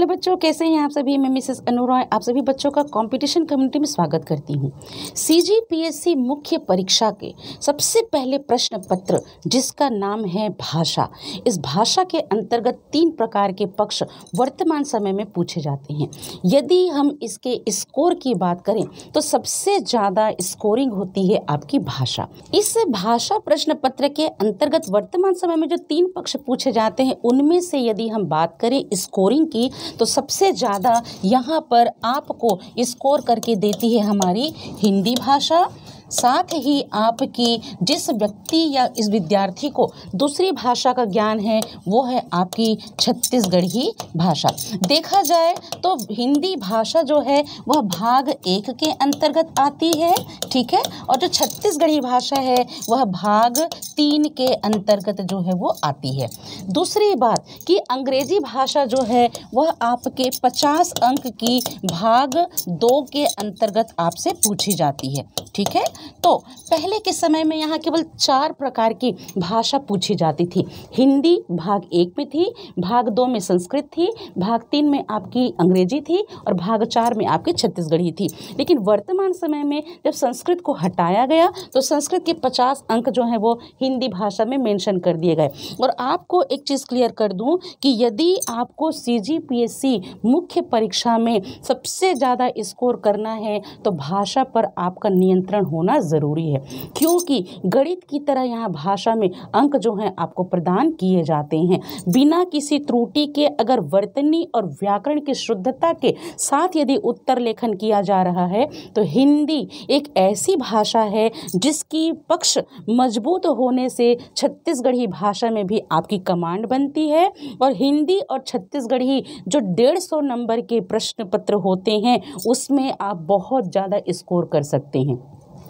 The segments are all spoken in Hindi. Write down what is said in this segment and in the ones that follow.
हेलो बच्चों कैसे हैं आप सभी मैं मिसेस अनुराय आप सभी बच्चों का कंपटीशन कम्युनिटी में स्वागत करती हूं सीजीपीएससी मुख्य परीक्षा के सबसे पहले प्रश्न पत्र जिसका नाम है भाषा इस भाषा के अंतर्गत तीन प्रकार के पक्ष वर्तमान समय में पूछे जाते हैं यदि हम इसके स्कोर की बात करें तो सबसे ज़्यादा स्कोरिंग होती है आपकी भाषा इस भाषा प्रश्न पत्र के अंतर्गत वर्तमान समय में जो तीन पक्ष पूछे जाते हैं उनमें से यदि हम बात करें स्कोरिंग की तो सबसे ज़्यादा यहाँ पर आपको स्कोर करके देती है हमारी हिंदी भाषा साथ ही आपकी जिस व्यक्ति या इस विद्यार्थी को दूसरी भाषा का ज्ञान है वो है आपकी छत्तीसगढ़ी भाषा देखा जाए तो हिंदी भाषा जो है वह भाग एक के अंतर्गत आती है ठीक है और जो छत्तीसगढ़ी भाषा है वह भाग तीन के अंतर्गत जो है वो आती है दूसरी बात कि अंग्रेजी भाषा जो है वह आपके पचास अंक की भाग दो के अंतर्गत आपसे पूछी जाती है ठीक है तो पहले के समय में यहाँ केवल चार प्रकार की भाषा पूछी जाती थी हिंदी भाग एक में थी भाग दो में संस्कृत थी भाग तीन में आपकी अंग्रेजी थी और भाग चार में आपकी छत्तीसगढ़ी थी लेकिन वर्तमान समय में जब संस्कृत को हटाया गया तो संस्कृत के पचास अंक जो हैं वो हिंदी भाषा में मेंशन कर दिए गए और आपको एक चीज़ क्लियर कर दूं कि यदि आपको सी जी पी एस सी मुख्य परीक्षा में सबसे ज़्यादा स्कोर करना है तो भाषा पर आपका नियंत्रण होना होना ज़रूरी है क्योंकि गणित की तरह यहाँ भाषा में अंक जो हैं आपको प्रदान किए जाते हैं बिना किसी त्रुटि के अगर वर्तनी और व्याकरण की शुद्धता के साथ यदि उत्तर लेखन किया जा रहा है तो हिंदी एक ऐसी भाषा है जिसकी पक्ष मजबूत होने से छत्तीसगढ़ी भाषा में भी आपकी कमांड बनती है और हिंदी और छत्तीसगढ़ी जो डेढ़ सौ नंबर के प्रश्न पत्र होते हैं उसमें आप बहुत ज़्यादा स्कोर कर सकते हैं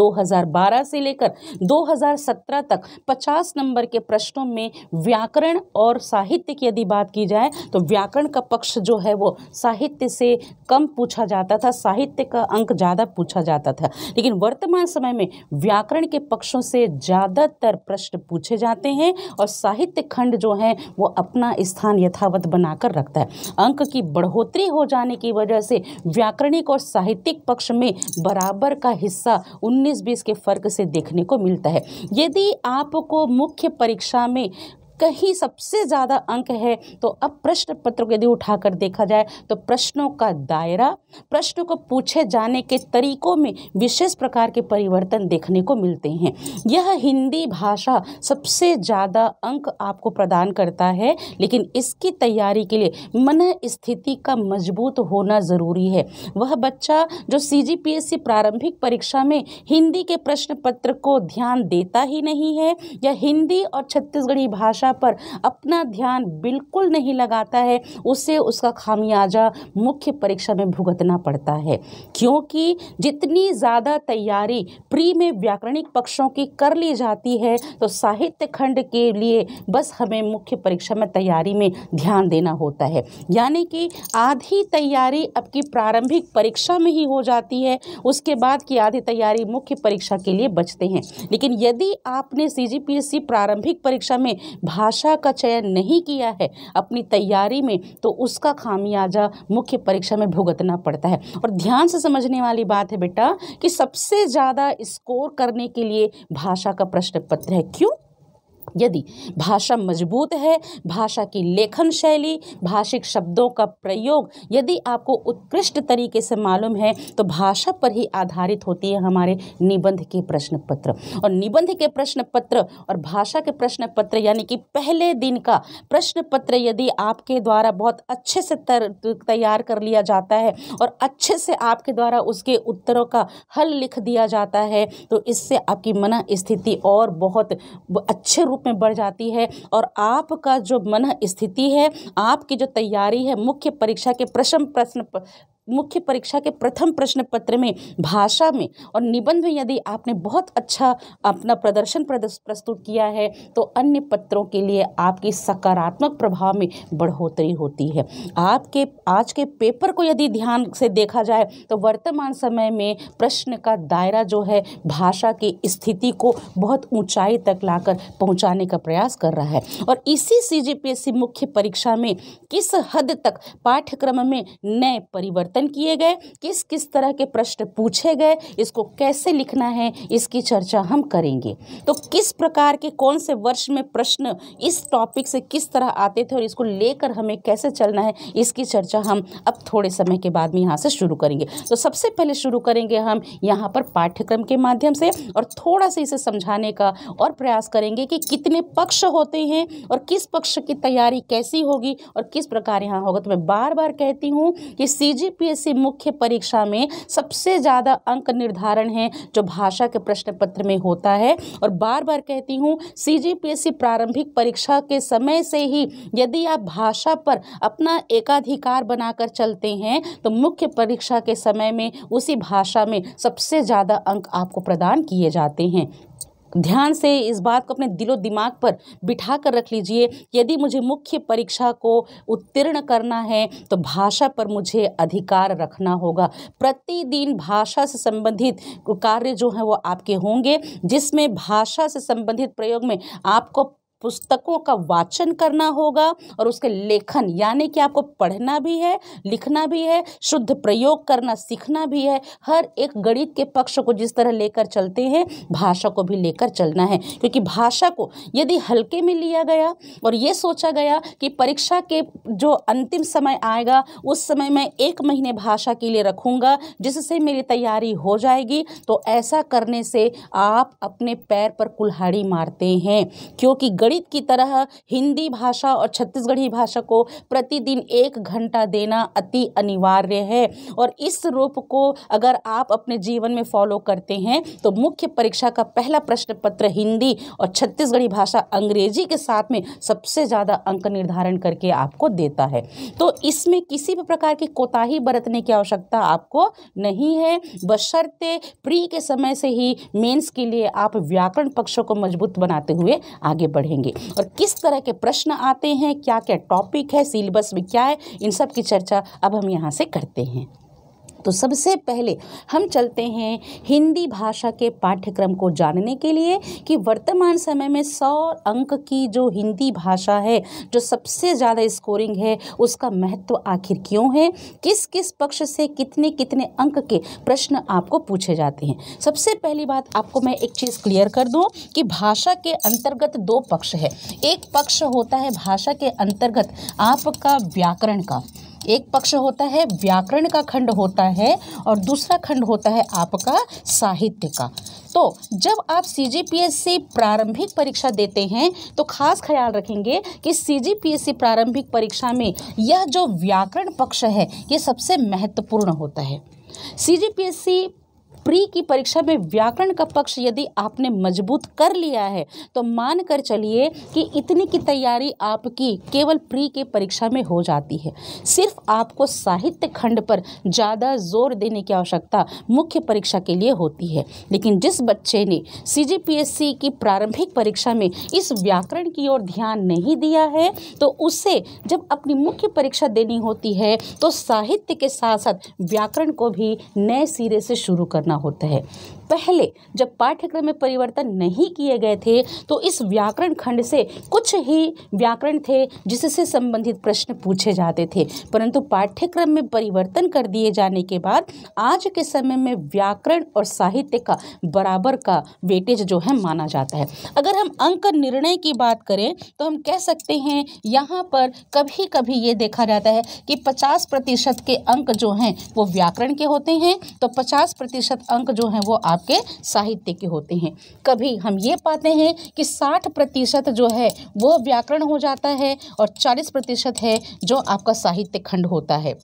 2012 से लेकर 2017 तक 50 नंबर के प्रश्नों में व्याकरण और साहित्य की यदि बात की जाए तो व्याकरण का पक्ष जो है वो साहित्य से कम पूछा जाता था साहित्य का अंक ज़्यादा पूछा जाता था लेकिन वर्तमान समय में व्याकरण के पक्षों से ज़्यादातर प्रश्न पूछे जाते हैं और साहित्य खंड जो है वो अपना स्थान यथावत बनाकर रखता है अंक की बढ़ोतरी हो जाने की वजह से व्याकरणिक और साहित्यिक पक्ष में बराबर का हिस्सा उन्नीस बीस के फ़र्क से देखने को मिलता है यदि आपको मुख्य परीक्षा में कहीं सबसे ज़्यादा अंक है तो अब प्रश्न पत्र को यदि उठाकर देखा जाए तो प्रश्नों का दायरा प्रश्न को पूछे जाने के तरीकों में विशेष प्रकार के परिवर्तन देखने को मिलते हैं यह हिंदी भाषा सबसे ज़्यादा अंक आपको प्रदान करता है लेकिन इसकी तैयारी के लिए मन स्थिति का मजबूत होना ज़रूरी है वह बच्चा जो सी जी पी एस सी प्रारंभिक परीक्षा में हिंदी के प्रश्न पत्र को ध्यान देता ही नहीं है या हिंदी और छत्तीसगढ़ी भाषा शिक्षा पर अपना ध्यान बिल्कुल नहीं लगाता है उसे उसका खामियाजा मुख्य परीक्षा में भुगतना पड़ता है क्योंकि जितनी ज़्यादा तैयारी प्री में व्याकरणिक पक्षों की कर ली जाती है तो साहित्य खंड के लिए बस हमें मुख्य परीक्षा में तैयारी में ध्यान देना होता है यानी कि आधी तैयारी अब की प्रारंभिक परीक्षा में ही हो जाती है उसके बाद की आधी तैयारी मुख्य परीक्षा के लिए बचते हैं लेकिन यदि आपने सी प्रारंभिक परीक्षा में भाषा का चयन नहीं किया है अपनी तैयारी में तो उसका खामियाजा मुख्य परीक्षा में भुगतना पड़ता है और ध्यान से समझने वाली बात है बेटा कि सबसे ज़्यादा स्कोर करने के लिए भाषा का प्रश्न पत्र है क्यों यदि भाषा मजबूत है भाषा की लेखन शैली भाषिक शब्दों का प्रयोग यदि आपको उत्कृष्ट तरीके से मालूम है तो भाषा पर ही आधारित होती है हमारे निबंध के प्रश्न पत्र और निबंध के प्रश्न पत्र और भाषा के प्रश्न पत्र यानी कि पहले दिन का प्रश्न पत्र यदि आपके द्वारा बहुत अच्छे से तैयार कर लिया जाता है और अच्छे से आपके द्वारा उसके उत्तरों का हल लिख दिया जाता है तो इससे आपकी मन स्थिति और बहुत अच्छे रूप रूप में बढ़ जाती है और आपका जो मन स्थिति है आपकी जो तैयारी है मुख्य परीक्षा के प्रश्न प्रश्न मुख्य परीक्षा के प्रथम प्रश्न पत्र में भाषा में और निबंध में यदि आपने बहुत अच्छा अपना प्रदर्शन प्रस्तुत किया है तो अन्य पत्रों के लिए आपकी सकारात्मक प्रभाव में बढ़ोतरी होती है आपके आज के पेपर को यदि ध्यान से देखा जाए तो वर्तमान समय में प्रश्न का दायरा जो है भाषा की स्थिति को बहुत ऊंचाई तक लाकर पहुंचाने का प्रयास कर रहा है और इसी सी मुख्य परीक्षा में किस हद तक पाठ्यक्रम में नए परिवर्तन परिवर्तन किए गए किस किस तरह के प्रश्न पूछे गए इसको कैसे लिखना है इसकी चर्चा हम करेंगे तो किस प्रकार के कौन से वर्ष में प्रश्न इस टॉपिक से किस तरह आते थे और इसको लेकर हमें कैसे चलना है इसकी चर्चा हम अब थोड़े समय के बाद में यहाँ से शुरू करेंगे तो सबसे पहले शुरू करेंगे हम यहाँ पर पाठ्यक्रम के माध्यम से और थोड़ा सा इसे समझाने का और प्रयास करेंगे कि कितने पक्ष होते हैं और किस पक्ष की तैयारी कैसी होगी और किस प्रकार यहाँ होगा तो मैं बार बार कहती हूँ कि सी यूपीएससी मुख्य परीक्षा में सबसे ज़्यादा अंक निर्धारण है जो भाषा के प्रश्न पत्र में होता है और बार बार कहती हूँ सी प्रारंभिक परीक्षा के समय से ही यदि आप भाषा पर अपना एकाधिकार बनाकर चलते हैं तो मुख्य परीक्षा के समय में उसी भाषा में सबसे ज़्यादा अंक आपको प्रदान किए जाते हैं ध्यान से इस बात को अपने दिलो दिमाग पर बिठा कर रख लीजिए यदि मुझे मुख्य परीक्षा को उत्तीर्ण करना है तो भाषा पर मुझे अधिकार रखना होगा प्रतिदिन भाषा से संबंधित कार्य जो है वो आपके होंगे जिसमें भाषा से संबंधित प्रयोग में आपको पुस्तकों का वाचन करना होगा और उसके लेखन यानी कि आपको पढ़ना भी है लिखना भी है शुद्ध प्रयोग करना सीखना भी है हर एक गणित के पक्ष को जिस तरह लेकर चलते हैं भाषा को भी लेकर चलना है क्योंकि भाषा को यदि हल्के में लिया गया और ये सोचा गया कि परीक्षा के जो अंतिम समय आएगा उस समय मैं एक महीने भाषा के लिए रखूँगा जिससे मेरी तैयारी हो जाएगी तो ऐसा करने से आप अपने पैर पर कुल्हाड़ी मारते हैं क्योंकि गणित गणित की तरह हिंदी भाषा और छत्तीसगढ़ी भाषा को प्रतिदिन एक घंटा देना अति अनिवार्य है और इस रूप को अगर आप अपने जीवन में फॉलो करते हैं तो मुख्य परीक्षा का पहला प्रश्न पत्र हिंदी और छत्तीसगढ़ी भाषा अंग्रेजी के साथ में सबसे ज़्यादा अंक निर्धारण करके आपको देता है तो इसमें किसी भी प्रकार की कोताही बरतने की आवश्यकता आपको नहीं है बशर्ते प्री के समय से ही मेंस के लिए आप व्याकरण पक्षों को मजबूत बनाते हुए आगे बढ़ेंगे करेंगे और किस तरह के प्रश्न आते हैं क्या क्या टॉपिक है सिलेबस में क्या है इन सब की चर्चा अब हम यहाँ से करते हैं तो सबसे पहले हम चलते हैं हिंदी भाषा के पाठ्यक्रम को जानने के लिए कि वर्तमान समय में सौ अंक की जो हिंदी भाषा है जो सबसे ज़्यादा स्कोरिंग है उसका महत्व आखिर क्यों है किस किस पक्ष से कितने कितने अंक के प्रश्न आपको पूछे जाते हैं सबसे पहली बात आपको मैं एक चीज़ क्लियर कर दूँ कि भाषा के अंतर्गत दो पक्ष है एक पक्ष होता है भाषा के अंतर्गत आपका व्याकरण का एक पक्ष होता है व्याकरण का खंड होता है और दूसरा खंड होता है आपका साहित्य का तो जब आप सी जी पी एस सी प्रारंभिक परीक्षा देते हैं तो खास ख्याल रखेंगे कि सी जी पी एस सी प्रारंभिक परीक्षा में यह जो व्याकरण पक्ष है ये सबसे महत्वपूर्ण होता है C G P S C pre की परीक्षा में व्याकरण का पक्ष यदि आपने मजबूत कर लिया है तो मान कर चलिए कि इतनी की तैयारी आपकी केवल प्री के परीक्षा में हो जाती है सिर्फ आपको साहित्य खंड पर ज़्यादा जोर देने की आवश्यकता मुख्य परीक्षा के लिए होती है लेकिन जिस बच्चे ने सी की प्रारंभिक परीक्षा में इस व्याकरण की ओर ध्यान नहीं दिया है तो उसे जब अपनी मुख्य परीक्षा देनी होती है तो साहित्य के साथ साथ व्याकरण को भी नए सिरे से शुरू करना होता है पहले जब पाठ्यक्रम में परिवर्तन नहीं किए गए थे तो इस व्याकरण खंड से कुछ ही व्याकरण थे जिससे संबंधित प्रश्न पूछे जाते थे परंतु पाठ्यक्रम में परिवर्तन कर दिए जाने के बाद आज के समय में व्याकरण और साहित्य का बराबर का वेटेज जो है माना जाता है अगर हम अंक निर्णय की बात करें तो हम कह सकते हैं यहाँ पर कभी कभी ये देखा जाता है कि पचास प्रतिशत के अंक जो हैं वो व्याकरण के होते हैं तो पचास प्रतिशत अंक जो हैं वो आप आपके साहित्य के होते हैं कभी हम ये पाते हैं कि साठ प्रतिशत जो है वो व्याकरण हो जाता है और चालीस प्रतिशत है जो आपका साहित्य खंड होता है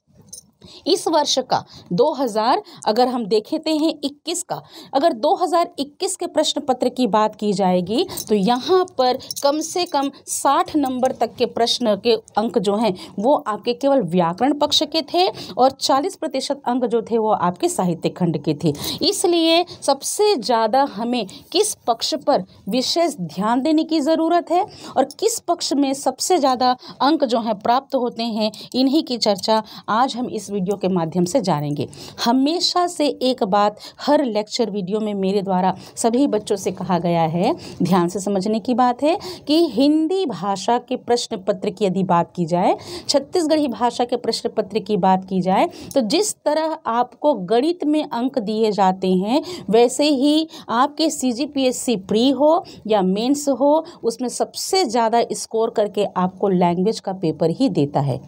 इस वर्ष का 2000 अगर हम देखते हैं 21 का अगर 2021 के प्रश्न पत्र की बात की जाएगी तो यहाँ पर कम से कम 60 नंबर तक के प्रश्न के अंक जो हैं वो आपके केवल व्याकरण पक्ष के थे और 40 प्रतिशत अंक जो थे वो आपके साहित्य खंड के थे इसलिए सबसे ज़्यादा हमें किस पक्ष पर विशेष ध्यान देने की ज़रूरत है और किस पक्ष में सबसे ज़्यादा अंक जो हैं प्राप्त होते हैं इन्हीं की चर्चा आज हम इस वीडियो के माध्यम से जानेंगे हमेशा से एक बात हर लेक्चर वीडियो में मेरे द्वारा सभी बच्चों से कहा गया है ध्यान से समझने की बात है कि हिंदी भाषा के प्रश्न पत्र की यदि बात की जाए छत्तीसगढ़ी भाषा के प्रश्न पत्र की बात की जाए तो जिस तरह आपको गणित में अंक दिए जाते हैं वैसे ही आपके C G P S C pre हो या मेंस हो उसमें सबसे ज़्यादा स्कोर करके आपको लैंग्वेज का पेपर ही देता है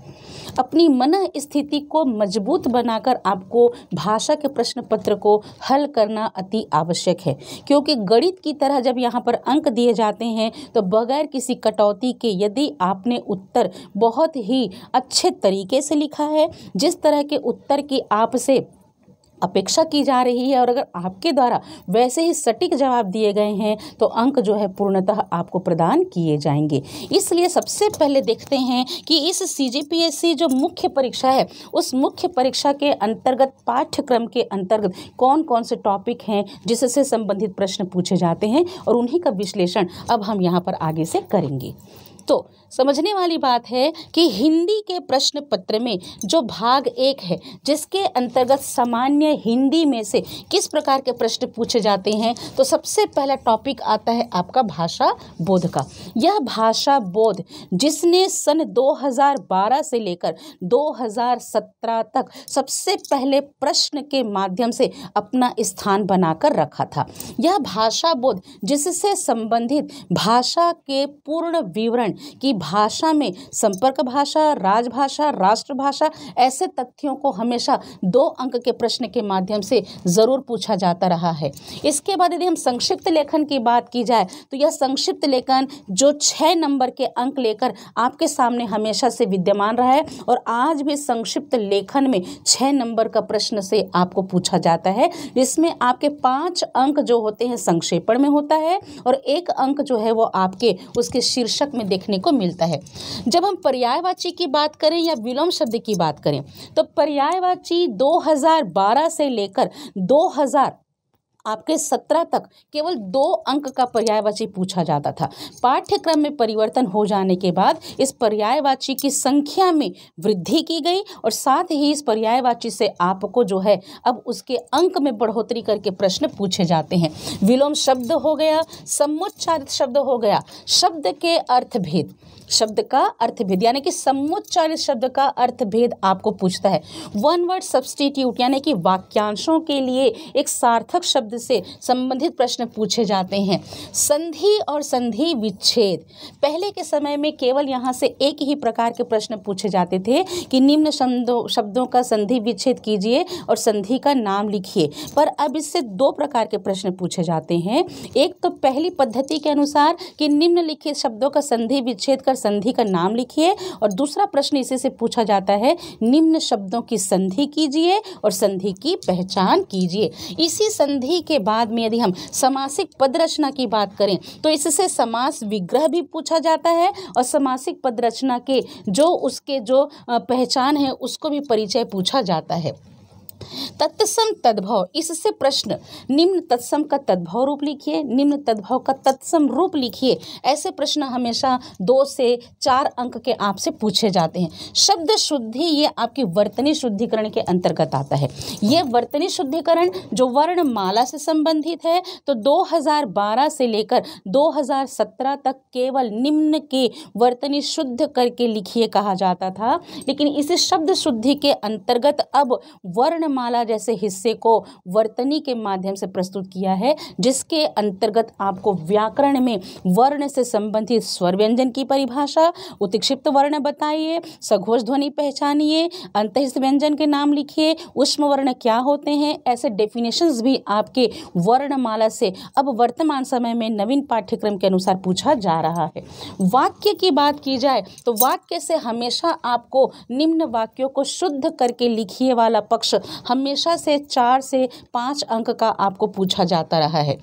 अपनी मन स्थिति को मजबूत बनाकर आपको भाषा के प्रश्न पत्र को हल करना अति आवश्यक है क्योंकि गणित की तरह जब यहाँ पर अंक दिए जाते हैं तो बगैर किसी कटौती के यदि आपने उत्तर बहुत ही अच्छे तरीके से लिखा है जिस तरह के उत्तर की आपसे अपेक्षा की जा रही है और अगर आपके द्वारा वैसे ही सटीक जवाब दिए गए हैं तो अंक जो है पूर्णतः आपको प्रदान किए जाएंगे इसलिए सबसे पहले देखते हैं कि इस सी जो मुख्य परीक्षा है उस मुख्य परीक्षा के अंतर्गत पाठ्यक्रम के अंतर्गत कौन कौन से टॉपिक हैं जिससे संबंधित प्रश्न पूछे जाते हैं और उन्हीं का विश्लेषण अब हम यहाँ पर आगे से करेंगे तो समझने वाली बात है कि हिंदी के प्रश्न पत्र में जो भाग एक है जिसके अंतर्गत सामान्य हिंदी में से किस प्रकार के प्रश्न पूछे जाते हैं तो सबसे पहला टॉपिक आता है आपका भाषा बोध का यह भाषा बोध जिसने सन 2012 से लेकर 2017 तक सबसे पहले प्रश्न के माध्यम से अपना स्थान बनाकर रखा था यह भाषा बोध जिससे संबंधित भाषा के पूर्ण विवरण कारण कि भाषा में संपर्क भाषा राजभाषा राष्ट्रभाषा ऐसे तथ्यों को हमेशा दो अंक के प्रश्न के माध्यम से ज़रूर पूछा जाता रहा है इसके बाद यदि हम संक्षिप्त लेखन की बात की जाए तो यह संक्षिप्त लेखन जो छः नंबर के अंक लेकर आपके सामने हमेशा से विद्यमान रहा है और आज भी संक्षिप्त लेखन में छः नंबर का प्रश्न से आपको पूछा जाता है जिसमें आपके पाँच अंक जो होते हैं संक्षेपण में होता है और एक अंक जो है वो आपके उसके शीर्षक में देख देखने को मिलता है जब हम पर्यायवाची की बात करें या विलोम शब्द की बात करें तो पर्यायवाची 2012 से लेकर आपके सत्रह तक केवल दो अंक का पर्यायवाची पूछा जाता था पाठ्यक्रम में परिवर्तन हो जाने के बाद इस पर्यायवाची की संख्या में वृद्धि की गई और साथ ही इस पर्यायवाची से आपको जो है अब उसके अंक में बढ़ोतरी करके प्रश्न पूछे जाते हैं विलोम शब्द हो गया सम्मोच्चारित शब्द हो गया शब्द के अर्थभेद शब्द का अर्थभेद यानी कि समुच्चारित शब्द का अर्थभेद आपको पूछता है वन वर्ड सब्सटीट्यूट यानी कि वाक्यांशों के लिए एक सार्थक शब्द शब्द से संबंधित प्रश्न पूछे जाते हैं संधि और संधि विच्छेद पहले के समय में केवल यहाँ से एक ही प्रकार के प्रश्न पूछे जाते थे कि निम्न शब्दों का संधि विच्छेद कीजिए और संधि का नाम लिखिए पर अब इससे दो प्रकार के प्रश्न पूछे जाते हैं एक तो पहली पद्धति के अनुसार कि निम्नलिखित शब्दों का संधि विच्छेद कर संधि का नाम लिखिए और दूसरा प्रश्न इसी से पूछा जाता है निम्न शब्दों की संधि कीजिए और संधि की पहचान कीजिए इसी संधि इसी के बाद में यदि हम समासिक पद रचना की बात करें तो इससे समास विग्रह भी पूछा जाता है और समासिक पद रचना के जो उसके जो पहचान है उसको भी परिचय पूछा जाता है तत्सम तद्भव इससे प्रश्न निम्न तत्सम का तद्भव रूप लिखिए निम्न तद्भव का तत्सम रूप लिखिए ऐसे प्रश्न हमेशा दो से चार अंक के आपसे पूछे जाते हैं शब्द शुद्धि ये आपकी वर्तनी शुद्धिकरण के अंतर्गत आता है ये वर्तनी शुद्धिकरण जो वर्णमाला से संबंधित है तो 2012 से लेकर 2017 तक केवल निम्न के वर्तनी शुद्ध करके लिखिए कहा जाता था लेकिन इसे शब्द शुद्धि के अंतर्गत अब वर्ण माला जैसे हिस्से को वर्तनी के माध्यम से प्रस्तुत किया है जिसके अंतर्गत आपको व्याकरण में वर्ण से संबंधित स्वर व्यंजन की परिभाषा उत्क्षिप्त वर्ण बताइए सघोष ध्वनि पहचानिए अंतहिस्थ व्यंजन के नाम लिखिए उष्म वर्ण क्या होते हैं ऐसे डेफिनेशंस भी आपके वर्णमाला से अब वर्तमान समय में नवीन पाठ्यक्रम के अनुसार पूछा जा रहा है वाक्य की बात की जाए तो वाक्य से हमेशा आपको निम्न वाक्यों को शुद्ध करके लिखिए वाला पक्ष हमेशा से चार से पाँच अंक का आपको पूछा जाता रहा है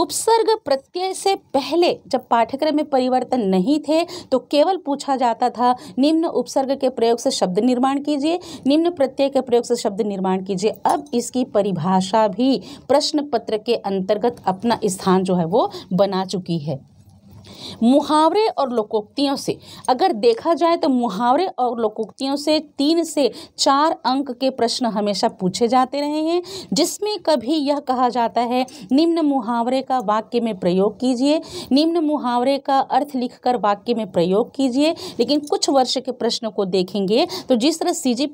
उपसर्ग प्रत्यय से पहले जब पाठ्यक्रम में परिवर्तन नहीं थे तो केवल पूछा जाता था निम्न उपसर्ग के प्रयोग से शब्द निर्माण कीजिए निम्न प्रत्यय के प्रयोग से शब्द निर्माण कीजिए अब इसकी परिभाषा भी प्रश्न पत्र के अंतर्गत अपना स्थान जो है वो बना चुकी है मुहावरे और लोकोक्तियों से अगर देखा जाए तो मुहावरे और लोकोक्तियों से तीन से चार अंक के प्रश्न हमेशा पूछे जाते रहे हैं जिसमें कभी यह कहा जाता है निम्न मुहावरे का वाक्य में प्रयोग कीजिए निम्न मुहावरे का अर्थ लिखकर वाक्य में प्रयोग कीजिए लेकिन कुछ वर्ष के प्रश्न को देखेंगे तो जिस तरह सी जी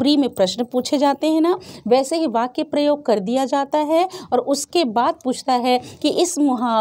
प्री में प्रश्न पूछे जाते हैं ना वैसे ही वाक्य प्रयोग कर दिया जाता है और उसके बाद पूछता है कि इस मुहा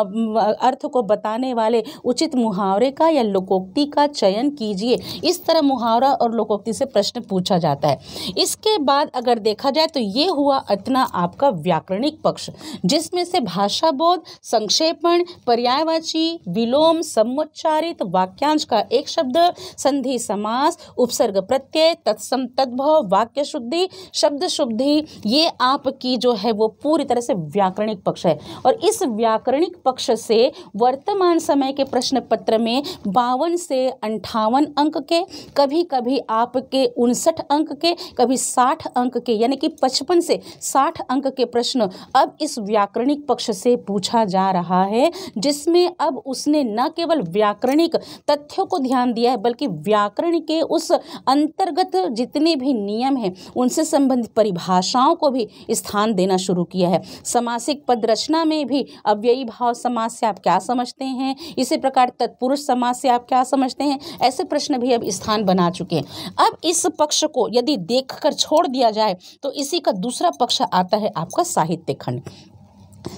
अर्थ को बताने वाले उचित मुहावरे का या लोकोक्ति का चयन कीजिए इस तरह मुहावरा और लोकोक्ति से प्रश्न पूछा जाता है इसके बाद अगर देखा जाए तो ये हुआ इतना आपका व्याकरणिक पक्ष जिसमें से भाषा बोध संक्षेपण पर्यायवाची विलोम समुच्चारित वाक्यांश का एक शब्द संधि समास उपसर्ग प्रत्यय तत्सम तद्भव वाक्य शुद्धि शब्द शुद्धि ये आपकी जो है वो पूरी तरह से व्याकरणिक पक्ष है और इस व्याकरणिक पक्ष से वर्तमान समय के प्रश्न पत्र में बावन से अंठावन अंक के कभी कभी आपके उनसठ अंक के कभी साठ अंक के यानी कि पचपन से साठ अंक के प्रश्न अब इस व्याकरणिक पक्ष से पूछा जा रहा है जिसमें अब उसने न केवल व्याकरणिक तथ्यों को ध्यान दिया है बल्कि व्याकरण के उस अंतर्गत जितने भी नियम हैं उनसे संबंधित परिभाषाओं को भी स्थान देना शुरू किया है समासिक पद रचना में भी अव्ययी भाव समास से आप क्या समझते हैं इस इसी प्रकार तत्पुरुष समाज से आप क्या समझते हैं ऐसे प्रश्न भी अब स्थान बना चुके हैं अब इस पक्ष को यदि देख कर छोड़ दिया जाए तो इसी का दूसरा पक्ष आता है आपका साहित्य खंड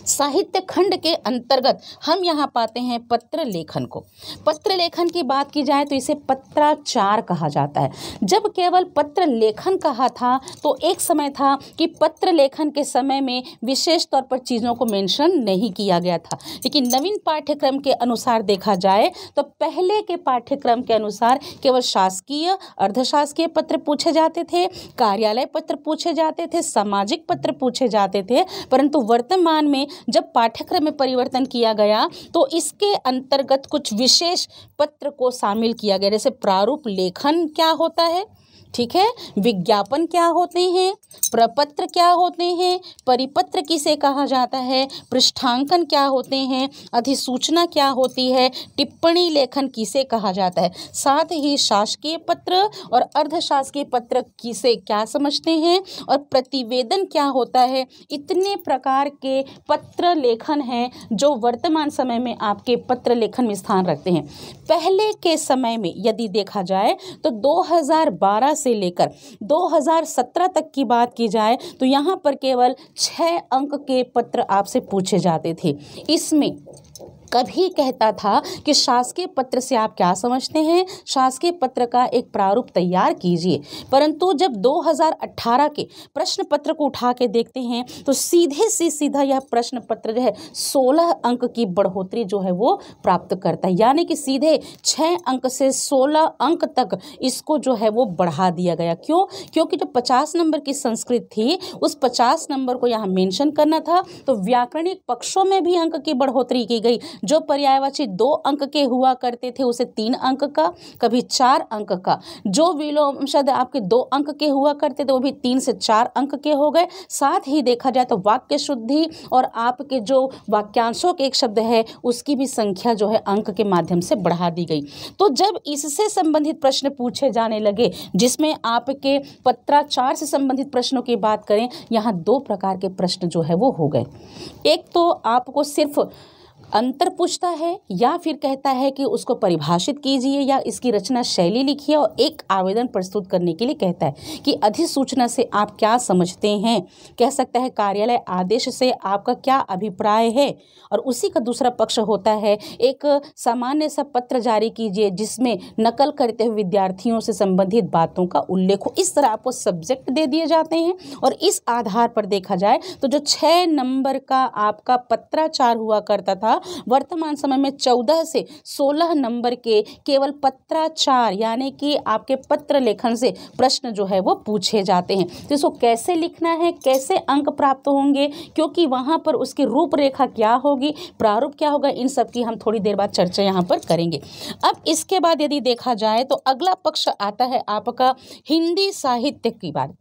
साहित्य खंड के अंतर्गत हम यहाँ पाते हैं पत्र लेखन को पत्र लेखन की बात की जाए तो इसे पत्राचार कहा जाता है जब केवल पत्र लेखन कहा था तो एक समय था कि पत्र लेखन के समय में विशेष तौर पर चीज़ों को मेंशन नहीं किया गया था लेकिन नवीन पाठ्यक्रम के अनुसार देखा जाए तो पहले के पाठ्यक्रम के अनुसार केवल शासकीय अर्धशासकीय पत्र पूछे जाते थे कार्यालय पत्र पूछे जाते थे सामाजिक पत्र पूछे जाते थे परंतु वर्तमान में जब पाठ्यक्रम में परिवर्तन किया गया तो इसके अंतर्गत कुछ विशेष पत्र को शामिल किया गया जैसे प्रारूप लेखन क्या होता है ठीक है विज्ञापन क्या होते हैं प्रपत्र क्या होते हैं परिपत्र किसे कहा जाता है पृष्ठांकन क्या होते हैं अधिसूचना क्या होती है टिप्पणी लेखन किसे कहा जाता है साथ ही शासकीय पत्र और अर्धशासकीय पत्र किसे क्या समझते हैं और प्रतिवेदन क्या होता है इतने प्रकार के पत्र लेखन हैं जो वर्तमान समय में आपके पत्र लेखन में स्थान रखते हैं पहले के समय में यदि देखा जाए तो दो से लेकर 2017 तक की बात की जाए तो यहाँ पर केवल छः अंक के पत्र आपसे पूछे जाते थे इसमें कभी कहता था कि शासकीय पत्र से आप क्या समझते हैं शासकीय पत्र का एक प्रारूप तैयार कीजिए परंतु जब 2018 के प्रश्न पत्र को उठा के देखते हैं तो सीधे से सीधा यह प्रश्न पत्र जो है सोलह अंक की बढ़ोतरी जो है वो प्राप्त करता है यानी कि सीधे छः अंक से सोलह अंक तक इसको जो है वो बढ़ा दिया गया क्यों क्योंकि जो पचास नंबर की संस्कृत थी उस पचास नंबर को यहाँ मेंशन करना था तो व्याकरणिक पक्षों में भी अंक की बढ़ोतरी की गई जो पर्यायवाची दो अंक के हुआ करते थे उसे तीन अंक का कभी चार अंक का जो विलोम शब्द आपके दो अंक के हुआ करते थे वो भी तीन से चार अंक के हो गए साथ ही देखा जाए तो वाक्य शुद्धि और आपके जो वाक्यांशों के एक शब्द है उसकी भी संख्या जो है अंक के माध्यम से बढ़ा दी गई तो जब इससे संबंधित प्रश्न पूछे जाने लगे जिसमें आपके पत्राचार से संबंधित प्रश्नों की बात करें यहाँ दो प्रकार के प्रश्न जो है वो हो गए एक तो आपको सिर्फ अंतर पूछता है या फिर कहता है कि उसको परिभाषित कीजिए या इसकी रचना शैली लिखिए और एक आवेदन प्रस्तुत करने के लिए कहता है कि अधिसूचना से आप क्या समझते हैं कह सकता है कार्यालय आदेश से आपका क्या अभिप्राय है और उसी का दूसरा पक्ष होता है एक सामान्य सा पत्र जारी कीजिए जिसमें नकल करते हुए विद्यार्थियों से संबंधित बातों का उल्लेख हो इस तरह आपको सब्जेक्ट दे दिए जाते हैं और इस आधार पर देखा जाए तो जो छः नंबर का आपका पत्राचार हुआ करता था वर्तमान समय में चौदह से सोलह नंबर के केवल पत्राचार यानी कि आपके पत्र लेखन से प्रश्न जो है वो पूछे जाते हैं तो इसको कैसे लिखना है कैसे अंक प्राप्त होंगे क्योंकि वहाँ पर उसकी रूपरेखा क्या होगी प्रारूप क्या होगा इन सब की हम थोड़ी देर बाद चर्चा यहाँ पर करेंगे अब इसके बाद यदि देखा जाए तो अगला पक्ष आता है आपका हिंदी साहित्य की बात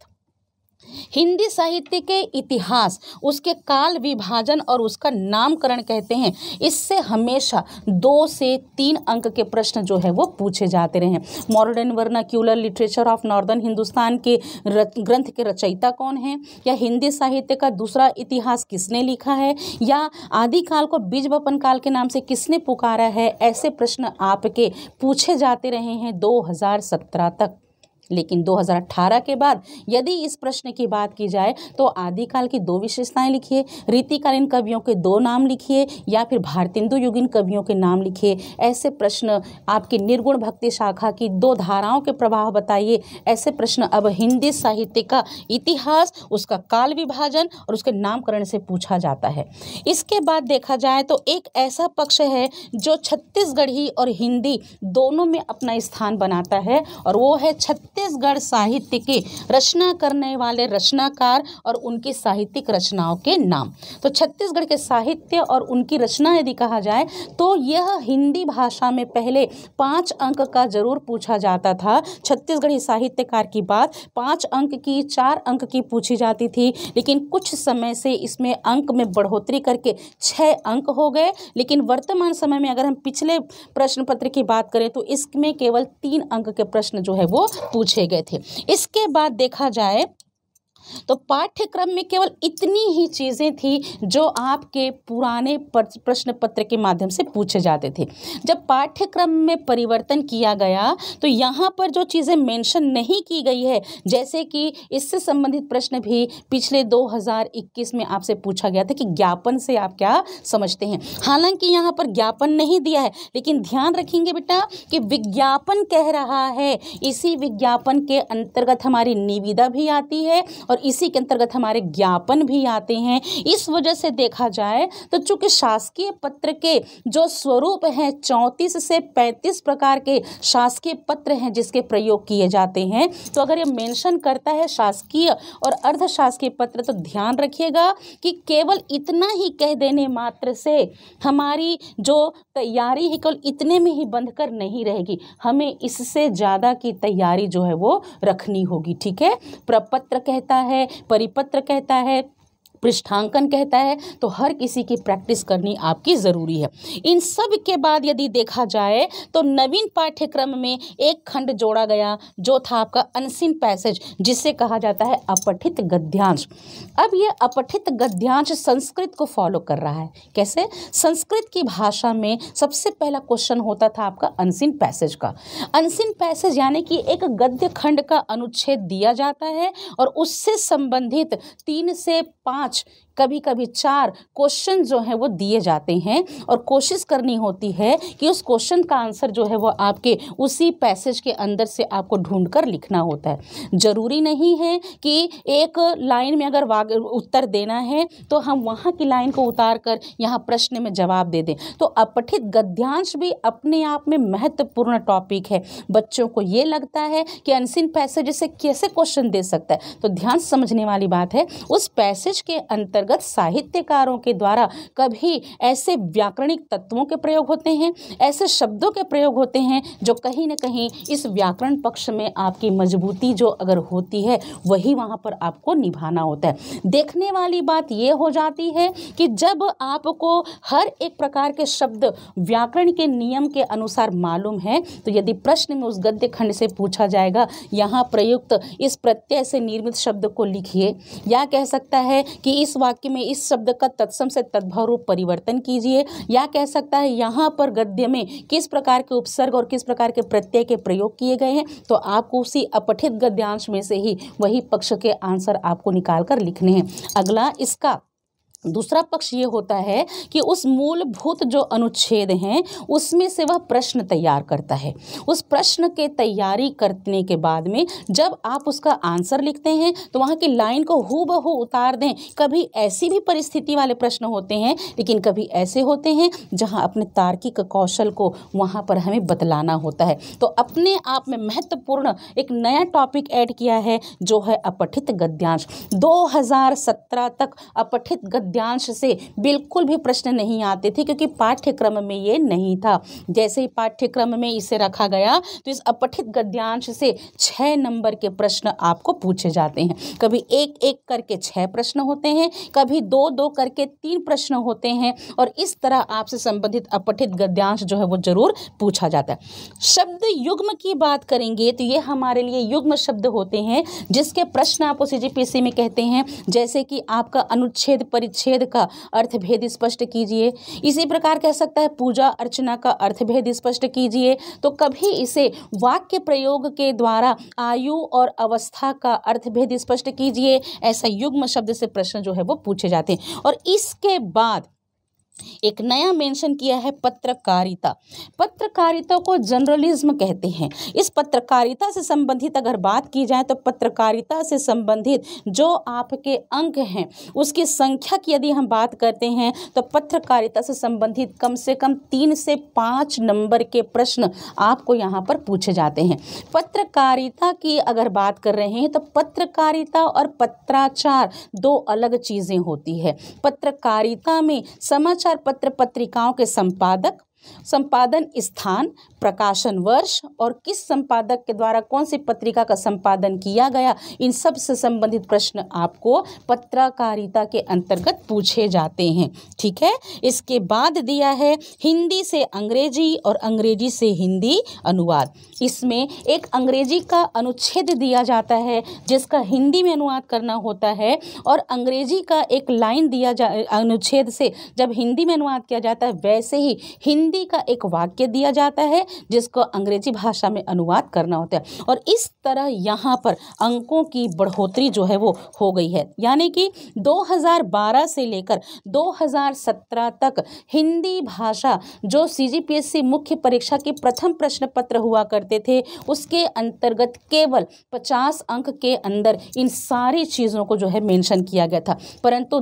हिंदी साहित्य के इतिहास उसके काल विभाजन और उसका नामकरण कहते हैं इससे हमेशा दो से तीन अंक के प्रश्न जो है वो पूछे जाते रहे हैं modern vernacular literature of northern Hindustan के ग्रंथ के रचयिता कौन है या हिंदी साहित्य का दूसरा इतिहास किसने लिखा है या आदिकाल को बीज बपन काल के नाम से किसने पुकारा है ऐसे प्रश्न आपके पूछे जाते रहे हैं दो तक लेकिन 2018 के बाद यदि इस प्रश्न की बात की जाए तो आदिकाल की दो विशेषताएं लिखिए रीतिकालीन कवियों के दो नाम लिखिए या फिर भारतेंदु युगीन कवियों के नाम लिखिए ऐसे प्रश्न आपकी निर्गुण भक्ति शाखा की दो धाराओं के प्रभाव बताइए ऐसे प्रश्न अब हिंदी साहित्य का इतिहास उसका काल विभाजन और उसके नामकरण से पूछा जाता है इसके बाद देखा जाए तो एक ऐसा पक्ष है जो छत्तीसगढ़ी और हिंदी दोनों में अपना स्थान बनाता है और वो है छत्तीस छत्तीसगढ़ साहित्य के रचना करने वाले रचनाकार और उनकी साहित्यिक रचनाओं के नाम तो छत्तीसगढ़ के साहित्य और उनकी रचना यदि कहा जाए तो यह हिंदी भाषा में पहले पाँच अंक का जरूर पूछा जाता था छत्तीसगढ़ी साहित्यकार की बात पाँच अंक की चार अंक की पूछी जाती थी लेकिन कुछ समय से इसमें अंक में बढ़ोतरी करके छः अंक हो गए लेकिन वर्तमान समय में अगर हम पिछले प्रश्न पत्र की बात करें तो इसमें केवल तीन अंक के प्रश्न जो है वो पूछे पूछे गए थे इसके बाद देखा जाए तो पाठ्यक्रम में केवल इतनी ही चीज़ें थी जो आपके पुराने प्रश्न पत्र के माध्यम से पूछे जाते थे जब पाठ्यक्रम में परिवर्तन किया गया तो यहाँ पर जो चीज़ें मेंशन नहीं की गई है जैसे कि इससे संबंधित प्रश्न भी पिछले 2021 में आपसे पूछा गया था कि ज्ञापन से आप क्या समझते हैं हालांकि यहाँ पर ज्ञापन नहीं दिया है लेकिन ध्यान रखेंगे बेटा कि विज्ञापन कह रहा है इसी विज्ञापन के अंतर्गत हमारी निविदा भी आती है और इसी के अंतर्गत हमारे ज्ञापन भी आते हैं इस वजह से देखा जाए तो चूंकि शासकीय पत्र के जो स्वरूप हैं चौंतीस से पैंतीस प्रकार के शासकीय पत्र हैं जिसके प्रयोग किए जाते हैं तो अगर ये मेंशन करता है शासकीय और अर्धशासकीय पत्र तो ध्यान रखिएगा कि केवल इतना ही कह देने मात्र से हमारी जो तैयारी है केवल इतने में ही बंध कर नहीं रहेगी हमें इससे ज़्यादा की तैयारी जो है वो रखनी होगी ठीक है प्रपत्र कहता है परिपत्र कहता है पृष्ठांकन कहता है तो हर किसी की प्रैक्टिस करनी आपकी ज़रूरी है इन सब के बाद यदि देखा जाए तो नवीन पाठ्यक्रम में एक खंड जोड़ा गया जो था आपका अनसिन पैसेज जिसे कहा जाता है अपठित गद्यांश अब ये अपठित गद्यांश संस्कृत को फॉलो कर रहा है कैसे संस्कृत की भाषा में सबसे पहला क्वेश्चन होता था आपका अनसिन पैसेज का अनसिन पैसेज यानी कि एक गद्य खंड का अनुच्छेद दिया जाता है और उससे संबंधित तीन से पाँच watch कभी कभी चार क्वेश्चन जो हैं वो दिए जाते हैं और कोशिश करनी होती है कि उस क्वेश्चन का आंसर जो है वो आपके उसी पैसेज के अंदर से आपको ढूंढ कर लिखना होता है ज़रूरी नहीं है कि एक लाइन में अगर वाग उत्तर देना है तो हम वहाँ की लाइन को उतार कर यहाँ प्रश्न में जवाब दे दें तो अपठित गद्यांश भी अपने आप में महत्वपूर्ण टॉपिक है बच्चों को ये लगता है कि अनसिन पैसेज से कैसे क्वेश्चन दे सकता है तो ध्यान समझने वाली बात है उस पैसेज के अंतर अंतर्गत साहित्यकारों के द्वारा कभी ऐसे व्याकरणिक तत्वों के प्रयोग होते हैं ऐसे शब्दों के प्रयोग होते हैं जो कहीं ना कहीं इस व्याकरण पक्ष में आपकी मजबूती जो अगर होती है वही वहाँ पर आपको निभाना होता है देखने वाली बात ये हो जाती है कि जब आपको हर एक प्रकार के शब्द व्याकरण के नियम के अनुसार मालूम है तो यदि प्रश्न में उस गद्य खंड से पूछा जाएगा यहाँ प्रयुक्त इस प्रत्यय से निर्मित शब्द को लिखिए या कह सकता है कि इस वाक्य में इस शब्द का तत्सम से तद्भव रूप परिवर्तन कीजिए या कह सकता है यहाँ पर गद्य में किस प्रकार के उपसर्ग और किस प्रकार के प्रत्यय के प्रयोग किए गए हैं तो आपको उसी अपठित गद्यांश में से ही वही पक्ष के आंसर आपको निकाल कर लिखने हैं अगला इसका दूसरा पक्ष ये होता है कि उस मूलभूत जो अनुच्छेद हैं उसमें से वह प्रश्न तैयार करता है उस प्रश्न के तैयारी करने के बाद में जब आप उसका आंसर लिखते हैं तो वहाँ की लाइन को हु बहू उतार दें कभी ऐसी भी परिस्थिति वाले प्रश्न होते हैं लेकिन कभी ऐसे होते हैं जहाँ अपने तार्किक कौशल को वहाँ पर हमें बतलाना होता है तो अपने आप में महत्वपूर्ण एक नया टॉपिक ऐड किया है जो है अपठित गद्यांश दो तक अपठित गद्य गद्यांश से बिल्कुल भी प्रश्न नहीं आते थे क्योंकि पाठ्यक्रम में ये नहीं था जैसे ही पाठ्यक्रम में इसे रखा गया तो इस अपठित गद्यांश से छः नंबर के प्रश्न आपको पूछे जाते हैं कभी एक एक करके छः प्रश्न होते हैं कभी दो दो करके तीन प्रश्न होते हैं और इस तरह आपसे संबंधित अपठित गद्यांश जो है वो जरूर पूछा जाता है शब्द युग्म की बात करेंगे तो ये हमारे लिए युग्म शब्द होते हैं जिसके प्रश्न आपको सी में कहते हैं जैसे कि आपका अनुच्छेद परिच्छेद छेद का अर्थभेद स्पष्ट कीजिए इसी प्रकार कह सकता है पूजा अर्चना का अर्थभेद स्पष्ट कीजिए तो कभी इसे वाक्य प्रयोग के द्वारा आयु और अवस्था का अर्थभेद स्पष्ट कीजिए ऐसा युग्म शब्द से प्रश्न जो है वो पूछे जाते हैं और इसके बाद एक नया मेंशन किया है पत्रकारिता पत्रकारिता को जर्नलिज्म कहते हैं इस पत्रकारिता से संबंधित अगर बात की जाए तो पत्रकारिता से संबंधित जो आपके अंक हैं उसकी संख्या की यदि हम बात करते हैं तो पत्रकारिता से संबंधित कम से कम तीन से पाँच नंबर के प्रश्न आपको यहाँ पर पूछे जाते हैं पत्रकारिता की अगर बात कर रहे हैं तो पत्रकारिता और पत्राचार दो अलग चीज़ें होती है पत्रकारिता में समाचार समाचार पत्र पत्रिकाओं के संपादक संपादन स्थान प्रकाशन वर्ष और किस संपादक के द्वारा कौन सी पत्रिका का संपादन किया गया इन सब से संबंधित प्रश्न आपको पत्रकारिता के अंतर्गत पूछे जाते हैं ठीक है इसके बाद दिया है हिंदी से अंग्रेजी और अंग्रेजी से हिंदी अनुवाद इसमें एक अंग्रेजी का अनुच्छेद दिया जाता है जिसका हिंदी में अनुवाद करना होता है और अंग्रेजी का एक लाइन दिया जा अनुच्छेद से जब हिंदी में अनुवाद किया जाता है वैसे ही हिंदी का एक वाक्य दिया जाता है जिसको अंग्रेजी भाषा में अनुवाद करना होता है और इस तरह यहाँ पर अंकों की बढ़ोतरी जो है वो हो गई है यानी कि 2012 से लेकर 2017 तक हिंदी भाषा जो सी मुख्य परीक्षा के प्रथम प्रश्न पत्र हुआ करते थे उसके अंतर्गत केवल 50 अंक के अंदर इन सारी चीज़ों को जो है मेंशन किया गया था परंतु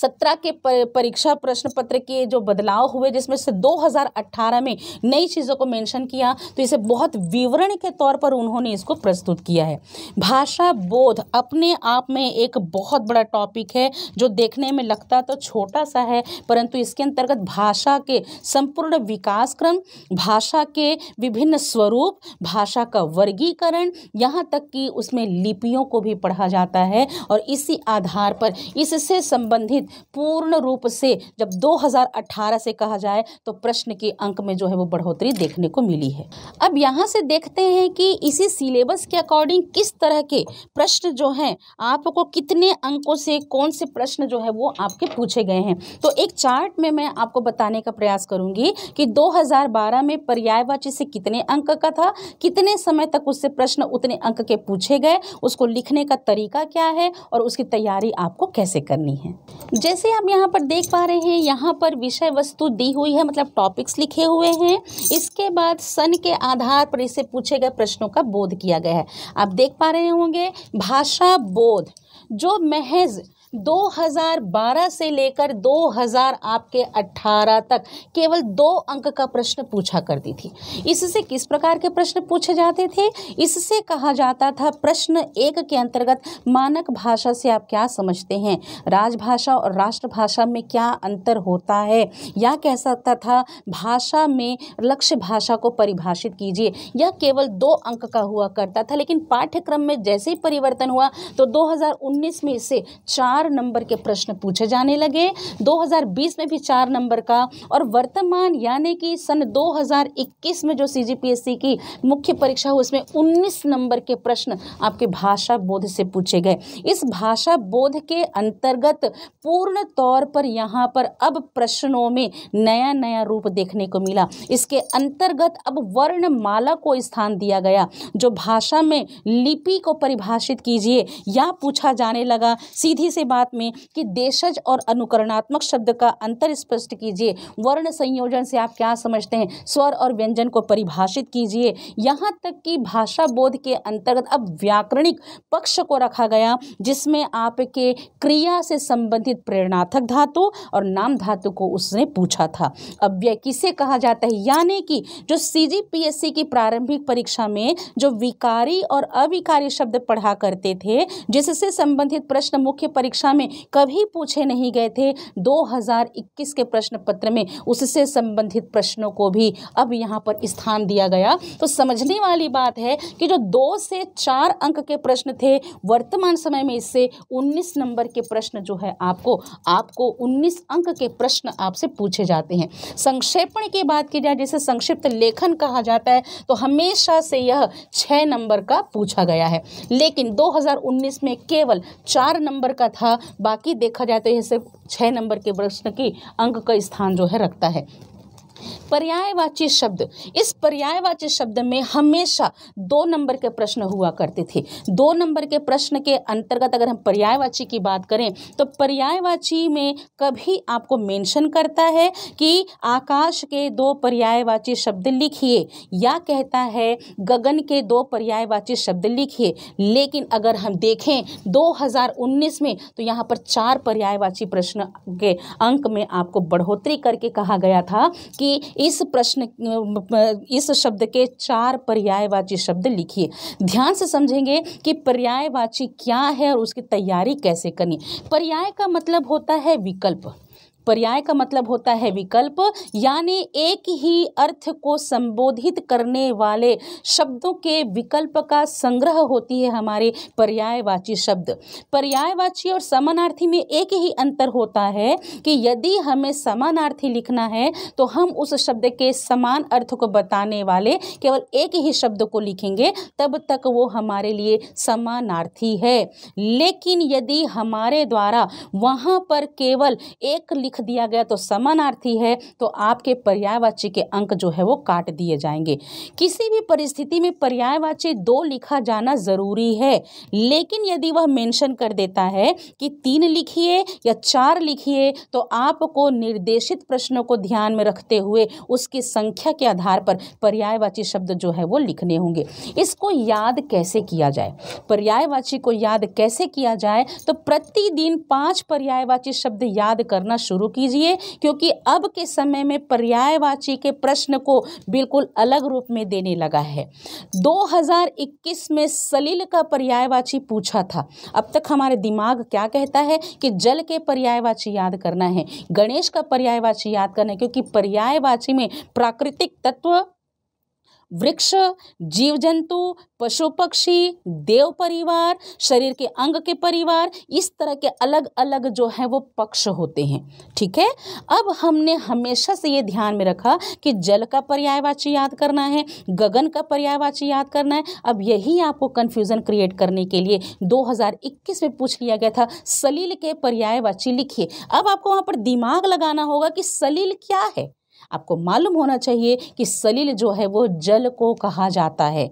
सत्रह के परीक्षा प्रश्न पत्र के जो बदलाव हुए जिसमें से 2018 में नई चीज़ों को मेंशन किया तो इसे बहुत विवरण के तौर पर उन्होंने इसको प्रस्तुत किया है भाषा बोध अपने आप में एक बहुत बड़ा टॉपिक है जो देखने में लगता तो छोटा सा है परंतु इसके अंतर्गत भाषा के संपूर्ण विकास क्रम भाषा के विभिन्न स्वरूप भाषा का वर्गीकरण यहाँ तक कि उसमें लिपियों को भी पढ़ा जाता है और इसी आधार पर इससे संबंध संबंधित पूर्ण रूप से जब 2018 से कहा जाए तो प्रश्न के अंक में जो है वो बढ़ोतरी देखने को मिली है अब यहाँ से देखते हैं कि इसी सिलेबस के अकॉर्डिंग किस तरह के प्रश्न जो हैं आपको कितने अंकों से कौन से प्रश्न जो है वो आपके पूछे गए हैं तो एक चार्ट में मैं आपको बताने का प्रयास करूंगी कि 2012 में पर्यायवाची से कितने अंक का था कितने समय तक उससे प्रश्न उतने अंक के पूछे गए उसको लिखने का तरीका क्या है और उसकी तैयारी आपको कैसे करनी है जैसे आप यहाँ पर देख पा रहे हैं यहाँ पर विषय वस्तु दी हुई है मतलब टॉपिक्स लिखे हुए हैं इसके बाद सन के आधार पर इसे पूछे गए प्रश्नों का बोध किया गया है आप देख पा रहे होंगे भाषा बोध जो महज 2012 से लेकर 2000 आपके 18 तक केवल दो अंक का प्रश्न पूछा करती थी इससे किस प्रकार के प्रश्न पूछे जाते थे इससे कहा जाता था प्रश्न एक के अंतर्गत मानक भाषा से आप क्या समझते हैं राजभाषा और राष्ट्रभाषा में क्या अंतर होता है या कह सकता था भाषा में लक्ष्य भाषा को परिभाषित कीजिए यह केवल दो अंक का हुआ करता था लेकिन पाठ्यक्रम में जैसे ही परिवर्तन हुआ तो 2019 में इसे चार चार नंबर के प्रश्न पूछे जाने लगे 2020 में भी चार नंबर का और वर्तमान यानी कि सन 2021 में जो सीजीपीएससी की मुख्य परीक्षा हुई उसमें 19 नंबर के प्रश्न आपके भाषा बोध से पूछे गए इस भाषा बोध के अंतर्गत पूर्ण तौर पर यहाँ पर अब प्रश्नों में नया नया रूप देखने को मिला इसके अंतर्गत अब वर्णमाला को स्थान दिया गया जो भाषा में लिपि को परिभाषित कीजिए या पूछा जाने लगा सीधी से बात में कि देशज और अनुकरणात्मक शब्द का अंतर स्पष्ट कीजिए वर्ण संयोजन से आप क्या समझते हैं स्वर और व्यंजन को परिभाषित कीजिए यहाँ तक कि भाषा बोध के अंतर्गत अब व्याकरणिक पक्ष को रखा गया जिसमें आपके क्रिया से संबंधित प्रेरणाथक धातु और नाम धातु को उसने पूछा था अव्यय किसे कहा जाता है यानी कि जो सी की प्रारंभिक परीक्षा में जो विकारी और अविकारी शब्द पढ़ा करते थे जिससे संबंधित प्रश्न मुख्य परीक्षा परीक्षा में कभी पूछे नहीं गए थे 2021 के प्रश्न पत्र में उससे संबंधित प्रश्नों को भी अब यहाँ पर स्थान दिया गया तो समझने वाली बात है कि जो दो से चार अंक के प्रश्न थे वर्तमान समय में इससे 19 नंबर के प्रश्न जो है आपको आपको 19 अंक के प्रश्न आपसे पूछे जाते हैं संक्षेपण की बात की जाए जैसे संक्षिप्त लेखन कहा जाता है तो हमेशा से यह छः नंबर का पूछा गया है लेकिन 2019 में केवल चार नंबर का था बाकी देखा जाए तो यह सिर्फ छः नंबर के प्रश्न की अंक का स्थान जो है रखता है पर्यायवाची शब्द इस पर्यायवाची शब्द में हमेशा दो नंबर के प्रश्न हुआ करते थे दो नंबर के प्रश्न के अंतर्गत अगर हम पर्यायवाची की बात करें तो पर्यायवाची में कभी आपको मेंशन करता है कि आकाश के दो पर्यायवाची शब्द लिखिए या कहता है गगन के दो पर्यायवाची शब्द लिखिए लेकिन अगर हम देखें 2019 में तो यहाँ पर चार पर्यायवाची प्रश्न के अंक में आपको बढ़ोतरी करके कहा गया था कि इस प्रश्न इस शब्द के चार पर्यायवाची शब्द लिखिए ध्यान से समझेंगे कि पर्यायवाची क्या है और उसकी तैयारी कैसे करनी पर्याय का मतलब होता है विकल्प पर्याय का मतलब होता है विकल्प यानी एक ही अर्थ को संबोधित करने वाले शब्दों के विकल्प का संग्रह होती है हमारे पर्यायवाची शब्द पर्यायवाची और समानार्थी में एक ही अंतर होता है कि यदि हमें समानार्थी लिखना है तो हम उस शब्द के समान अर्थ को बताने वाले केवल एक ही शब्द को लिखेंगे तब तक वो हमारे लिए समानार्थी है लेकिन यदि हमारे द्वारा वहाँ पर केवल एक लिख दिया गया तो समानार्थी है तो आपके पर्यायवाची के अंक जो है वो काट दिए जाएंगे किसी भी परिस्थिति में पर्यायवाची दो लिखा जाना ज़रूरी है लेकिन यदि वह मेंशन कर देता है कि तीन लिखिए या चार लिखिए तो आपको निर्देशित प्रश्नों को ध्यान में रखते हुए उसकी संख्या के आधार पर पर्यायवाची शब्द जो है वो लिखने होंगे इसको याद कैसे किया जाए पर्यायवाची को याद कैसे किया जाए तो प्रतिदिन पांच पर्यायवाची शब्द याद करना शुरू शुरू कीजिए क्योंकि अब के समय में पर्यायवाची के प्रश्न को बिल्कुल अलग रूप में देने लगा है 2021 में सलील का पर्यायवाची पूछा था अब तक हमारे दिमाग क्या कहता है कि जल के पर्यायवाची याद करना है गणेश का पर्यायवाची याद करना है क्योंकि पर्यायवाची में प्राकृतिक तत्व वृक्ष जीव जंतु पशु पक्षी देव परिवार शरीर के अंग के परिवार इस तरह के अलग अलग जो है वो पक्ष होते हैं ठीक है अब हमने हमेशा से ये ध्यान में रखा कि जल का पर्यायवाची याद करना है गगन का पर्यायवाची याद करना है अब यही आपको कन्फ्यूज़न क्रिएट करने के लिए 2021 में पूछ लिया गया था सलील के पर्यायवाची लिखिए अब आपको वहाँ पर दिमाग लगाना होगा कि सलील क्या है आपको मालूम होना चाहिए कि सलील जो है वो जल को कहा जाता है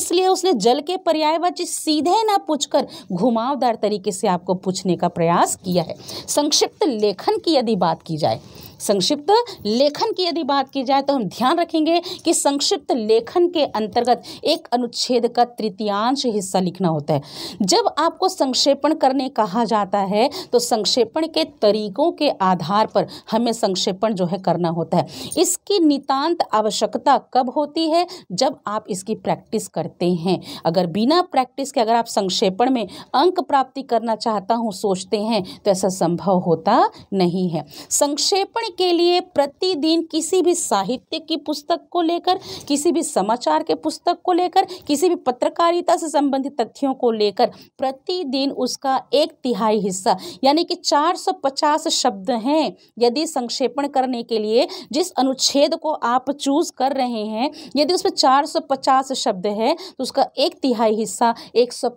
इसलिए उसने जल के पर्यायवाची सीधे ना पूछकर घुमावदार तरीके से आपको पूछने का प्रयास किया है संक्षिप्त लेखन की यदि बात की जाए संक्षिप्त लेखन की यदि बात की जाए तो हम ध्यान रखेंगे कि संक्षिप्त लेखन के अंतर्गत एक अनुच्छेद का तृतीयांश हिस्सा लिखना होता है जब आपको संक्षेपण करने कहा जाता है तो संक्षेपण के तरीकों के आधार पर हमें संक्षेपण जो है करना होता है इसकी नितांत आवश्यकता कब होती है जब आप इसकी प्रैक्टिस करते हैं अगर बिना प्रैक्टिस के अगर आप संक्षेपण में अंक प्राप्ति करना चाहता हूँ सोचते हैं तो ऐसा संभव होता नहीं है संक्षेपण के लिए प्रतिदिन किसी भी साहित्य की पुस्तक को लेकर किसी भी समाचार के पुस्तक को लेकर किसी भी पत्रकारिता से संबंधित तथ्यों को लेकर प्रतिदिन उसका एक तिहाई हिस्सा यानी कि 450 शब्द हैं यदि संक्षेपण करने के लिए जिस अनुच्छेद को आप चूज कर रहे हैं यदि उसमें पचास शब्द है तो उसका एक तिहाई हिस्सा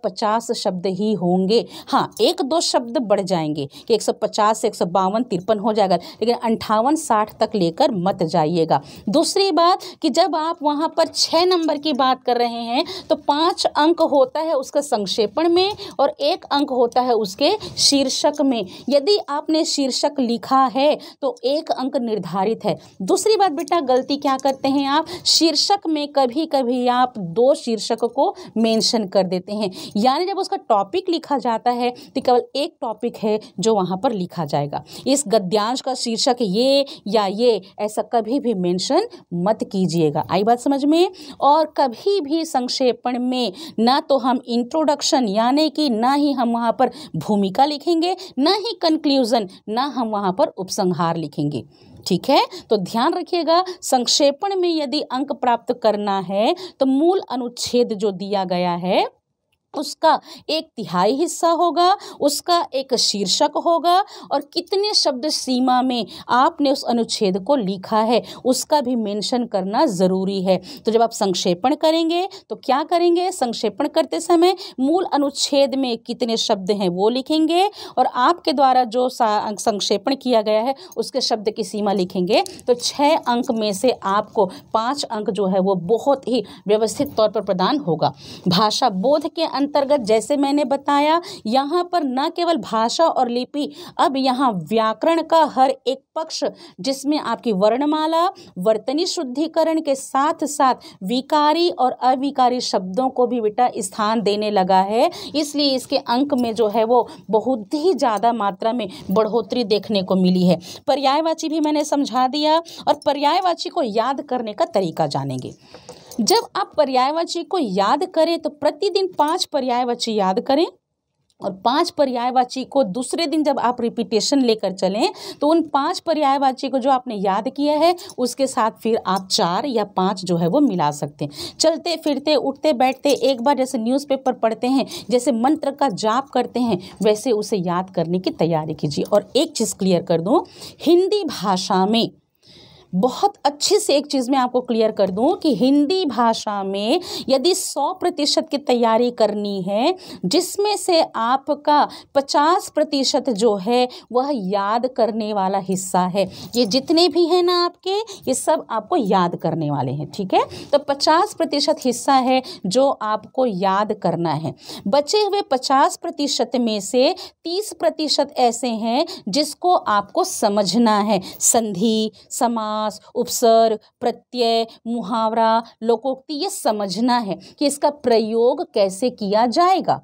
पचास शब्द ही होंगे हाँ एक दो शब्द बढ़ जाएंगे कि एक सौ पचास से एक सौ बावन तिरपन हो जाएगा लेकिन अट्ठावन साठ तक लेकर मत जाइएगा दूसरी बात कि जब आप वहाँ पर छः नंबर की बात कर रहे हैं तो पाँच अंक होता है उसका संक्षेपण में और एक अंक होता है उसके शीर्षक में यदि आपने शीर्षक लिखा है तो एक अंक निर्धारित है दूसरी बात बेटा गलती क्या करते हैं आप शीर्षक में कभी कभी आप दो शीर्षक को मेंशन कर देते हैं यानी जब उसका टॉपिक लिखा जाता है तो केवल एक टॉपिक है जो वहां पर लिखा जाएगा इस गद्यांश का शीर्षक कि ये या ये ऐसा कभी भी मेंशन मत कीजिएगा आई बात समझ में और कभी भी संक्षेपण में ना तो हम इंट्रोडक्शन यानी कि ना ही हम वहाँ पर भूमिका लिखेंगे ना ही कंक्लूजन ना हम वहाँ पर उपसंहार लिखेंगे ठीक है तो ध्यान रखिएगा संक्षेपण में यदि अंक प्राप्त करना है तो मूल अनुच्छेद जो दिया गया है उसका एक तिहाई हिस्सा होगा उसका एक शीर्षक होगा और कितने शब्द सीमा में आपने उस अनुच्छेद को लिखा है उसका भी मेंशन करना ज़रूरी है तो जब आप संक्षेपण करेंगे तो क्या करेंगे संक्षेपण करते समय मूल अनुच्छेद में कितने शब्द हैं वो लिखेंगे और आपके द्वारा जो संक्षेपण किया गया है उसके शब्द की सीमा लिखेंगे तो छः अंक में से आपको पाँच अंक जो है वो बहुत ही व्यवस्थित तौर पर प्रदान होगा भाषा बोध के अंदर अंतर्गत जैसे मैंने बताया यहाँ पर न केवल भाषा और लिपि अब यहाँ व्याकरण का हर एक पक्ष जिसमें आपकी वर्णमाला वर्तनी शुद्धिकरण के साथ साथ विकारी और अविकारी शब्दों को भी बेटा स्थान देने लगा है इसलिए इसके अंक में जो है वो बहुत ही ज़्यादा मात्रा में बढ़ोतरी देखने को मिली है पर्यायवाची भी मैंने समझा दिया और पर्यायवाची को याद करने का तरीका जानेंगे जब आप पर्यायवाची को याद करें तो प्रतिदिन पांच पर्यायवाची याद करें और पांच पर्यायवाची को दूसरे दिन जब आप रिपीटेशन लेकर चलें तो उन पांच पर्यायवाची को जो आपने याद किया है उसके साथ फिर आप चार या पांच जो है वो मिला सकते हैं चलते फिरते उठते बैठते एक बार जैसे न्यूज़पेपर पढ़ते हैं जैसे मंत्र का जाप करते हैं वैसे उसे याद करने की तैयारी कीजिए और एक चीज़ क्लियर कर दूँ हिंदी भाषा में बहुत अच्छे से एक चीज़ मैं आपको क्लियर कर दूं कि हिंदी भाषा में यदि सौ प्रतिशत की तैयारी करनी है जिसमें से आपका पचास प्रतिशत जो है वह याद करने वाला हिस्सा है ये जितने भी हैं ना आपके ये सब आपको याद करने वाले हैं ठीक है तो पचास प्रतिशत हिस्सा है जो आपको याद करना है बचे हुए पचास प्रतिशत में से तीस प्रतिशत ऐसे हैं जिसको आपको समझना है संधि समाज समास उपसर प्रत्यय मुहावरा लोकोक्ति ये समझना है कि इसका प्रयोग कैसे किया जाएगा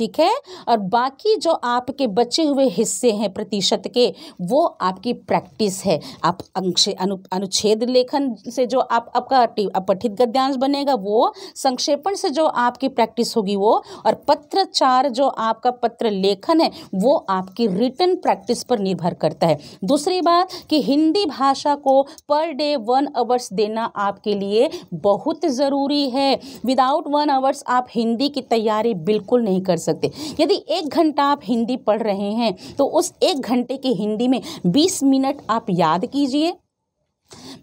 ठीक है और बाकी जो आपके बचे हुए हिस्से हैं प्रतिशत के वो आपकी प्रैक्टिस है आप अंश अनु अनुच्छेद लेखन से जो आप आपका पठित गद्यांश बनेगा वो संक्षेपण से जो आपकी प्रैक्टिस होगी वो और पत्रचार जो आपका पत्र लेखन है वो आपकी रिटर्न प्रैक्टिस पर निर्भर करता है दूसरी बात कि हिंदी भाषा को पर डे वन आवर्स देना आपके लिए बहुत ज़रूरी है विदाउट वन आवर्स आप हिंदी की तैयारी बिल्कुल नहीं कर सकते सकते यदि एक घंटा आप हिंदी पढ़ रहे हैं तो उस एक घंटे की हिंदी में बीस मिनट आप याद कीजिए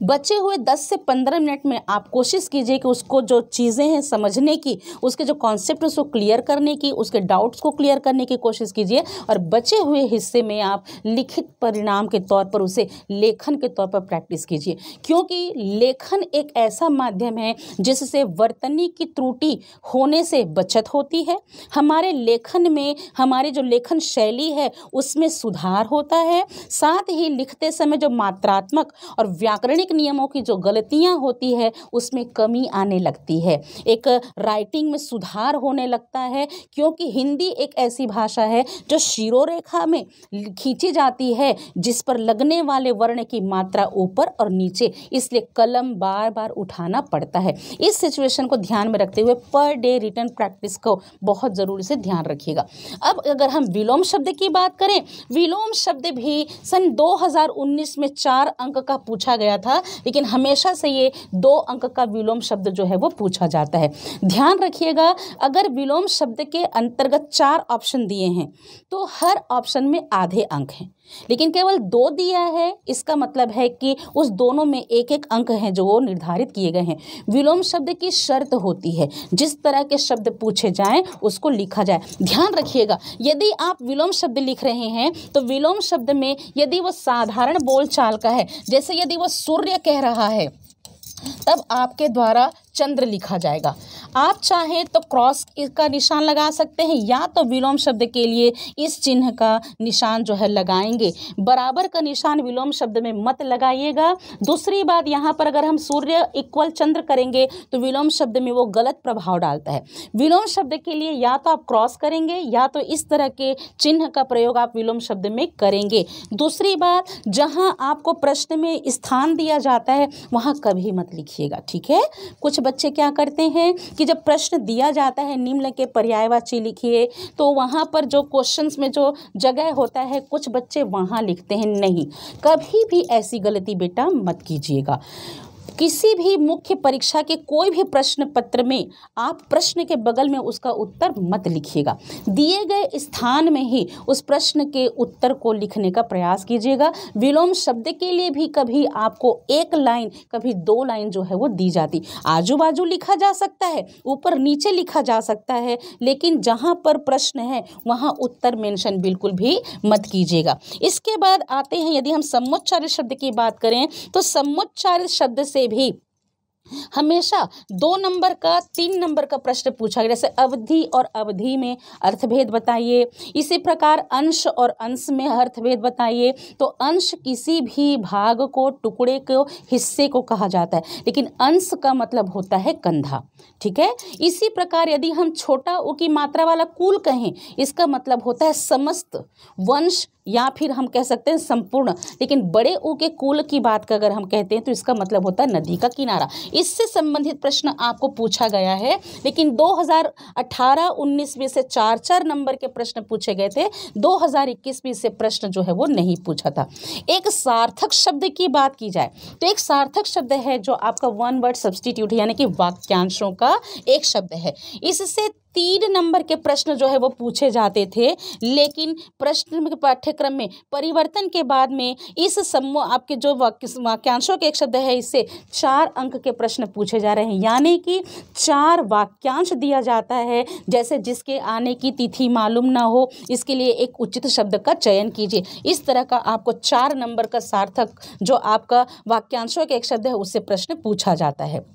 बचे हुए 10 से 15 मिनट में आप कोशिश कीजिए कि उसको जो चीज़ें हैं समझने की उसके जो कॉन्सेप्ट उसको क्लियर करने की उसके डाउट्स को क्लियर करने की कोशिश कीजिए और बचे हुए हिस्से में आप लिखित परिणाम के तौर पर उसे लेखन के तौर पर प्रैक्टिस कीजिए क्योंकि लेखन एक ऐसा माध्यम है जिससे वर्तनी की त्रुटि होने से बचत होती है हमारे लेखन में हमारी जो लेखन शैली है उसमें सुधार होता है साथ ही लिखते समय जो मात्रात्मक और व्या व्याकरणिक नियमों की जो गलतियाँ होती है उसमें कमी आने लगती है एक राइटिंग में सुधार होने लगता है क्योंकि हिंदी एक ऐसी भाषा है जो शिरोरेखा में खींची जाती है जिस पर लगने वाले वर्ण की मात्रा ऊपर और नीचे इसलिए कलम बार बार उठाना पड़ता है इस सिचुएशन को ध्यान में रखते हुए पर डे रिटर्न प्रैक्टिस को बहुत ज़रूरी से ध्यान रखिएगा अब अगर हम विलोम शब्द की बात करें विलोम शब्द भी सन 2019 में चार अंक का पूछा गया गया था लेकिन हमेशा से ये दो अंक का विलोम शब्द जो है वो पूछा जाता है ध्यान रखिएगा अगर विलोम शब्द के अंतर्गत चार ऑप्शन दिए हैं तो हर ऑप्शन में आधे अंक हैं लेकिन केवल दो दिया है इसका मतलब है कि उस दोनों में एक एक अंक है जो वो निर्धारित किए गए हैं विलोम शब्द की शर्त होती है जिस तरह के शब्द पूछे जाएं उसको लिखा जाए ध्यान रखिएगा यदि आप विलोम शब्द लिख रहे हैं तो विलोम शब्द में यदि वो साधारण बोलचाल का है जैसे यदि वो सूर्य कह रहा है तब आपके द्वारा चंद्र लिखा जाएगा आप चाहें तो क्रॉस का निशान लगा सकते हैं या तो विलोम शब्द के लिए इस चिन्ह का निशान जो है लगाएंगे बराबर का निशान विलोम शब्द में मत लगाइएगा दूसरी बात यहाँ पर अगर हम सूर्य इक्वल चंद्र करेंगे तो विलोम शब्द में वो गलत प्रभाव डालता है विलोम शब्द के लिए या तो आप क्रॉस करेंगे या तो इस तरह के चिन्ह का प्रयोग आप विलोम शब्द में करेंगे दूसरी बात जहाँ आपको प्रश्न में स्थान दिया जाता है वहाँ कभी मत लिखिएगा ठीक है कुछ बच्चे क्या करते हैं कि जब प्रश्न दिया जाता है निम्न के पर्यायवाची लिखिए तो वहाँ पर जो क्वेश्चंस में जो जगह होता है कुछ बच्चे वहाँ लिखते हैं नहीं कभी भी ऐसी गलती बेटा मत कीजिएगा किसी भी मुख्य परीक्षा के कोई भी प्रश्न पत्र में आप प्रश्न के बगल में उसका उत्तर मत लिखिएगा दिए गए स्थान में ही उस प्रश्न के उत्तर को लिखने का प्रयास कीजिएगा विलोम शब्द के लिए भी कभी आपको एक लाइन कभी दो लाइन जो है वो दी जाती आजू बाजू लिखा जा सकता है ऊपर नीचे लिखा जा सकता है लेकिन जहाँ पर प्रश्न है वहाँ उत्तर मेंशन बिल्कुल भी मत कीजिएगा इसके बाद आते हैं यदि हम सम्मोच्चारित शब्द की बात करें तो सम्मोच्चारित शब्द से same heap. हमेशा दो नंबर का तीन नंबर का प्रश्न पूछा गया जैसे अवधि और अवधि में अर्थभेद बताइए इसी प्रकार अंश और अंश में अर्थभेद बताइए तो अंश किसी भी भाग को टुकड़े को हिस्से को कहा जाता है लेकिन अंश का मतलब होता है कंधा ठीक है इसी प्रकार यदि हम छोटा ऊ की मात्रा वाला कुल कहें इसका मतलब होता है समस्त वंश या फिर हम कह सकते हैं संपूर्ण लेकिन बड़े ऊ के कुल की बात का अगर हम कहते हैं तो इसका मतलब होता है नदी का किनारा इससे संबंधित प्रश्न आपको पूछा गया है लेकिन 2018-19 में से चार चार नंबर के प्रश्न पूछे गए थे 2021 में से प्रश्न जो है वो नहीं पूछा था एक सार्थक शब्द की बात की जाए तो एक सार्थक शब्द है जो आपका वन वर्ड सब्सटीट्यूट यानी कि वाक्यांशों का एक शब्द है इससे तीन नंबर के प्रश्न जो है वो पूछे जाते थे लेकिन प्रश्न पाठ्यक्रम में परिवर्तन के बाद में इस समूह आपके जो वाक्यांशों के एक शब्द है इससे चार अंक के प्रश्न पूछे जा रहे हैं यानी कि चार वाक्यांश दिया जाता है जैसे जिसके आने की तिथि मालूम ना हो इसके लिए एक उचित शब्द का चयन कीजिए इस तरह का आपको चार नंबर का सार्थक जो आपका वाक्यांशों के एक शब्द है उससे प्रश्न पूछा जाता है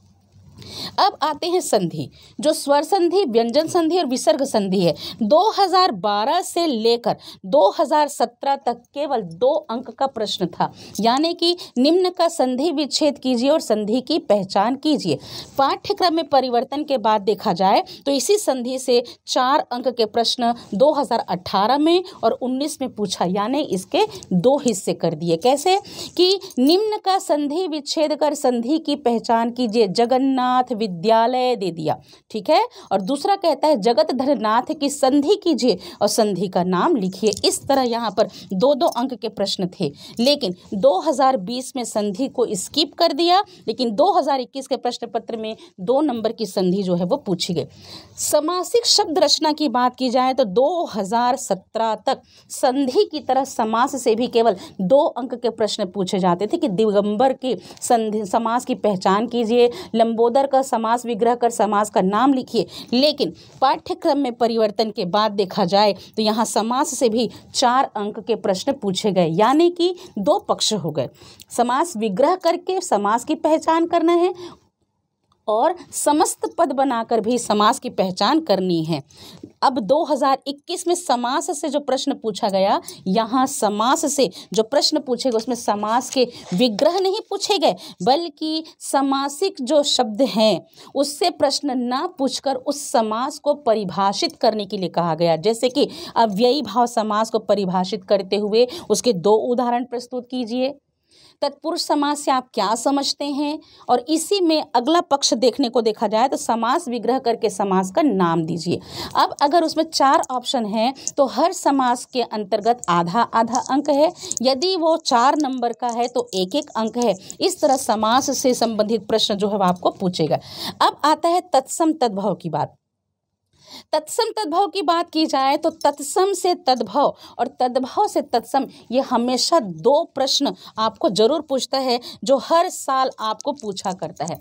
अब आते हैं संधि जो स्वर संधि व्यंजन संधि और विसर्ग संधि है 2012 से लेकर 2017 तक केवल दो अंक का प्रश्न था यानी कि निम्न का संधि विच्छेद कीजिए और संधि की पहचान कीजिए पाठ्यक्रम में परिवर्तन के बाद देखा जाए तो इसी संधि से चार अंक के प्रश्न 2018 में और 19 में पूछा यानी इसके दो हिस्से कर दिए कैसे कि निम्न का संधि विच्छेद कर संधि की पहचान कीजिए जगन्नाथ धरनाथ विद्यालय दे दिया ठीक है और दूसरा कहता है जगत धरनाथ की संधि कीजिए और संधि का नाम लिखिए इस तरह यहाँ पर दो दो अंक के प्रश्न थे लेकिन 2020 में संधि को स्किप कर दिया लेकिन 2021 के प्रश्न पत्र में दो नंबर की संधि जो है वो पूछी गई समासिक शब्द रचना की बात की जाए तो 2017 तक संधि की तरह समास से भी केवल दो अंक के प्रश्न पूछे जाते थे कि दिगंबर की संधि समास की पहचान कीजिए लंबो उदर का समास विग्रह कर समास का नाम लिखिए लेकिन पाठ्यक्रम में परिवर्तन के बाद देखा जाए तो यहाँ समास से भी चार अंक के प्रश्न पूछे गए यानी कि दो पक्ष हो गए समास विग्रह करके समास की पहचान करना है और समस्त पद बनाकर भी समास की पहचान करनी है अब 2021 में समास से जो प्रश्न पूछा गया यहाँ समास से जो प्रश्न पूछे गए उसमें समास के विग्रह नहीं पूछे गए बल्कि समासिक जो शब्द हैं उससे प्रश्न ना पूछकर उस समास को परिभाषित करने के लिए कहा गया जैसे कि अव्ययी भाव समास को परिभाषित करते हुए उसके दो उदाहरण प्रस्तुत कीजिए तत्पुरुष समास से आप क्या समझते हैं और इसी में अगला पक्ष देखने को देखा जाए तो समास विग्रह करके समास का नाम दीजिए अब अगर उसमें चार ऑप्शन हैं तो हर समास के अंतर्गत आधा आधा अंक है यदि वो चार नंबर का है तो एक एक अंक है इस तरह समास से संबंधित प्रश्न जो है वो आपको पूछेगा अब आता है तत्सम तद्भव की बात तत्सम तद्भव की बात की जाए तो तत्सम से तद्भव और तद्भव से तत्सम ये हमेशा दो प्रश्न आपको जरूर पूछता है जो हर साल आपको पूछा करता है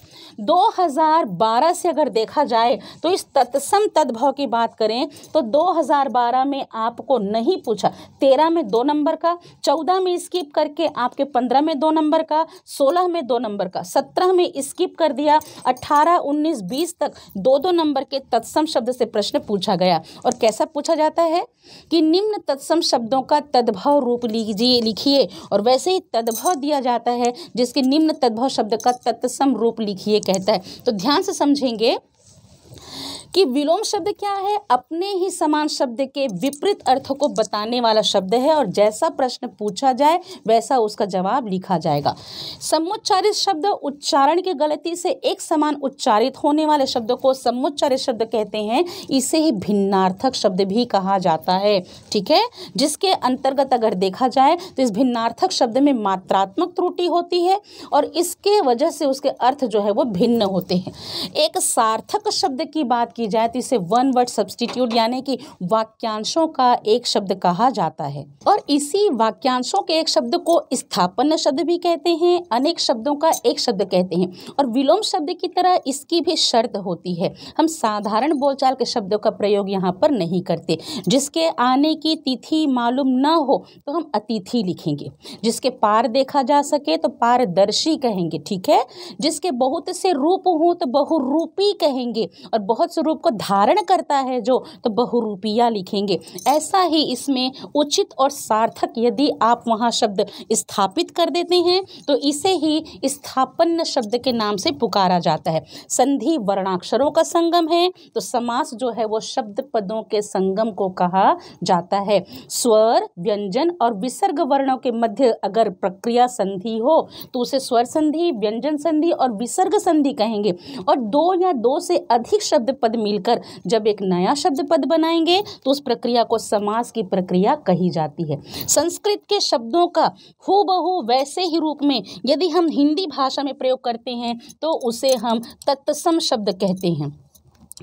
2012 से अगर देखा जाए तो इस तत्सम तद्भव की बात करें तो 2012 में आपको नहीं पूछा तेरह में दो नंबर का चौदह में स्किप करके आपके पंद्रह में दो नंबर का सोलह में दो नंबर का सत्रह में स्किप कर दिया अट्ठारह उन्नीस बीस तक दो दो नंबर के तत्सम शब्द से प्रश्न पूछा गया और कैसा पूछा जाता है कि निम्न तत्सम शब्दों का तद्भव रूप लीजिए लिखिए और वैसे ही तद्भव दिया जाता है जिसके निम्न तद्भव शब्द का तत्सम रूप लिखिए कहता है तो ध्यान से समझेंगे कि विलोम शब्द क्या है अपने ही समान शब्द के विपरीत अर्थ को बताने वाला शब्द है और जैसा प्रश्न पूछा जाए वैसा उसका जवाब लिखा जाएगा समुच्चारित शब्द उच्चारण की गलती से एक समान उच्चारित होने वाले शब्द को समुच्चारित शब्द कहते हैं इसे ही भिन्नार्थक शब्द भी कहा जाता है ठीक है जिसके अंतर्गत अगर देखा जाए तो इस भिन्नार्थक शब्द में मात्रात्मक त्रुटि होती है और इसके वजह से उसके अर्थ जो है वो भिन्न होते हैं एक सार्थक शब्द की बात की की जाए तो इसे वन वर्ड सब्सटीट्यूट यानी कि वाक्यांशों का एक शब्द कहा जाता है और इसी वाक्यांशों के एक शब्द को स्थापन शब्द भी कहते हैं अनेक शब्दों का एक शब्द कहते हैं और विलोम शब्द की तरह इसकी भी शर्त होती है हम साधारण बोलचाल के शब्दों का प्रयोग यहाँ पर नहीं करते जिसके आने की तिथि मालूम न हो तो हम अतिथि लिखेंगे जिसके पार देखा जा सके तो पारदर्शी कहेंगे ठीक है जिसके बहुत से रूप हों तो बहुरूपी कहेंगे और बहुत से रूप को धारण करता है जो तो बहुरूपिया लिखेंगे ऐसा ही इसमें उचित और सार्थक यदि आप वहाँ शब्द स्थापित कर देते हैं तो इसे ही स्थापन शब्द के नाम से पुकारा जाता है संधि वर्णाक्षरों का संगम है तो समास जो है वो शब्द पदों के संगम को कहा जाता है स्वर व्यंजन और विसर्ग वर्णों के मध्य अगर प्रक्रिया संधि हो तो उसे स्वर संधि व्यंजन संधि और विसर्ग संधि कहेंगे और दो या दो से अधिक शब्द पद मिलकर जब एक नया शब्द पद बनाएंगे तो उस प्रक्रिया को समास की प्रक्रिया कही जाती है संस्कृत के शब्दों का हूबहू वैसे ही रूप में यदि हम हिंदी भाषा में प्रयोग करते हैं तो उसे हम तत्सम शब्द कहते हैं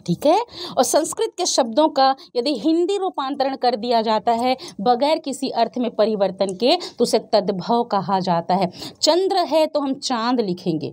ठीक है और संस्कृत के शब्दों का यदि हिंदी रूपांतरण कर दिया जाता है बगैर किसी अर्थ में परिवर्तन के तो उसे तद्भव कहा जाता है चंद्र है तो हम चांद लिखेंगे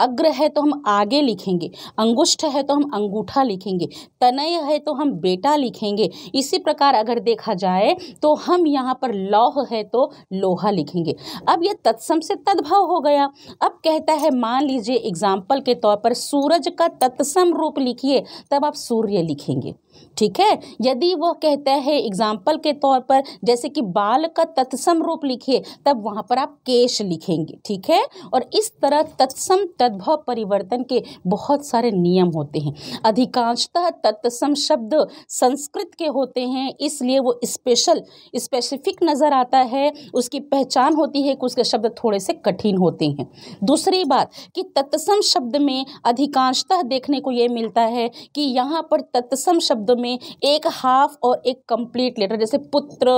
अग्र है तो हम आगे लिखेंगे अंगुष्ठ है तो हम अंगूठा लिखेंगे तनय है तो हम बेटा लिखेंगे इसी प्रकार अगर देखा जाए तो हम यहाँ पर लौह है तो लोहा लिखेंगे अब ये तत्सम से तद्भव हो गया अब कहता है मान लीजिए एग्जाम्पल के तौर पर सूरज का तत्सम रूप लिखिए तब आप सूर्य लिखेंगे ठीक है यदि वह कहता है एग्जाम्पल के तौर पर जैसे कि बाल का तत्सम रूप लिखिए तब वहाँ पर आप केश लिखेंगे ठीक है और इस तरह तत्सम तद्भव परिवर्तन के बहुत सारे नियम होते हैं अधिकांशतः तत्सम शब्द संस्कृत के होते हैं इसलिए वो स्पेशल स्पेसिफिक नज़र आता है उसकी पहचान होती है कि उसके शब्द थोड़े से कठिन होते हैं दूसरी बात कि तत्सम शब्द में अधिकांशतः देखने को ये मिलता है कि यहाँ पर तत्सम शब्द शब्द में एक हाफ और एक कंप्लीट लेटर जैसे पुत्र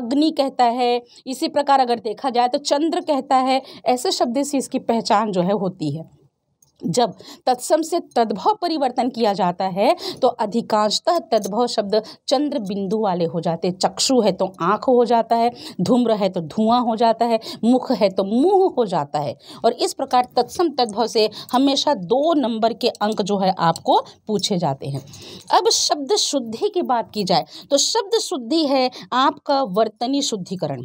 अग्नि कहता है इसी प्रकार अगर देखा जाए तो चंद्र कहता है ऐसे शब्द से इसकी पहचान जो है होती है जब तत्सम से तद्भव परिवर्तन किया जाता है तो अधिकांशतः तद्भव शब्द चंद्र बिंदु वाले हो जाते चक्षु है तो आँख हो जाता है धूम्र है तो धुआं हो जाता है मुख है तो मुंह हो जाता है और इस प्रकार तत्सम तद्भव से हमेशा दो नंबर के अंक जो है आपको पूछे जाते हैं अब शब्द शुद्धि की बात की जाए तो शब्द शुद्धि है आपका वर्तनी शुद्धिकरण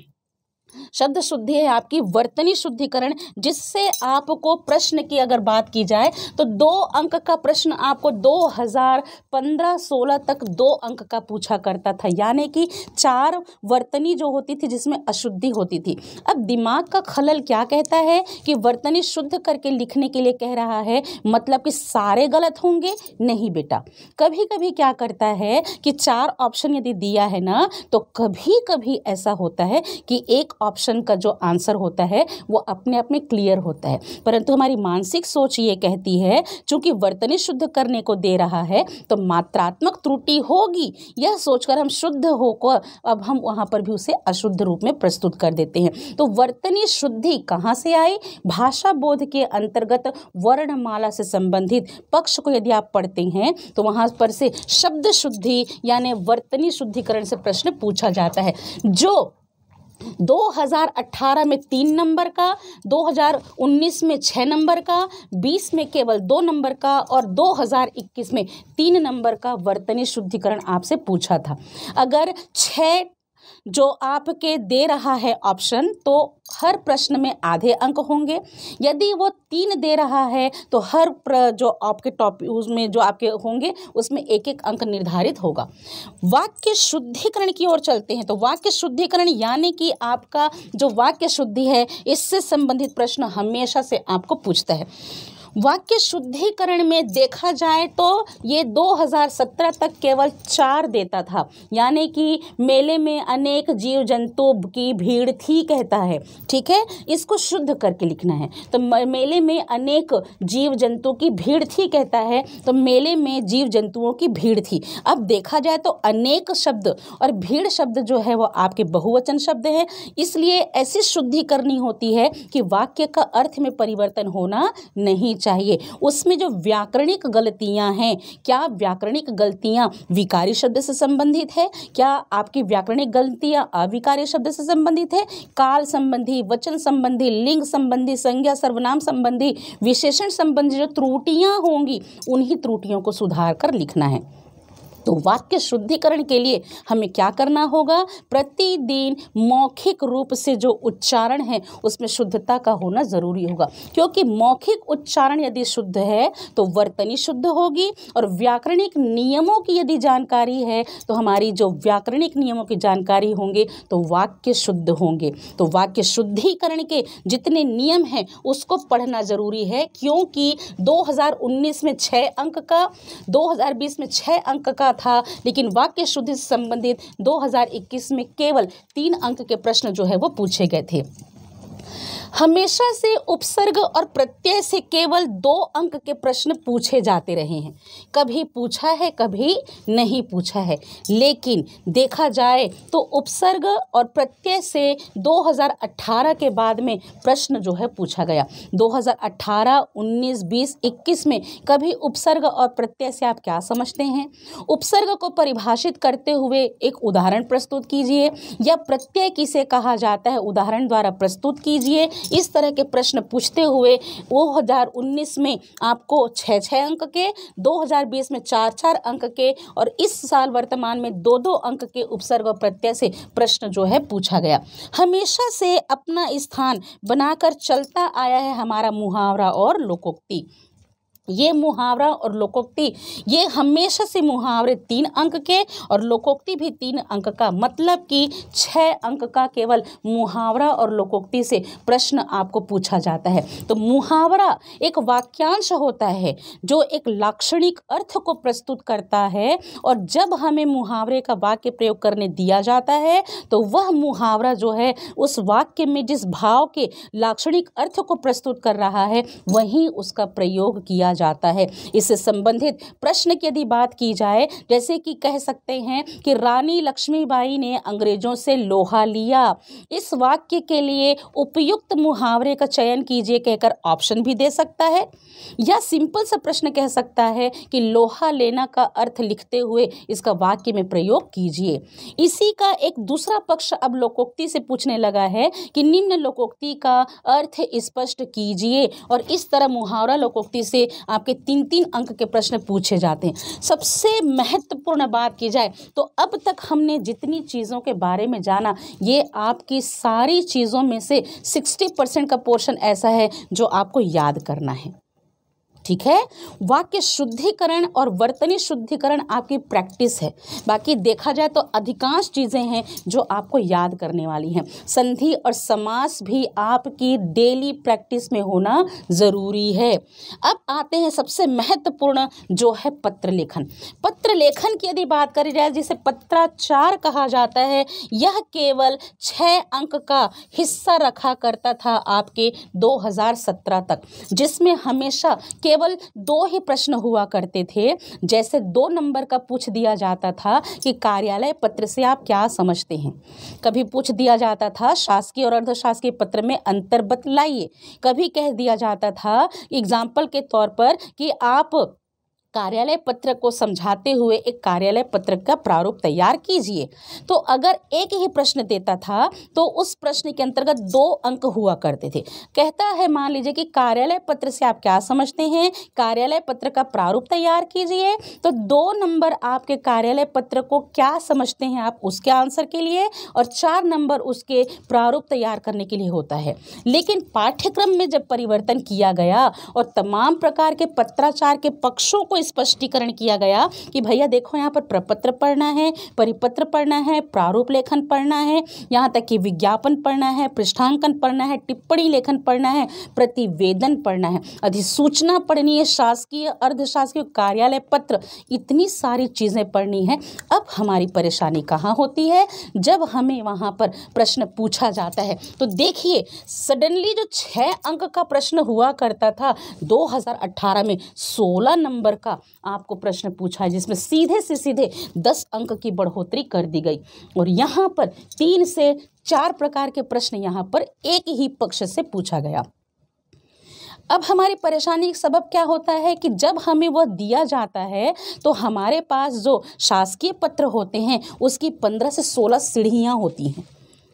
शब्द शुद्धि है आपकी वर्तनी शुद्धिकरण जिससे आपको प्रश्न की अगर बात की जाए तो दो अंक का प्रश्न आपको दो हज़ार पंद्रह सोलह तक दो अंक का पूछा करता था यानी कि चार वर्तनी जो होती थी जिसमें अशुद्धि होती थी अब दिमाग का खलल क्या कहता है कि वर्तनी शुद्ध करके लिखने के लिए कह रहा है मतलब कि सारे गलत होंगे नहीं बेटा कभी कभी क्या करता है कि चार ऑप्शन यदि दिया है ना तो कभी कभी ऐसा होता है कि एक ऑप्शन का जो आंसर होता है वो अपने आप में क्लियर होता है परंतु हमारी मानसिक सोच ये कहती है चूँकि वर्तनी शुद्ध करने को दे रहा है तो मात्रात्मक त्रुटि होगी यह सोचकर हम शुद्ध होकर अब हम वहाँ पर भी उसे अशुद्ध रूप में प्रस्तुत कर देते हैं तो वर्तनी शुद्धि कहाँ से आई भाषा बोध के अंतर्गत वर्णमाला से संबंधित पक्ष को यदि आप पढ़ते हैं तो वहाँ पर से शब्द शुद्धि यानी वर्तनी शुद्धिकरण से प्रश्न पूछा जाता है जो 2018 में तीन नंबर का 2019 में छः नंबर का 20 में केवल दो नंबर का और 2021 में तीन नंबर का वर्तनी शुद्धिकरण आपसे पूछा था अगर छः जो आपके दे रहा है ऑप्शन तो हर प्रश्न में आधे अंक होंगे यदि वो तीन दे रहा है तो हर प्र, जो आपके टॉपिक उसमें जो आपके होंगे उसमें एक एक अंक निर्धारित होगा वाक्य शुद्धिकरण की ओर चलते हैं तो वाक्य शुद्धिकरण यानी कि आपका जो वाक्य शुद्धि है इससे संबंधित प्रश्न हमेशा से आपको पूछता है वाक्य शुद्धिकरण में देखा जाए तो ये 2017 तक केवल चार देता था यानी कि मेले में अनेक जीव जंतु की भीड़ थी कहता है ठीक है इसको शुद्ध करके लिखना है तो मेले में अनेक जीव जंतु की भीड़ थी कहता है तो मेले में जीव जंतुओं की भीड़ थी अब देखा जाए तो अनेक शब्द और भीड़ शब्द जो है वो आपके बहुवचन शब्द है इसलिए ऐसी शुद्धि करनी होती है कि वाक्य का अर्थ में परिवर्तन होना नहीं चाहिए उसमें जो व्याकरणिक गलतियां हैं क्या व्याकरणिक गलतियां विकारी शब्द से संबंधित है क्या आपकी व्याकरणिक गलतियां अविकारी शब्द से संबंधित है काल संबंधी वचन संबंधी लिंग संबंधी संज्ञा सर्वनाम संबंधी विशेषण संबंधी जो त्रुटियाँ होंगी उन्हीं त्रुटियों को सुधार कर लिखना है तो वाक्य शुद्धिकरण के लिए हमें क्या करना होगा प्रतिदिन मौखिक रूप से जो उच्चारण है उसमें शुद्धता का होना ज़रूरी होगा क्योंकि मौखिक उच्चारण यदि शुद्ध है तो वर्तनी शुद्ध होगी और व्याकरणिक नियमों की यदि जानकारी है तो हमारी जो व्याकरणिक नियमों की जानकारी होंगे तो वाक्य शुद्ध होंगे तो वाक्य शुद्धिकरण के जितने नियम हैं उसको पढ़ना ज़रूरी है क्योंकि 2019 में छः अंक का 2020 में छः अंक का था लेकिन वाक्य शुद्धि से संबंधित 2021 में केवल तीन अंक के प्रश्न जो है वो पूछे गए थे हमेशा से उपसर्ग और प्रत्यय से केवल दो अंक के प्रश्न पूछे जाते रहे हैं कभी पूछा है कभी नहीं पूछा है लेकिन देखा जाए तो उपसर्ग और प्रत्यय से 2018 के बाद में प्रश्न जो है पूछा गया 2018, 19, 20, 21 में कभी उपसर्ग और प्रत्यय से आप क्या समझते हैं उपसर्ग को परिभाषित करते हुए एक उदाहरण प्रस्तुत कीजिए या प्रत्यय किसे कहा जाता है उदाहरण द्वारा प्रस्तुत कीजिए इस तरह के प्रश्न पूछते हुए वो उन्नीस में आपको छः छः अंक के दो हजार बीस में चार चार अंक के और इस साल वर्तमान में दो दो अंक के उपसर्ग और प्रत्यय से प्रश्न जो है पूछा गया हमेशा से अपना स्थान बनाकर चलता आया है हमारा मुहावरा और लोकोक्ति ये मुहावरा और लोकोक्ति ये हमेशा से मुहावरे तीन अंक के और लोकोक्ति भी तीन अंक का मतलब कि छः अंक का केवल मुहावरा और लोकोक्ति से प्रश्न आपको पूछा जाता है तो मुहावरा एक वाक्यांश होता है जो एक लाक्षणिक अर्थ को प्रस्तुत करता है और जब हमें मुहावरे का वाक्य प्रयोग करने दिया जाता है तो वह मुहावरा जो है उस वाक्य में जिस भाव के लाक्षणिक अर्थ को प्रस्तुत कर रहा है वहीं उसका प्रयोग किया माना जाता है इससे संबंधित प्रश्न की यदि बात की जाए जैसे कि कह सकते हैं कि रानी लक्ष्मीबाई ने अंग्रेजों से लोहा लिया इस वाक्य के लिए उपयुक्त मुहावरे का चयन कीजिए कहकर ऑप्शन भी दे सकता है या सिंपल सा प्रश्न कह सकता है कि लोहा लेना का अर्थ लिखते हुए इसका वाक्य में प्रयोग कीजिए इसी का एक दूसरा पक्ष अब लोकोक्ति से पूछने लगा है कि निम्न लोकोक्ति का अर्थ स्पष्ट कीजिए और इस तरह मुहावरा लोकोक्ति से आपके तीन तीन अंक के प्रश्न पूछे जाते हैं सबसे महत्वपूर्ण बात की जाए तो अब तक हमने जितनी चीज़ों के बारे में जाना ये आपकी सारी चीज़ों में से सिक्सटी परसेंट का पोर्शन ऐसा है जो आपको याद करना है ठीक है वाक्य शुद्धिकरण और वर्तनी शुद्धिकरण आपकी प्रैक्टिस है बाकी देखा जाए तो अधिकांश चीज़ें हैं जो आपको याद करने वाली हैं संधि और समास भी आपकी डेली प्रैक्टिस में होना ज़रूरी है अब आते हैं सबसे महत्वपूर्ण जो है पत्र लेखन पत्र लेखन की यदि बात करी जाए जिसे पत्राचार कहा जाता है यह केवल छः अंक का हिस्सा रखा करता था आपके दो तक जिसमें हमेशा के केवल दो ही प्रश्न हुआ करते थे जैसे दो नंबर का पूछ दिया जाता था कि कार्यालय पत्र से आप क्या समझते हैं कभी पूछ दिया जाता था शासकीय और अर्धशासकीय पत्र में अंतर बतलाइए कभी कह दिया जाता था एग्जाम्पल के तौर पर कि आप कार्यालय पत्रक को समझाते हुए एक कार्यालय पत्रक का प्रारूप तैयार कीजिए तो अगर एक ही प्रश्न देता था तो उस प्रश्न के अंतर्गत दो अंक हुआ करते थे कहता है मान लीजिए कि कार्यालय पत्र से आप क्या समझते हैं कार्यालय पत्र का प्रारूप तैयार कीजिए तो दो नंबर आपके कार्यालय पत्र को क्या समझते हैं आप उसके आंसर के लिए और चार नंबर उसके प्रारूप तैयार करने के लिए होता है लेकिन पाठ्यक्रम में जब परिवर्तन किया गया और तमाम प्रकार के पत्राचार के पक्षों को स्पष्टीकरण किया गया कि भैया देखो यहाँ पर प्रपत्र पढ़ना है परिपत्र पढ़ना है प्रारूप लेखन पढ़ना है यहाँ तक कि विज्ञापन पढ़ना है पृष्ठांकन पढ़ना है टिप्पणी लेखन पढ़ना है प्रतिवेदन पढ़ना है अधिसूचना पढ़नी है शासकीय अर्धशासकीय कार्यालय पत्र इतनी सारी चीज़ें पढ़नी है अब हमारी परेशानी कहाँ होती है जब हमें वहाँ पर प्रश्न पूछा जाता है तो देखिए सडनली जो छः अंक का प्रश्न हुआ करता था 2018 में 16 नंबर का का आपको प्रश्न पूछा है जिसमें सीधे से सीधे दस अंक की बढ़ोतरी कर दी गई और यहाँ पर तीन से चार प्रकार के प्रश्न यहाँ पर एक ही पक्ष से पूछा गया अब हमारी परेशानी का सबब क्या होता है कि जब हमें वह दिया जाता है तो हमारे पास जो शासकीय पत्र होते हैं उसकी पंद्रह से सोलह सीढ़ियाँ होती हैं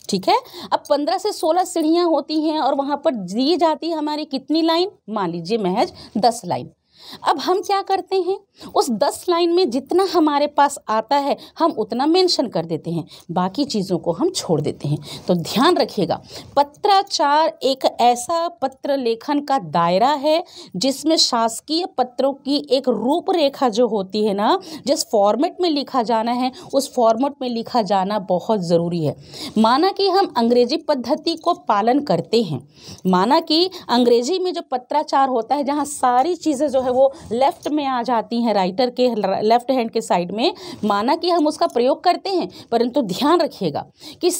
ठीक है अब पंद्रह से सोलह सीढ़ियाँ होती हैं और वहाँ पर दी जाती है हमारी कितनी लाइन मान लीजिए महज दस लाइन अब हम क्या करते हैं उस दस लाइन में जितना हमारे पास आता है हम उतना मेंशन कर देते हैं बाकी चीज़ों को हम छोड़ देते हैं तो ध्यान रखिएगा पत्राचार एक ऐसा पत्र लेखन का दायरा है जिसमें शासकीय पत्रों की एक रूपरेखा जो होती है ना जिस फॉर्मेट में लिखा जाना है उस फॉर्मेट में लिखा जाना बहुत ज़रूरी है माना कि हम अंग्रेजी पद्धति को पालन करते हैं माना कि अंग्रेजी में जो पत्राचार होता है जहाँ सारी चीज़ें जो है वो वो लेफ्ट में आ जाती हैं राइटर के लेफ्ट हैंड के साइड में माना कि हम उसका प्रयोग करते हैं परंतु ध्यान रखिएगा कि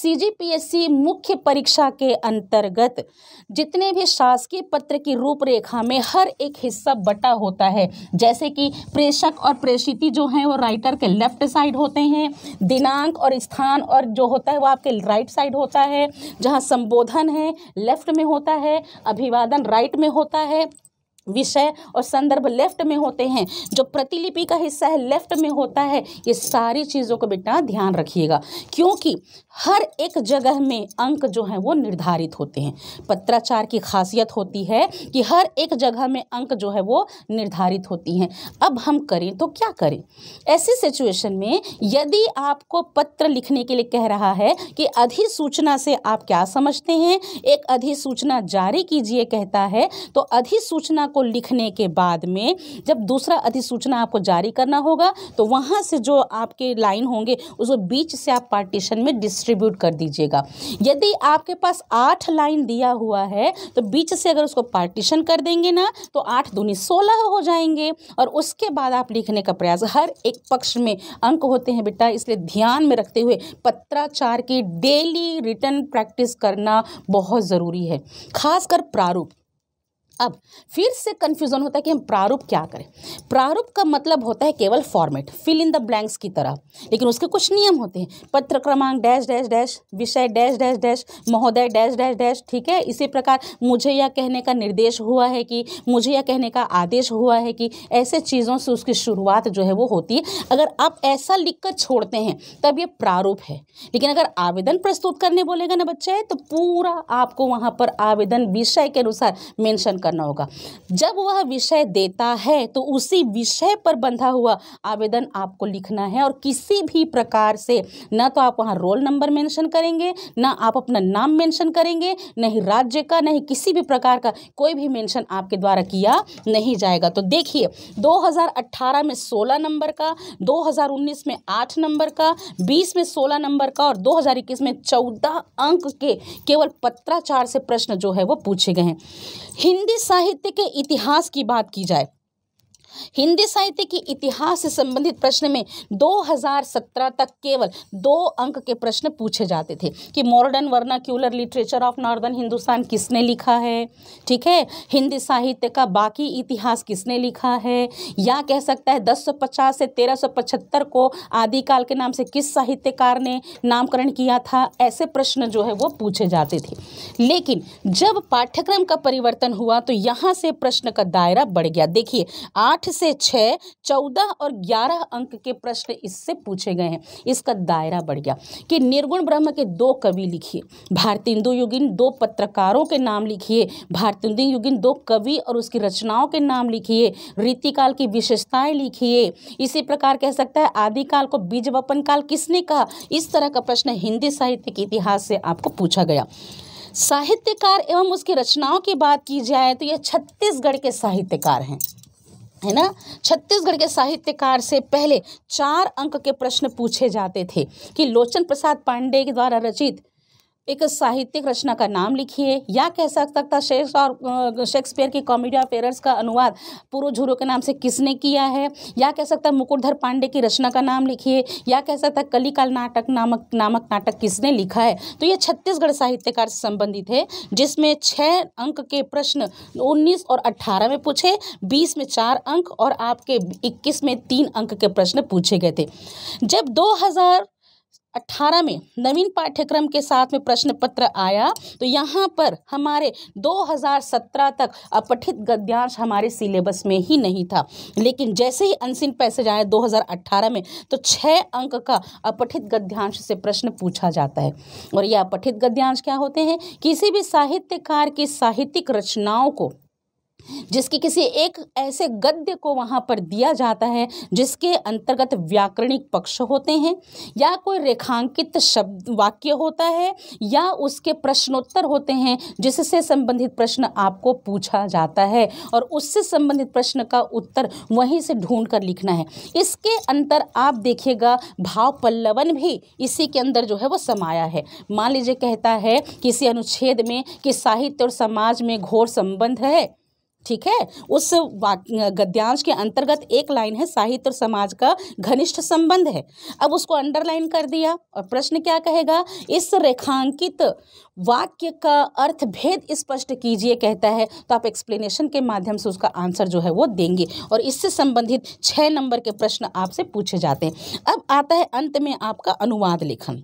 सी मुख्य परीक्षा के अंतर्गत जितने भी शासकीय पत्र की रूपरेखा में हर एक हिस्सा बटा होता है जैसे कि प्रेषक और प्रेषिति जो हैं वो राइटर के लेफ्ट साइड होते हैं दिनांक और स्थान और जो होता है वो आपके राइट साइड होता है जहाँ संबोधन है लेफ्ट में होता है अभिवादन राइट में होता है विषय और संदर्भ लेफ्ट में होते हैं जो प्रतिलिपि का हिस्सा है लेफ्ट में होता है ये सारी चीज़ों को बेटा ध्यान रखिएगा क्योंकि हर एक जगह में अंक जो हैं वो निर्धारित होते हैं पत्राचार की खासियत होती है कि हर एक जगह में अंक जो है वो निर्धारित होती हैं अब हम करें तो क्या करें ऐसी सिचुएशन में यदि आपको पत्र लिखने के लिए कह रहा है कि अधिसूचना से आप क्या समझते हैं एक अधिसूचना जारी कीजिए कहता है तो अधिसूचना को को लिखने के बाद में जब दूसरा अधिसूचना आपको जारी करना होगा तो वहाँ से जो आपके लाइन होंगे उसको बीच से आप पार्टीशन में डिस्ट्रीब्यूट कर दीजिएगा यदि आपके पास आठ लाइन दिया हुआ है तो बीच से अगर उसको पार्टीशन कर देंगे ना तो आठ दूनी सोलह हो जाएंगे और उसके बाद आप लिखने का प्रयास हर एक पक्ष में अंक होते हैं बेटा इसलिए ध्यान में रखते हुए पत्राचार की डेली रिटर्न प्रैक्टिस करना बहुत ज़रूरी है खासकर प्रारूप अब फिर से कन्फ्यूज़न होता है कि हम प्रारूप क्या करें प्रारूप का मतलब होता है केवल format fill in the blanks की तरह लेकिन उसके कुछ नियम होते हैं पत्र क्रमांक डैश डैश डैश विषय डैश डैश डैश महोदय डैश डैश डैश ठीक है इसी प्रकार मुझे यह कहने का निर्देश हुआ है कि मुझे यह कहने का आदेश हुआ है कि ऐसे चीज़ों से उसकी शुरुआत जो है वो होती है अगर आप ऐसा लिख कर छोड़ते हैं तब ये प्रारूप है लेकिन अगर आवेदन प्रस्तुत करने बोलेगा ना बच्चे तो पूरा आपको वहाँ पर आवेदन विषय के अनुसार मेंशन कर करना होगा जब वह विषय देता है तो उसी विषय पर बंधा हुआ आवेदन आपको लिखना है और किसी भी प्रकार से ना तो आप वहाँ रोल नंबर मेंशन करेंगे ना आप अपना नाम मेंशन करेंगे नहीं राज्य का नहीं किसी भी प्रकार का कोई भी मेंशन आपके द्वारा किया नहीं जाएगा तो देखिए 2018 में 16 नंबर का 2019 में 8 नंबर का 20 में 16 नंबर का और 2021 में 14 अंक के केवल पत्राचार से प्रश्न जो है वो पूछे गए हैं हिंदी साहित्य के इतिहास की बात की जाए हिंदी साहित्य के इतिहास से संबंधित प्रश्न में 2017 तक केवल दो अंक के प्रश्न पूछे जाते थे कि modern vernacular literature of northern Hindustan किसने लिखा है ठीक है हिंदी साहित्य का बाकी इतिहास किसने लिखा है या कह सकता है 1050 से 1375 को आदिकाल के नाम से किस साहित्यकार ने नामकरण किया था ऐसे प्रश्न जो है वो पूछे जाते थे लेकिन जब पाठ्यक्रम का परिवर्तन हुआ तो यहाँ से प्रश्न का दायरा बढ़ गया देखिए आठ आठ से छः चौदह और ग्यारह अंक के प्रश्न इससे पूछे गए हैं इसका दायरा बढ़ गया कि निर्गुण ब्रह्म के दो कवि लिखिए भारतीय युगिन दो पत्रकारों के नाम लिखिए भारतीय युगिन दो कवि और उसकी रचनाओं के नाम लिखिए रीतिकाल की विशेषताएं लिखिए इसी प्रकार कह सकता है आदिकाल को बीज वपन काल किसने कहा इस तरह का प्रश्न हिंदी साहित्य के इतिहास से आपको पूछा गया साहित्यकार एवं उसकी रचनाओं की बात की जाए तो यह छत्तीसगढ़ के साहित्यकार हैं है ना छत्तीसगढ़ के साहित्यकार से पहले चार अंक के प्रश्न पूछे जाते थे कि लोचन प्रसाद पांडे के द्वारा रचित एक साहित्यिक रचना का नाम लिखिए या कह सकता शेक्स और शेक्सपियर की कॉमेडी ऑफ एरर्स का अनुवाद पूर्व झूरो के नाम से किसने किया है या कह सकता मुकुटधर पांडे की रचना का नाम लिखिए या कह सकता कलिकाल नाटक नामक नामक नाटक किसने लिखा है तो ये छत्तीसगढ़ साहित्यकार से संबंधित है जिसमें छः अंक के प्रश्न उन्नीस और अट्ठारह में पूछे बीस में चार अंक और आपके इक्कीस में तीन अंक के प्रश्न पूछे गए थे जब दो हजार अट्ठारह में नवीन पाठ्यक्रम के साथ में प्रश्न पत्र आया तो यहाँ पर हमारे 2017 तक अपठित गद्यांश हमारे सिलेबस में ही नहीं था लेकिन जैसे ही अनसिन पैसे जाए 2018 में तो छः अंक का अपठित गद्यांश से प्रश्न पूछा जाता है और यह अपठित गद्यांश क्या होते हैं किसी भी साहित्यकार की साहित्यिक रचनाओं को जिसके किसी एक ऐसे गद्य को वहाँ पर दिया जाता है जिसके अंतर्गत व्याकरणिक पक्ष होते हैं या कोई रेखांकित शब्द वाक्य होता है या उसके प्रश्नोत्तर होते हैं जिससे संबंधित प्रश्न आपको पूछा जाता है और उससे संबंधित प्रश्न का उत्तर वहीं से ढूंढ कर लिखना है इसके अंतर आप देखिएगा भाव पल्लवन भी इसी के अंदर जो है वो समाया है मान लीजिए कहता है किसी अनुच्छेद में कि साहित्य और समाज में घोर संबंध है ठीक है उस गद्यांश के अंतर्गत एक लाइन है साहित्य और समाज का घनिष्ठ संबंध है अब उसको अंडरलाइन कर दिया और प्रश्न क्या कहेगा इस रेखांकित वाक्य का अर्थ भेद स्पष्ट कीजिए कहता है तो आप एक्सप्लेनेशन के माध्यम से उसका आंसर जो है वो देंगे और इससे संबंधित छः नंबर के प्रश्न आपसे पूछे जाते हैं अब आता है अंत में आपका अनुवाद लेखन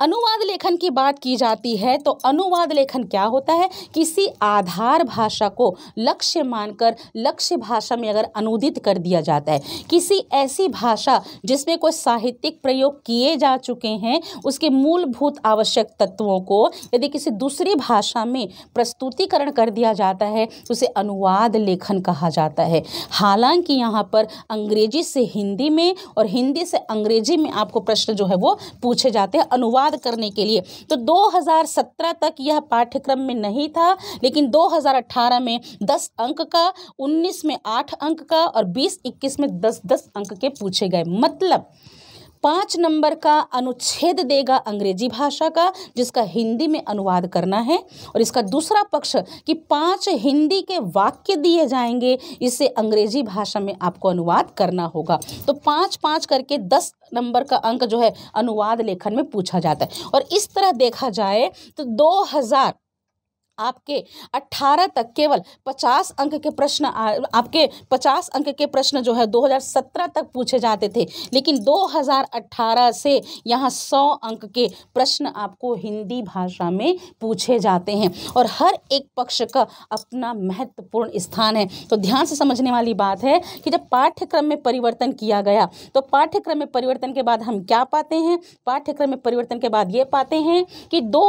अनुवाद लेखन की बात की जाती है तो अनुवाद लेखन क्या होता है किसी आधार भाषा को लक्ष्य मानकर लक्ष्य भाषा में अगर अनुदित कर दिया जाता है किसी ऐसी भाषा जिसमें कोई साहित्यिक प्रयोग किए जा चुके हैं उसके मूलभूत आवश्यक तत्वों को यदि किसी दूसरी भाषा में प्रस्तुतिकरण कर दिया जाता है उसे अनुवाद लेखन कहा जाता है हालांकि यहाँ पर अंग्रेजी से हिंदी में और हिंदी से अंग्रेजी में आपको प्रश्न जो है वो पूछे जाते हैं अनुवाद करने के लिए तो 2017 तक यह पाठ्यक्रम में नहीं था लेकिन 2018 में 10 अंक का 19 में 8 अंक का और 20 21 में 10 10 अंक के पूछे गए मतलब पाँच नंबर का अनुच्छेद देगा अंग्रेजी भाषा का जिसका हिंदी में अनुवाद करना है और इसका दूसरा पक्ष कि पाँच हिंदी के वाक्य दिए जाएंगे इसे अंग्रेजी भाषा में आपको अनुवाद करना होगा तो पाँच पाँच करके दस नंबर का अंक जो है अनुवाद लेखन में पूछा जाता है और इस तरह देखा जाए तो दो हज़ार आपके 18 तक केवल 50 अंक के प्रश्न आपके 50 अंक के प्रश्न जो है 2017 तक पूछे जाते थे लेकिन 2018 से यहाँ 100 अंक के प्रश्न आपको हिंदी भाषा में पूछे जाते हैं और हर एक पक्ष का अपना महत्वपूर्ण स्थान है तो ध्यान से समझने वाली बात है कि जब पाठ्यक्रम में परिवर्तन किया गया तो पाठ्यक्रम में परिवर्तन के बाद हम क्या पाते हैं पाठ्यक्रम में परिवर्तन के बाद ये पाते हैं कि दो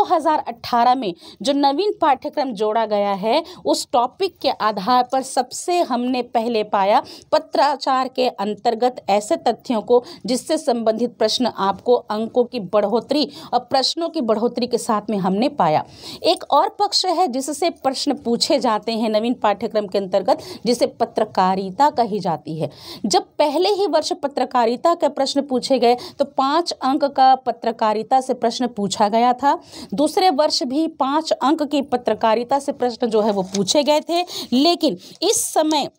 में जो नवीन पाठ्य पाठ्यक्रम जोड़ा गया है उस टॉपिक के आधार पर सबसे हमने पहले पाया पत्राचार के अंतर्गत ऐसे तथ्यों को जिससे संबंधित प्रश्न आपको अंकों की बढ़ोतरी और प्रश्नों की बढ़ोतरी के साथ में हमने पाया एक और पक्ष है जिससे प्रश्न पूछे जाते हैं नवीन पाठ्यक्रम के अंतर्गत जिसे पत्रकारिता कही जाती है जब पहले ही वर्ष पत्रकारिता के प्रश्न पूछे गए तो पांच अंक का पत्रकारिता से प्रश्न पूछा गया था दूसरे वर्ष भी पांच अंक की पत्र पत्रकारिता से प्रश्न जो है वो पूछे गए थे लेकिन इस समय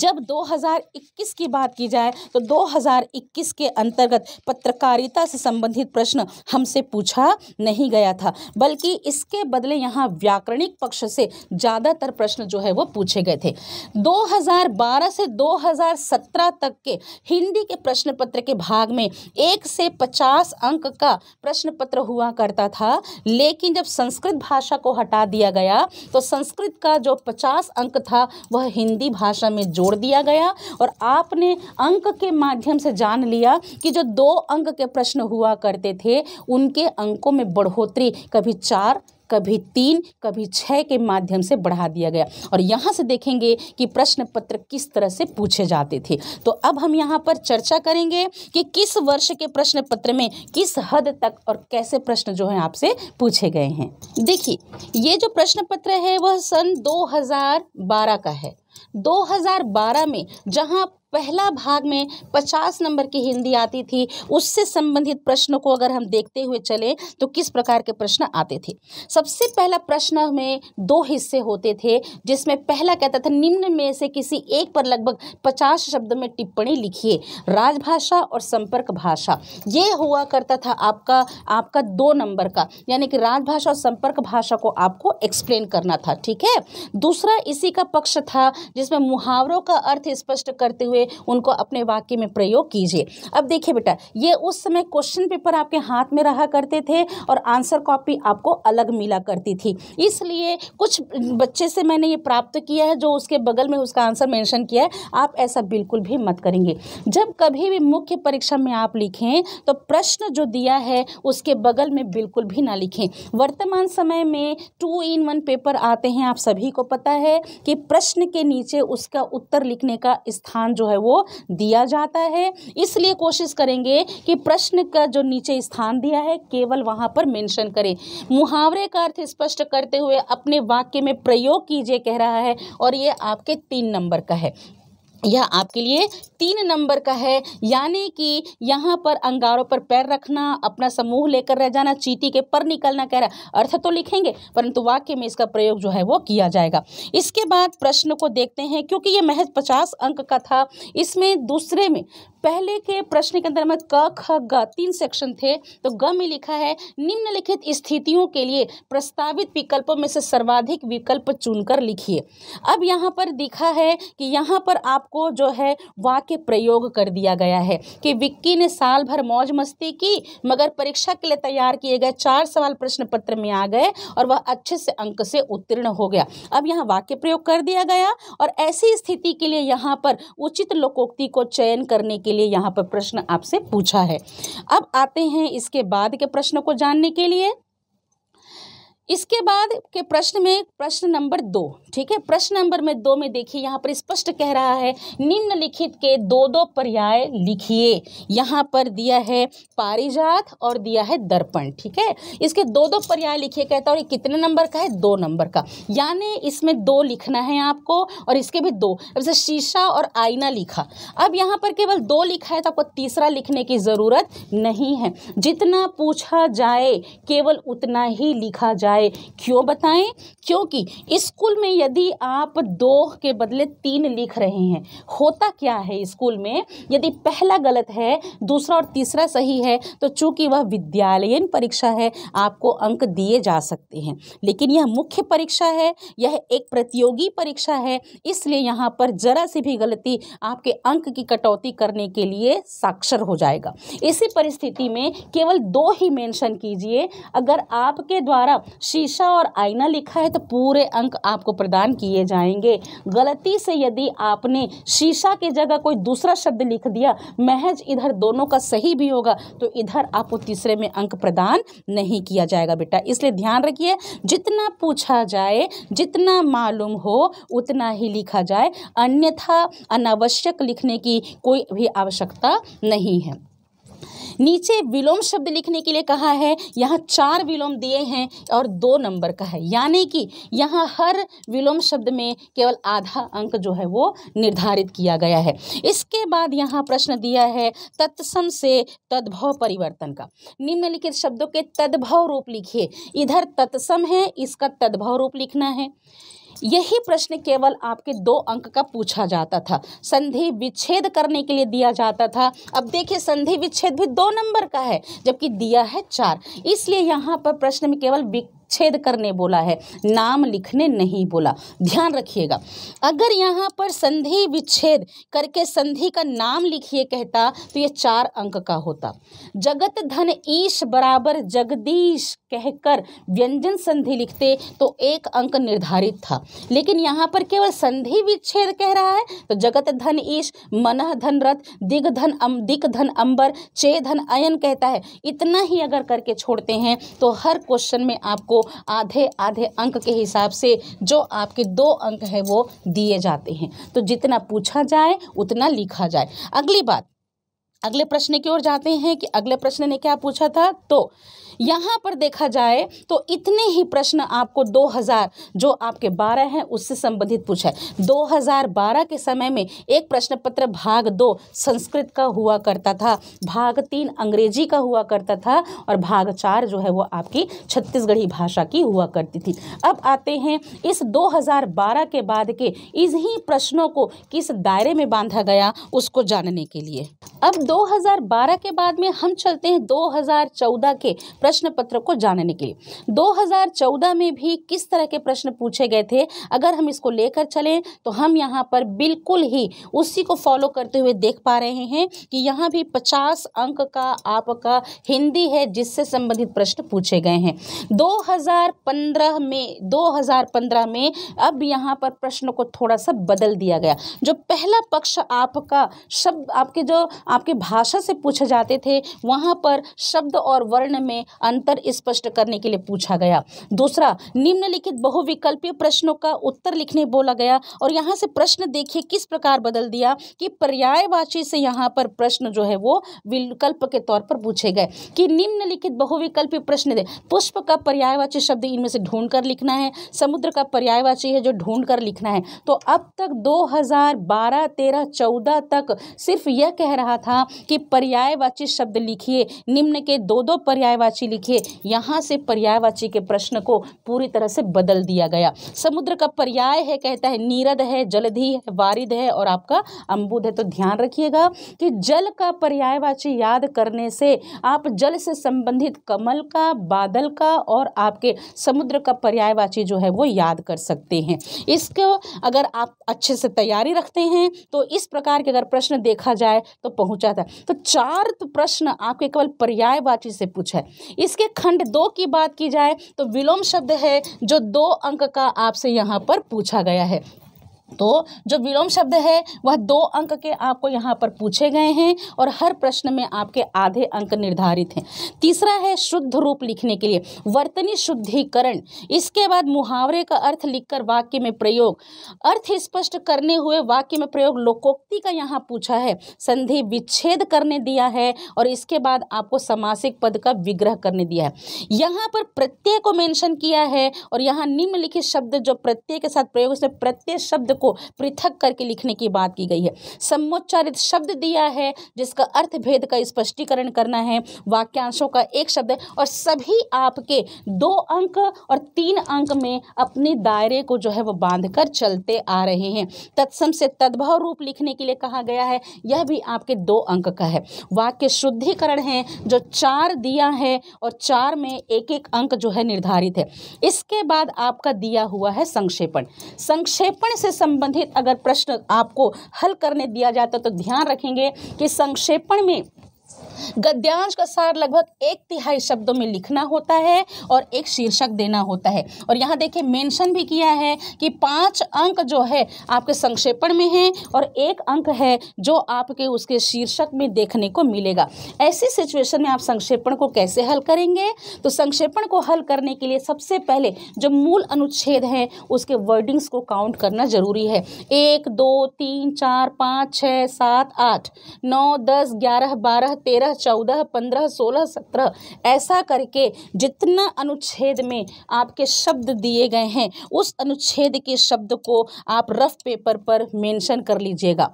जब 2021 की बात की जाए तो 2021 के अंतर्गत पत्रकारिता से संबंधित प्रश्न हमसे पूछा नहीं गया था बल्कि इसके बदले यहाँ व्याकरणिक पक्ष से ज़्यादातर प्रश्न जो है वो पूछे गए थे 2012 से 2017 तक के हिंदी के प्रश्न पत्र के भाग में एक से पचास अंक का प्रश्न पत्र हुआ करता था लेकिन जब संस्कृत भाषा को हटा दिया गया तो संस्कृत का जो पचास अंक था वह हिंदी भाषा में जो जोड़ दिया गया और आपने अंक के माध्यम से जान लिया कि जो दो अंक के प्रश्न हुआ करते थे उनके अंकों में बढ़ोतरी कभी चार कभी तीन कभी छः के माध्यम से बढ़ा दिया गया और यहाँ से देखेंगे कि प्रश्न पत्र किस तरह से पूछे जाते थे तो अब हम यहाँ पर चर्चा करेंगे कि किस वर्ष के प्रश्न पत्र में किस हद तक और कैसे प्रश्न जो है आपसे पूछे गए हैं देखिए ये जो प्रश्न पत्र है वह सन 2012 का है 2012 में जहां पहला भाग में पचास नंबर की हिंदी आती थी उससे संबंधित प्रश्नों को अगर हम देखते हुए चले तो किस प्रकार के प्रश्न आते थे सबसे पहला प्रश्न में दो हिस्से होते थे जिसमें पहला कहता था निम्न में से किसी एक पर लगभग पचास शब्द में टिप्पणी लिखिए राजभाषा और संपर्क भाषा ये हुआ करता था आपका आपका दो नंबर का यानी कि राजभाषा और संपर्क भाषा को आपको एक्सप्लेन करना था ठीक है दूसरा इसी का पक्ष था जिसमें मुहावरों का अर्थ स्पष्ट करते हुए उनको अपने वाक्य में प्रयोग कीजिए अब देखिए बेटा ये उस समय क्वेश्चन पेपर आपके हाथ में रहा करते थे और आंसर कॉपी आपको अलग मिला करती थी इसलिए कुछ बच्चे से मैंने ये प्राप्त किया है जो उसके बगल में उसका आंसर मैंशन किया है आप ऐसा बिल्कुल भी मत करेंगे जब कभी भी मुख्य परीक्षा में आप लिखें तो प्रश्न जो दिया है उसके बगल में बिल्कुल भी ना लिखें वर्तमान समय में टू इन वन पेपर आते हैं आप सभी को पता है कि प्रश्न के नीचे उसका उत्तर लिखने का स्थान जो है है वो दिया जाता है इसलिए कोशिश करेंगे कि प्रश्न का जो नीचे स्थान दिया है केवल वहाँ पर मेंशन करें मुहावरे का अर्थ स्पष्ट करते हुए अपने वाक्य में प्रयोग कीजिए कह रहा है और ये आपके तीन नंबर का है यह आपके लिए तीन नंबर का है यानी कि यहाँ पर अंगारों पर पैर रखना अपना समूह लेकर रह जाना चीटी के पर निकलना कह रहा अर्थ तो लिखेंगे परंतु वाक्य में इसका प्रयोग जो है वो किया जाएगा इसके बाद प्रश्न को देखते हैं क्योंकि ये महज पचास अंक का था इसमें दूसरे में पहले के प्रश्न के अंदर में क ख ग तीन सेक्शन थे तो ग में लिखा है निम्नलिखित स्थितियों के लिए प्रस्तावित विकल्पों में से सर्वाधिक विकल्प चुनकर लिखिए अब यहाँ पर दिखा है कि यहाँ पर आपको जो है वाक्य के प्रयोग कर दिया गया है कि विक्की ने साल भर मौज मस्ती की मगर परीक्षा के लिए तैयार किए गए चार सवाल प्रश्न पत्र में आ गए और वह अच्छे से अंक से उत्तीर्ण हो गया अब यहाँ वाक्य प्रयोग कर दिया गया और ऐसी स्थिति के लिए यहाँ पर उचित लोकोक्ति को चयन करने के लिए यहाँ पर प्रश्न आपसे पूछा है अब आते हैं इसके बाद के प्रश्न को जानने के लिए इसके बाद के प्रश्न में प्रश्न नंबर दो ठीक है प्रश्न नंबर में दो में देखिए यहाँ पर स्पष्ट कह रहा है निम्नलिखित के दो दो पर्याय लिखिए यहाँ पर दिया है पारिजात और दिया है दर्पण ठीक है इसके दो दो पर्याय लिखिए कहता है और कितने नंबर का है दो नंबर का यानी इसमें दो लिखना है आपको और इसके भी दो जैसे शीशा और आईना लिखा अब यहाँ पर केवल दो लिखा है तो आपको तीसरा लिखने की ज़रूरत नहीं है जितना पूछा जाए केवल उतना ही लिखा जाए क्यों बताएं क्योंकि स्कूल में यदि आप दो के बदले तीन लिख रहे हैं होता क्या है स्कूल में यदि पहला गलत है दूसरा और तीसरा सही है तो चूंकि वह विद्यालयीन परीक्षा है आपको अंक दिए जा सकते हैं लेकिन यह मुख्य परीक्षा है यह एक प्रतियोगी परीक्षा है इसलिए यहाँ पर ज़रा सी भी गलती आपके अंक की कटौती करने के लिए साक्षर हो जाएगा इसी परिस्थिति में केवल दो ही मेंशन कीजिए अगर आपके द्वारा शीशा और आईना लिखा है तो पूरे अंक आपको प्रदान प्रदान किए जाएंगे गलती से यदि आपने शीशा की जगह कोई दूसरा शब्द लिख दिया महज इधर दोनों का सही भी होगा तो इधर आपको तीसरे में अंक प्रदान नहीं किया जाएगा बेटा इसलिए ध्यान रखिए जितना पूछा जाए जितना मालूम हो उतना ही लिखा जाए अन्यथा अनावश्यक लिखने की कोई भी आवश्यकता नहीं है नीचे विलोम शब्द लिखने के लिए कहा है यहाँ चार विलोम दिए हैं और दो नंबर का है यानी कि यहाँ हर विलोम शब्द में केवल आधा अंक जो है वो निर्धारित किया गया है इसके बाद यहाँ प्रश्न दिया है तत्सम से तद्भव परिवर्तन का निम्नलिखित शब्दों के तद्भव रूप लिखिए इधर तत्सम है इसका तद्भव रूप लिखना है यही प्रश्न केवल आपके दो अंक का पूछा जाता था संधि विच्छेद करने के लिए दिया जाता था अब देखिए संधि विच्छेद भी दो नंबर का है जबकि दिया है चार इसलिए यहाँ पर प्रश्न में केवल उच्छेद करने बोला है नाम लिखने नहीं बोला ध्यान रखिएगा अगर यहाँ पर संधि विच्छेद करके संधि का नाम लिखिए कहता तो ये चार अंक का होता जगत धन ईश बराबर जगदीश कहकर व्यंजन संधि लिखते तो एक अंक निर्धारित था लेकिन यहाँ पर केवल संधि विच्छेद कह रहा है तो जगत धन ईश मन धन रथ दिग धन अम दिग धन अंबर चे धन अयन कहता है इतना ही अगर करके छोड़ते हैं तो हर क्वेश्चन में आपको आधे आधे अंक के हिसाब से जो आपके दो अंक है वो दिए जाते हैं तो जितना पूछा जाए उतना लिखा जाए अगली बात अगले प्रश्न की ओर जाते हैं कि अगले प्रश्न ने क्या पूछा था तो यहाँ पर देखा जाए तो इतने ही प्रश्न आपको 2000 जो आपके 12 हैं उससे संबंधित पूछा है 2012 के समय में एक प्रश्न पत्र भाग दो संस्कृत का हुआ करता था भाग तीन अंग्रेजी का हुआ करता था और भाग चार जो है वो आपकी छत्तीसगढ़ी भाषा की हुआ करती थी अब आते हैं इस 2012 के बाद के इन्हीं प्रश्नों को किस दायरे में बांधा गया उसको जानने के लिए अब 2012 के बाद में हम चलते हैं 2014 के प्रश्न पत्र को जानने के लिए 2014 में भी किस तरह के प्रश्न पूछे गए थे अगर हम इसको लेकर चलें तो हम यहाँ पर बिल्कुल ही उसी को फॉलो करते हुए देख पा रहे हैं कि यहाँ भी 50 अंक का आपका हिंदी है जिससे संबंधित प्रश्न पूछे गए हैं 2015 में 2015 में अब यहाँ पर प्रश्न को थोड़ा सा बदल दिया गया जो पहला पक्ष आपका शब्द आपके जो आपके भाषा से पूछे जाते थे वहाँ पर शब्द और वर्ण में अंतर स्पष्ट करने के लिए पूछा गया दूसरा निम्नलिखित बहुविकल्पीय प्रश्नों का उत्तर लिखने बोला गया और यहाँ से प्रश्न देखिए किस प्रकार बदल दिया कि पर्यायवाची से यहाँ पर प्रश्न जो है वो विकल्प के तौर पर पूछे गए कि निम्नलिखित बहुविकल्पीय प्रश्न दे पुष्प का पर्यायवाची शब्द इनमें से ढूंढ कर लिखना है समुद्र का पर्यायवाची है जो ढूंढ कर लिखना है तो अब तक 2012 तेरह चौदह तक सिर्फ यह कह रहा था कि पर्यायवाची शब्द लिखिए निम्न के दो दो पर्यायवाची पर्यायवाची लिखिए यहाँ से पर्यायवाची के प्रश्न को पूरी तरह से बदल दिया गया समुद्र का पर्याय है कहता है नीरद है जलधि है वारिद है और आपका अम्बुद है तो ध्यान रखिएगा कि जल का पर्यायवाची याद करने से आप जल से संबंधित कमल का बादल का और आपके समुद्र का पर्यायवाची जो है वो याद कर सकते हैं इसको अगर आप अच्छे से तैयारी रखते हैं तो इस प्रकार के अगर प्रश्न देखा जाए तो पहुंचा था तो चार प्रश्न आपके केवल पर्यायवाची से पूछा है इसके खंड दो की बात की जाए तो विलोम शब्द है जो दो अंक का आपसे यहाँ पर पूछा गया है तो जो विलोम शब्द है वह दो अंक के आपको यहाँ पर पूछे गए हैं और हर प्रश्न में आपके आधे अंक निर्धारित हैं तीसरा है शुद्ध रूप लिखने के लिए वर्तनी शुद्धिकरण इसके बाद मुहावरे का अर्थ लिखकर वाक्य में प्रयोग अर्थ स्पष्ट करने हुए वाक्य में प्रयोग लोकोक्ति का यहाँ पूछा है संधि विच्छेद करने दिया है और इसके बाद आपको समासिक पद का विग्रह करने दिया है यहाँ पर प्रत्यय को मैंशन किया है और यहाँ निम्नलिखित शब्द जो प्रत्यय के साथ प्रयोग उसने प्रत्यय शब्द को पृथक करके लिखने की बात की गई है समोच्चारित शब्द दिया है जिसका अर्थ भेद का स्पष्टीकरण करना है वाक्यांशों का एक शब्द और सभी आपके दो अंक और तीन अंक में अपने दायरे को जो है वो बांध कर चलते आ रहे हैं तत्सम से तद्भव रूप लिखने के लिए कहा गया है यह भी आपके दो अंक का है वाक्य शुद्धिकरण है जो चार दिया है और चार में एक एक अंक जो है निर्धारित है इसके बाद आपका दिया हुआ है संक्षेपण संक्षेपण से संबंध संबंधित अगर प्रश्न आपको हल करने दिया जाता तो ध्यान रखेंगे कि संक्षेपण में गद्यांश का सार लगभग एक तिहाई शब्दों में लिखना होता है और एक शीर्षक देना होता है और यहाँ देखिए मेंशन भी किया है कि पांच अंक जो है आपके संक्षेपण में है और एक अंक है जो आपके उसके शीर्षक में देखने को मिलेगा ऐसी सिचुएशन में आप संक्षेपण को कैसे हल करेंगे तो संक्षेपण को हल करने के लिए सबसे पहले जो मूल अनुच्छेद हैं उसके वर्डिंग्स को काउंट करना जरूरी है एक दो तीन चार पाँच छः सात आठ नौ दस ग्यारह बारह तेरह तेरह चौदह पंद्रह सोलह सत्रह ऐसा करके जितना अनुच्छेद में आपके शब्द दिए गए हैं उस अनुच्छेद के शब्द को आप रफ पेपर पर मेंशन कर लीजिएगा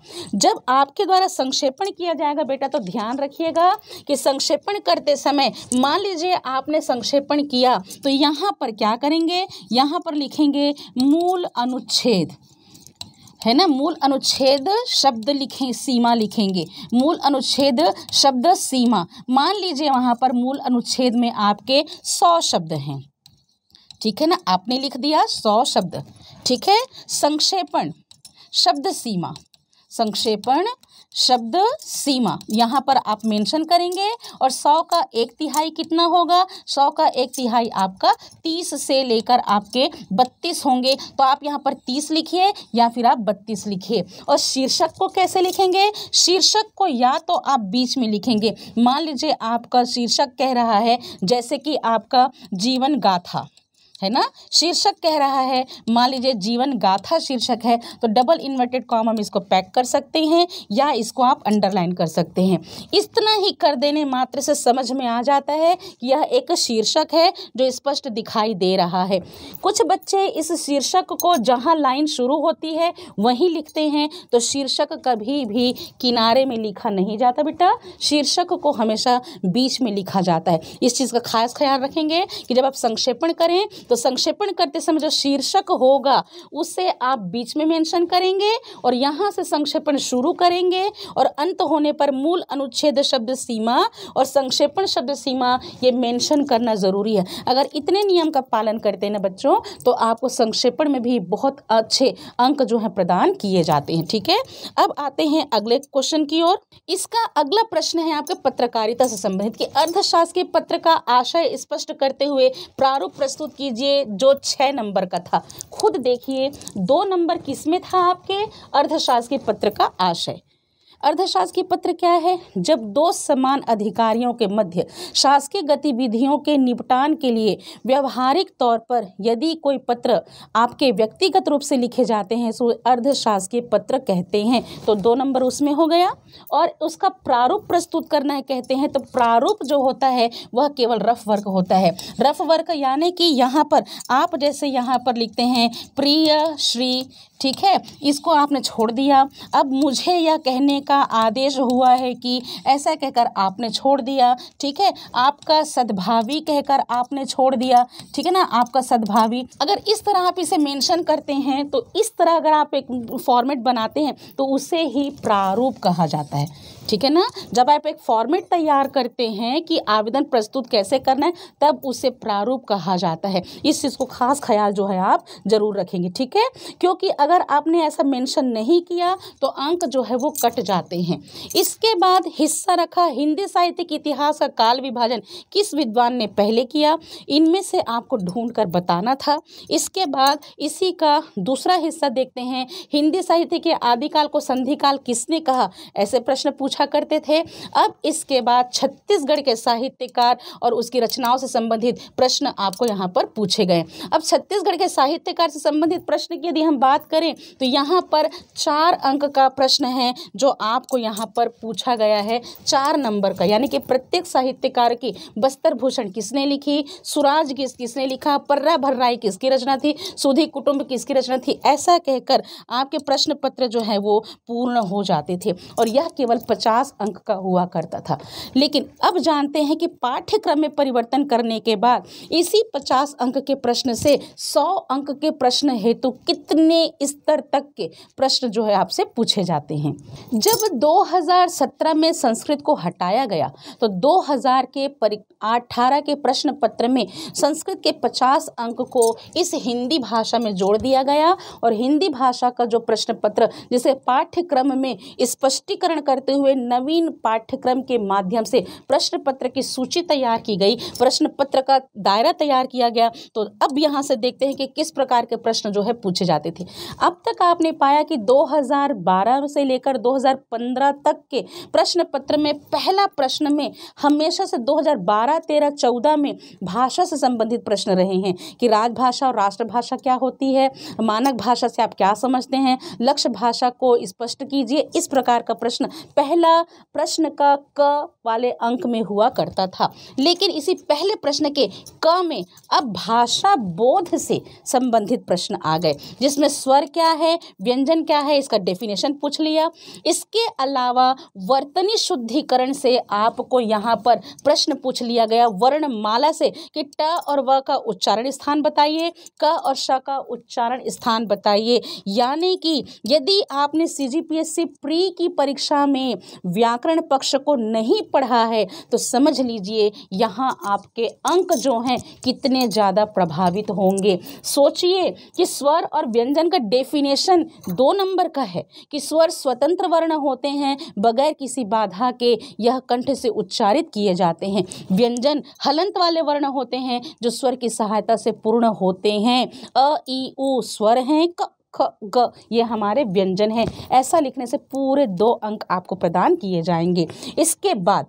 जब आपके द्वारा संक्षेपण किया जाएगा बेटा तो ध्यान रखिएगा कि संक्षेपण करते समय मान लीजिए आपने संक्षेपण किया तो यहाँ पर क्या करेंगे यहाँ पर लिखेंगे मूल अनुच्छेद है ना मूल अनुच्छेद शब्द लिखें सीमा लिखेंगे मूल अनुच्छेद शब्द सीमा मान लीजिए वहाँ पर मूल अनुच्छेद में आपके सौ शब्द हैं ठीक है ना आपने लिख दिया सौ शब्द ठीक है संक्षेपण शब्द सीमा संक्षेपण शब्द सीमा यहाँ पर आप मेंशन करेंगे और सौ का एक तिहाई कितना होगा सौ का एक तिहाई आपका तीस से लेकर आपके बत्तीस होंगे तो आप यहाँ पर तीस लिखिए या फिर आप बत्तीस लिखिए और शीर्षक को कैसे लिखेंगे शीर्षक को या तो आप बीच में लिखेंगे मान लीजिए आपका शीर्षक कह रहा है जैसे कि आपका जीवन गाथा है ना शीर्षक कह रहा है मान लीजिए जीवन गाथा शीर्षक है तो डबल इन्वर्टेड कॉम हम इसको पैक कर सकते हैं या इसको आप अंडरलाइन कर सकते हैं इतना ही कर देने मात्र से समझ में आ जाता है कि यह एक शीर्षक है जो स्पष्ट दिखाई दे रहा है कुछ बच्चे इस शीर्षक को जहाँ लाइन शुरू होती है वहीं लिखते हैं तो शीर्षक कभी भी किनारे में लिखा नहीं जाता बेटा शीर्षक को हमेशा बीच में लिखा जाता है इस चीज़ का खास ख्याल रखेंगे कि जब आप संक्षेपण करें तो संक्षेपण करते समय जो शीर्षक होगा उसे आप बीच में मेंशन करेंगे और यहाँ से संक्षेपण शुरू करेंगे और अंत होने पर मूल अनुच्छेद शब्द सीमा और संक्षेपण शब्द सीमा ये मेंशन करना ज़रूरी है अगर इतने नियम का पालन करते हैं ना बच्चों तो आपको संक्षेपण में भी बहुत अच्छे अंक जो हैं प्रदान किए जाते हैं ठीक है अब आते हैं अगले क्वेश्चन की ओर इसका अगला प्रश्न है आपके पत्रकारिता से संबंधित कि अर्थशास्त्र के पत्र का आशय स्पष्ट करते हुए प्रारूप प्रस्तुत कीजिए लीजिए जो छः नंबर का था खुद देखिए दो नंबर किस में था आपके अर्थशास्त्री पत्र का आशय अर्धशासकीय पत्र क्या है जब दो समान अधिकारियों के मध्य शासकीय गतिविधियों के निपटान के लिए व्यवहारिक तौर पर यदि कोई पत्र आपके व्यक्तिगत रूप से लिखे जाते हैं सो अर्धशासकीय पत्र कहते हैं तो दो नंबर उसमें हो गया और उसका प्रारूप प्रस्तुत करना है कहते हैं तो प्रारूप जो होता है वह केवल रफ वर्क होता है रफ वर्क यानी कि यहाँ पर आप जैसे यहाँ पर लिखते हैं प्रिय श्री ठीक है इसको आपने छोड़ दिया अब मुझे यह कहने का आदेश हुआ है कि ऐसा कहकर आपने छोड़ दिया ठीक है आपका सद्भावी कहकर आपने छोड़ दिया ठीक है ना आपका सद्भावी अगर इस तरह आप इसे मेंशन करते हैं तो इस तरह अगर आप एक फॉर्मेट बनाते हैं तो उसे ही प्रारूप कहा जाता है ठीक है ना जब आप एक फॉर्मेट तैयार करते हैं कि आवेदन प्रस्तुत कैसे करना है तब उसे प्रारूप कहा जाता है इस चीज़ को खास ख्याल जो है आप ज़रूर रखेंगे ठीक है क्योंकि अगर आपने ऐसा मेंशन नहीं किया तो अंक जो है वो कट जाते हैं इसके बाद हिस्सा रखा हिंदी साहित्यिक इतिहास का काल विभाजन किस विद्वान ने पहले किया इनमें से आपको ढूंढ कर बताना था इसके बाद इसी का दूसरा हिस्सा देखते हैं हिंदी साहित्य के आदिकाल को संधिकाल किसने कहा ऐसे प्रश्न पूछा पूछा अच्छा करते थे अब इसके बाद छत्तीसगढ़ के साहित्यकार और उसकी रचनाओं से संबंधित प्रश्न आपको यहाँ पर पूछे गए अब छत्तीसगढ़ के साहित्यकार से संबंधित प्रश्न की यदि हम बात करें तो यहाँ पर चार अंक का प्रश्न है जो आपको यहाँ पर पूछा गया है चार नंबर का यानी कि प्रत्येक साहित्यकार की बस्तर भूषण किसने लिखी सुराज किस किसने लिखा पर्रा भर्राई किसकी रचना थी सुधी कुटुंब किसकी रचना थी ऐसा कहकर आपके प्रश्न पत्र जो है वो पूर्ण हो जाते थे और यह केवल पचास पचास अंक का हुआ करता था लेकिन अब जानते हैं कि पाठ्यक्रम में परिवर्तन करने के बाद इसी पचास अंक के प्रश्न से सौ अंक के प्रश्न हेतु तो कितने स्तर तक के प्रश्न जो है आपसे पूछे जाते हैं जब 2017 में संस्कृत को हटाया गया तो 2000 के परि अठारह के प्रश्न पत्र में संस्कृत के 50 अंक को इस हिंदी भाषा में जोड़ दिया गया और हिंदी भाषा का जो प्रश्न पत्र जिसे पाठ्यक्रम में स्पष्टीकरण करते हुए नवीन पाठ्यक्रम के माध्यम से प्रश्न पत्र की सूची तैयार की गई प्रश्न पत्र का दायरा तैयार किया गया तो अब यहाँ से देखते हैं कि किस प्रकार के प्रश्न जो है पूछे जाते थे अब तक आपने पाया कि 2012 से लेकर 2015 तक के प्रश्न पत्र में पहला प्रश्न में हमेशा से 2012 13 14 में भाषा से संबंधित प्रश्न रहे हैं कि राजभाषा और राष्ट्रभाषा क्या होती है मानक भाषा से आप क्या समझते हैं लक्ष्य भाषा को स्पष्ट कीजिए इस प्रकार का प्रश्न पहले पहला प्रश्न का क वाले अंक में हुआ करता था लेकिन इसी पहले प्रश्न के क में अब भाषा बोध से संबंधित प्रश्न आ गए जिसमें स्वर क्या है व्यंजन क्या है इसका डेफिनेशन पूछ लिया इसके अलावा वर्तनी शुद्धिकरण से आपको यहाँ पर प्रश्न पूछ लिया गया वर्णमाला से कि ट और व का उच्चारण स्थान बताइए क और श का उच्चारण स्थान बताइए यानी कि यदि आपने C G P S C pre की परीक्षा में व्याकरण पक्ष को नहीं पढ़ा है तो समझ लीजिए यहाँ आपके अंक जो हैं कितने ज़्यादा प्रभावित होंगे सोचिए कि स्वर और व्यंजन का डेफिनेशन दो नंबर का है कि स्वर स्वतंत्र वर्ण होते हैं बगैर किसी बाधा के यह कंठ से उच्चारित किए जाते हैं व्यंजन हलंत वाले वर्ण होते हैं जो स्वर की सहायता से पूर्ण होते हैं अ ई उ स्वर हैं क ख ग ये हमारे व्यंजन हैं ऐसा लिखने से पूरे दो अंक आपको प्रदान किए जाएंगे इसके बाद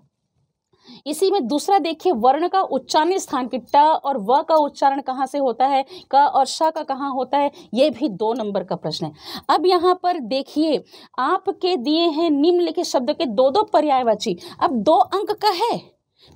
इसी में दूसरा देखिए वर्ण का उच्चारण स्थान की ट और व का उच्चारण कहाँ से होता है क और श का कहाँ होता है ये भी दो नंबर का प्रश्न है अब यहाँ पर देखिए आपके दिए हैं निम्नलिखित शब्द के दो दो पर्यायवाची अब दो अंक का है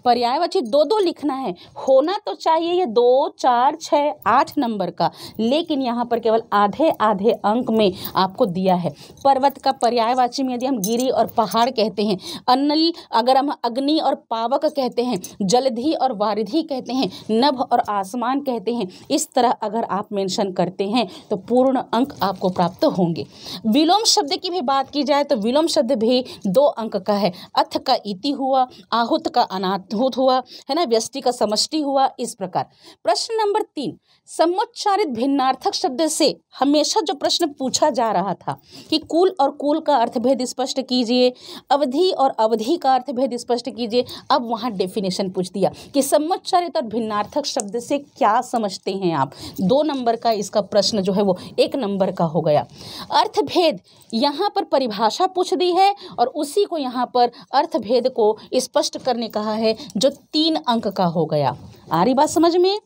पर्यायवाची दो दो लिखना है होना तो चाहिए ये दो चार छः आठ नंबर का लेकिन यहाँ पर केवल आधे आधे अंक में आपको दिया है पर्वत का पर्यायवाची में यदि हम गिरी और पहाड़ कहते हैं अन्नल अगर हम अग्नि और पावक कहते हैं जलधि और वारिधि कहते हैं नभ और आसमान कहते हैं इस तरह अगर आप मेंशन करते हैं तो पूर्ण अंक आपको प्राप्त होंगे विलोम शब्द की भी बात की जाए तो विलोम शब्द भी दो अंक का है अथ का इति हुआ आहुत का अना नाथूत हुआ है ना व्यस्टि का समष्टि हुआ इस प्रकार प्रश्न नंबर तीन सम्मोच्चारित भिन्नार्थक शब्द से हमेशा जो प्रश्न पूछा जा रहा था कि कुल और कुल का अर्थभेद स्पष्ट कीजिए अवधि और अवधि का अर्थभेद स्पष्ट कीजिए अब वहाँ डेफिनेशन पूछ दिया कि सम्मोच्चारित और भिन्नार्थक शब्द से क्या समझते हैं आप दो नंबर का इसका प्रश्न जो है वो एक नंबर का हो गया अर्थभेद यहाँ पर परिभाषा पूछ दी है और उसी को यहाँ पर अर्थभेद को स्पष्ट करने कहा है जो तीन अंक का हो गया आ रही बात समझ में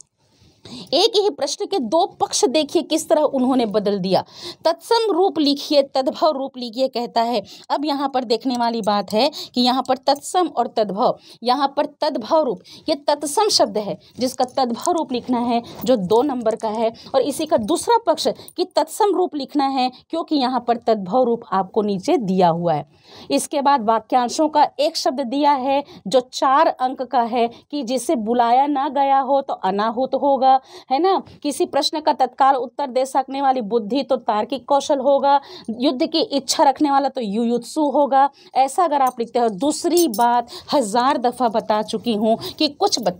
एक ही प्रश्न के दो पक्ष देखिए किस तरह उन्होंने बदल दिया तत्सम रूप लिखिए तद्भव रूप लिखिए कहता है अब यहाँ पर देखने वाली बात है कि यहाँ पर तत्सम और तद्भव यहाँ पर तद्भव रूप ये तत्सम शब्द है जिसका तद्भव रूप लिखना है जो दो नंबर का है और इसी का दूसरा पक्ष कि तत्सम रूप लिखना है क्योंकि यहाँ पर तद्भव रूप आपको नीचे दिया हुआ है इसके बाद वाक्यांशों का एक शब्द दिया है जो चार अंक का है कि जिसे बुलाया ना गया हो तो अनाहुत होगा होगा है ना किसी प्रश्न का तत्काल उत्तर दे सकने वाली बुद्धि तो तार्किक कौशल होगा युद्ध की इच्छा रखने वाला तो युयुत्सु होगा ऐसा अगर आप लिखते हो दूसरी बात हजार दफ़ा बता चुकी हूँ कि कुछ बत...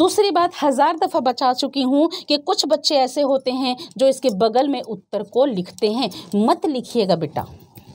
दूसरी बात हज़ार दफ़ा बचा चुकी हूँ कि कुछ बच्चे ऐसे होते हैं जो इसके बगल में उत्तर को लिखते हैं मत लिखिएगा बेटा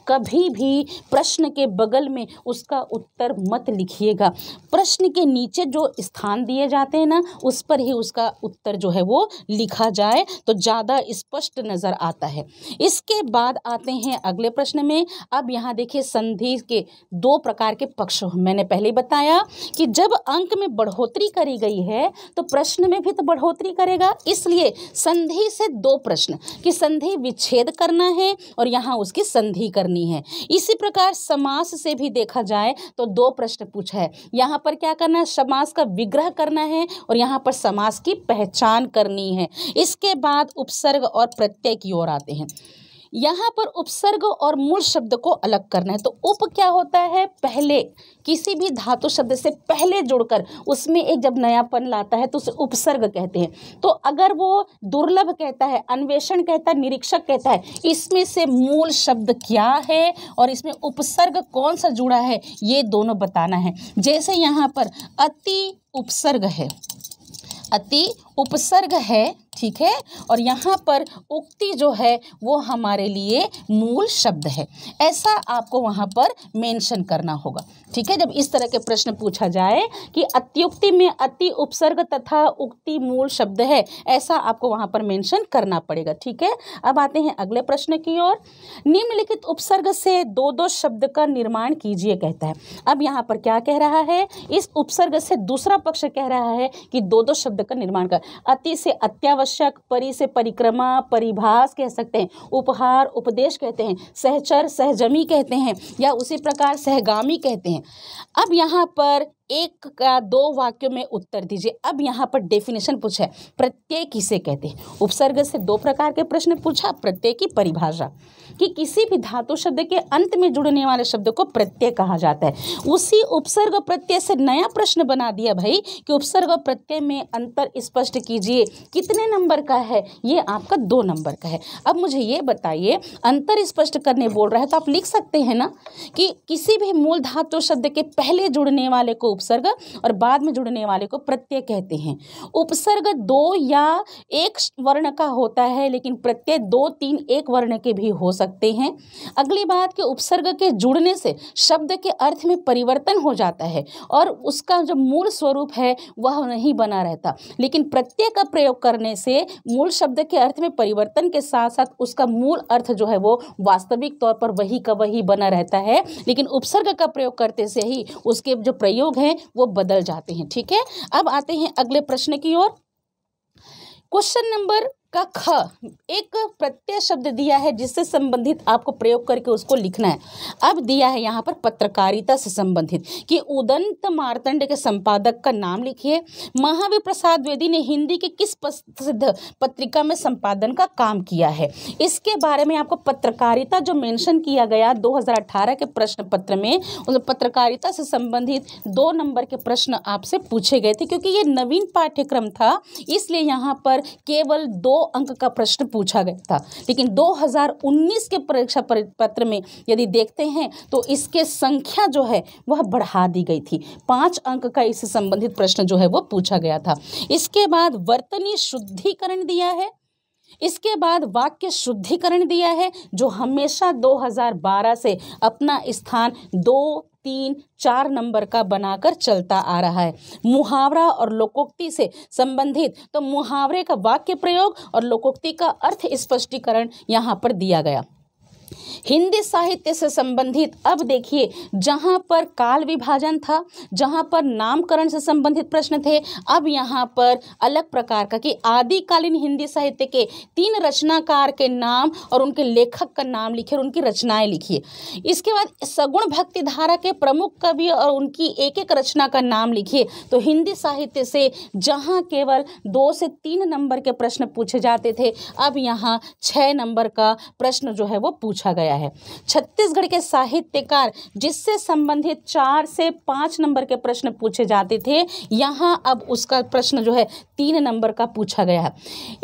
कभी भी प्रश्न के बगल में उसका उत्तर मत लिखिएगा प्रश्न के नीचे जो स्थान दिए जाते हैं ना उस पर ही उसका उत्तर जो है वो लिखा जाए तो ज़्यादा स्पष्ट नज़र आता है इसके बाद आते हैं अगले प्रश्न में अब यहाँ देखिए संधि के दो प्रकार के पक्ष मैंने पहले बताया कि जब अंक में बढ़ोतरी करी गई है तो प्रश्न में भी तो बढ़ोतरी करेगा इसलिए संधि से दो प्रश्न कि संधि विच्छेद करना है और यहाँ उसकी संधि करनी करनी है इसी प्रकार समास से भी देखा जाए तो दो प्रश्न पूछा है यहाँ पर क्या करना है समास का विग्रह करना है और यहाँ पर समास की पहचान करनी है इसके बाद उपसर्ग और प्रत्यय की ओर आते हैं यहाँ पर उपसर्ग और मूल शब्द को अलग करना है तो उप क्या होता है पहले किसी भी धातु शब्द से पहले जुड़कर उसमें एक जब नयापन लाता है तो उसे उपसर्ग कहते हैं तो अगर वो दुर्लभ कहता है अन्वेषण कहता है निरीक्षक कहता है इसमें से मूल शब्द क्या है और इसमें उपसर्ग कौन सा जुड़ा है ये दोनों बताना है जैसे यहाँ पर अति उपसर्ग है अति उपसर्ग है ठीक है और यहाँ पर उक्ति जो है वो हमारे लिए मूल शब्द है ऐसा आपको वहाँ पर मेंशन करना होगा ठीक है जब इस तरह के प्रश्न पूछा जाए कि अत्युक्ति में अति उपसर्ग तथा उक्ति मूल शब्द है ऐसा आपको वहाँ पर मेंशन करना पड़ेगा ठीक है अब आते हैं अगले प्रश्न की ओर निम्नलिखित उपसर्ग से दो दो शब्द का निर्माण कीजिए कहता है अब यहाँ पर क्या कह रहा है इस उपसर्ग से दूसरा पक्ष कह रहा है कि दो दो शब्द का निर्माण कर अति से अत्यावश्यक परि से परिक्रमा परिभाष कह सकते हैं उपहार उपदेश कहते हैं सहचर सहजमी कहते हैं या उसी प्रकार सहगामी कहते हैं अब यहाँ पर एक का दो वाक्यों में उत्तर दीजिए अब यहाँ पर डेफिनेशन पूछा है प्रत्येक किसे कहते हैं उपसर्ग से दो प्रकार के प्रश्न पूछा प्रत्येक की परिभाषा कि किसी भी धातु शब्द के अंत में जुड़ने वाले शब्द को प्रत्यय कहा जाता है उसी उपसर्ग प्रत्यय से नया प्रश्न बना दिया भाई कि उपसर्ग प्रत्यय में अंतर स्पष्ट कीजिए कितने नंबर का है ये आपका दो नंबर का है अब मुझे ये बताइए अंतर स्पष्ट करने बोल रहा है तो आप लिख सकते हैं ना कि किसी भी मूल धातु शब्द के पहले जुड़ने वाले को उपसर्ग और बाद में जुड़ने वाले को प्रत्यय कहते हैं उपसर्ग दो या एक वर्ण का होता है लेकिन प्रत्यय दो तीन एक वर्ण के भी हो सकते सकते हैं अगली बात कि उपसर्ग के जुड़ने से शब्द के अर्थ में परिवर्तन हो जाता है और उसका जो मूल स्वरूप है वह नहीं बना रहता लेकिन प्रत्यय का प्रयोग करने से मूल शब्द के अर्थ में परिवर्तन के साथ साथ उसका मूल अर्थ जो है वो वास्तविक तौर पर वही का वही बना रहता है लेकिन उपसर्ग का प्रयोग करते से ही उसके जो प्रयोग हैं वो बदल जाते हैं ठीक है अब आते हैं अगले प्रश्न की ओर क्वेश्चन नंबर का ख एक प्रत्यय शब्द दिया है जिससे संबंधित आपको प्रयोग करके उसको लिखना है अब दिया है यहाँ पर पत्रकारिता से संबंधित कि उदंत मारतंड के संपादक का नाम लिखिए महावीर प्रसाद द्विवेदी ने हिंदी के किस प्रसिद्ध पत्रिका में संपादन का काम किया है इसके बारे में आपको पत्रकारिता जो मेंशन किया गया 2018 के प्रश्न पत्र में पत्रकारिता से संबंधित दो नंबर के प्रश्न आपसे पूछे गए थे क्योंकि ये नवीन पाठ्यक्रम था इसलिए यहाँ पर केवल दो अंक का प्रश्न पूछा गया था लेकिन 2019 के परीक्षा पत्र में यदि देखते हैं तो इसके संख्या जो है वह बढ़ा दी गई थी पांच अंक का इससे संबंधित प्रश्न जो है वह पूछा गया था इसके बाद वर्तनी शुद्धिकरण दिया है इसके बाद वाक्य शुद्धिकरण दिया है जो हमेशा 2012 से अपना स्थान दो तीन चार नंबर का बनाकर चलता आ रहा है मुहावरा और लोकोक्ति से संबंधित तो मुहावरे का वाक्य प्रयोग और लोकोक्ति का अर्थ स्पष्टीकरण यहाँ पर दिया गया हिंदी साहित्य से संबंधित अब देखिए जहाँ पर काल विभाजन था जहाँ पर नामकरण से संबंधित प्रश्न थे अब यहाँ पर अलग प्रकार का कि आदिकालीन हिंदी साहित्य के तीन रचनाकार के नाम और उनके लेखक का नाम लिखिए और उनकी रचनाएं लिखिए इसके बाद सगुण भक्ति धारा के प्रमुख कवि और उनकी एक एक रचना का नाम लिखिए तो हिंदी साहित्य से जहाँ केवल दो से तीन नंबर के प्रश्न पूछे जाते थे अब यहाँ छः नंबर का प्रश्न जो है वो पूछ पूछा गया है छत्तीसगढ़ के साहित्यकार जिससे संबंधित चार से पाँच नंबर के प्रश्न पूछे जाते थे यहाँ अब उसका प्रश्न जो है तीन नंबर का पूछा गया है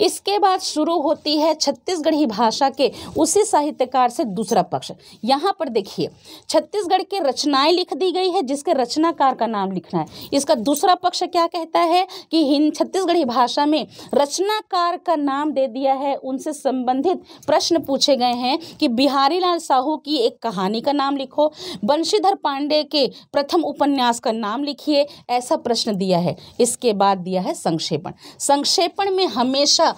इसके बाद शुरू होती है छत्तीसगढ़ी भाषा के उसी साहित्यकार से दूसरा पक्ष यहाँ पर देखिए छत्तीसगढ़ की रचनाएं लिख दी गई है जिसके रचनाकार का नाम लिखना है इसका दूसरा पक्ष क्या कहता है कि हिंद छत्तीसगढ़ी भाषा में रचनाकार का नाम दे दिया है उनसे संबंधित प्रश्न पूछे गए हैं कि बिहारी लाल साहू की एक कहानी का नाम लिखो बंशीधर पांडे के प्रथम उपन्यास का नाम लिखिए ऐसा प्रश्न दिया है इसके बाद दिया है संक्षेपण संक्षेपण में हमेशा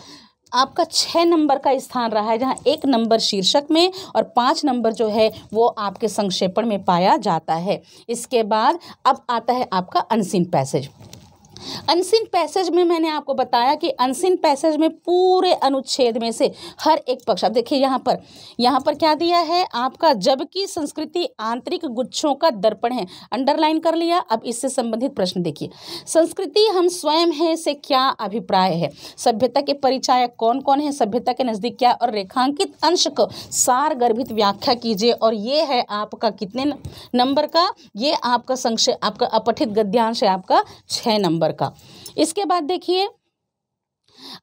आपका छः नंबर का स्थान रहा है जहाँ एक नंबर शीर्षक में और पाँच नंबर जो है वो आपके संक्षेपण में पाया जाता है इसके बाद अब आता है आपका अनसिन पैसेज अनसिन पैसेज में मैंने आपको बताया कि अनसिन पैसेज में पूरे अनुच्छेद में से हर एक पक्ष अब देखिए यहाँ पर यहाँ पर क्या दिया है आपका जबकि संस्कृति आंतरिक गुच्छों का दर्पण है अंडरलाइन कर लिया अब इससे संबंधित प्रश्न देखिए संस्कृति हम स्वयं हैं से क्या अभिप्राय है सभ्यता के परिचायक कौन कौन है सभ्यता के नज़दीक क्या और रेखांकित अंश को सार गर्भित व्याख्या कीजिए और ये है आपका कितने नंबर का ये आपका संक्षेप आपका अपठित गद्यांश है आपका छः नंबर नंबर का इसके बाद देखिए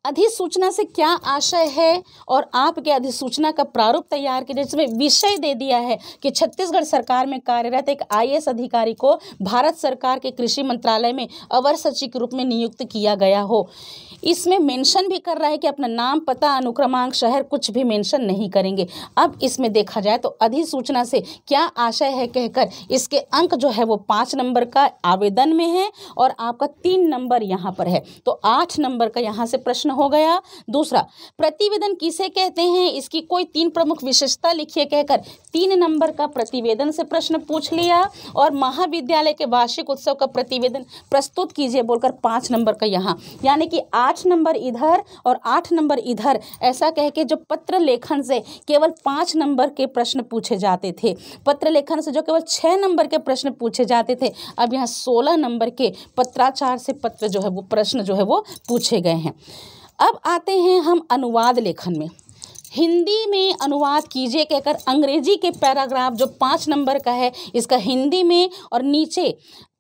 अधिसूचना से क्या आशय है और आपके अधिसूचना का प्रारूप तैयार कीजिए जिसमें विषय दे दिया है कि छत्तीसगढ़ सरकार में कार्यरत एक आईएएस अधिकारी को भारत सरकार के कृषि मंत्रालय में अवर सचिव के रूप में नियुक्त किया गया हो इसमें मेंशन भी कर रहा है कि अपना नाम पता अनुक्रमांक शहर कुछ भी मेंशन नहीं करेंगे अब इसमें देखा जाए तो अधिसूचना से क्या आशय है कहकर इसके अंक जो है वो पाँच नंबर का आवेदन में है और आपका तीन नंबर यहाँ पर है तो आठ नंबर का यहाँ से प्रश्न हो गया दूसरा प्रतिवेदन किसे कहते हैं इसकी कोई तीन प्रमुख विशेषता लिखिए कहकर तीन नंबर का प्रतिवेदन से प्रश्न पूछ लिया और महाविद्यालय के वार्षिक उत्सव का प्रतिवेदन प्रस्तुत कीजिए बोलकर पाँच नंबर का यहाँ यानी कि आठ आठ नंबर इधर और आठ नंबर इधर ऐसा कह के जो पत्र लेखन से केवल पाँच नंबर के प्रश्न पूछे जाते थे पत्र लेखन से जो केवल छः नंबर के प्रश्न पूछे जाते थे अब यहाँ सोलह नंबर के पत्राचार से पत्र जो है वो प्रश्न जो है वो पूछे गए हैं अब आते हैं हम अनुवाद लेखन में हिंदी में अनुवाद कीजिए कहकर अंग्रेजी के पैराग्राफ जो पाँच नंबर का है इसका हिंदी में और नीचे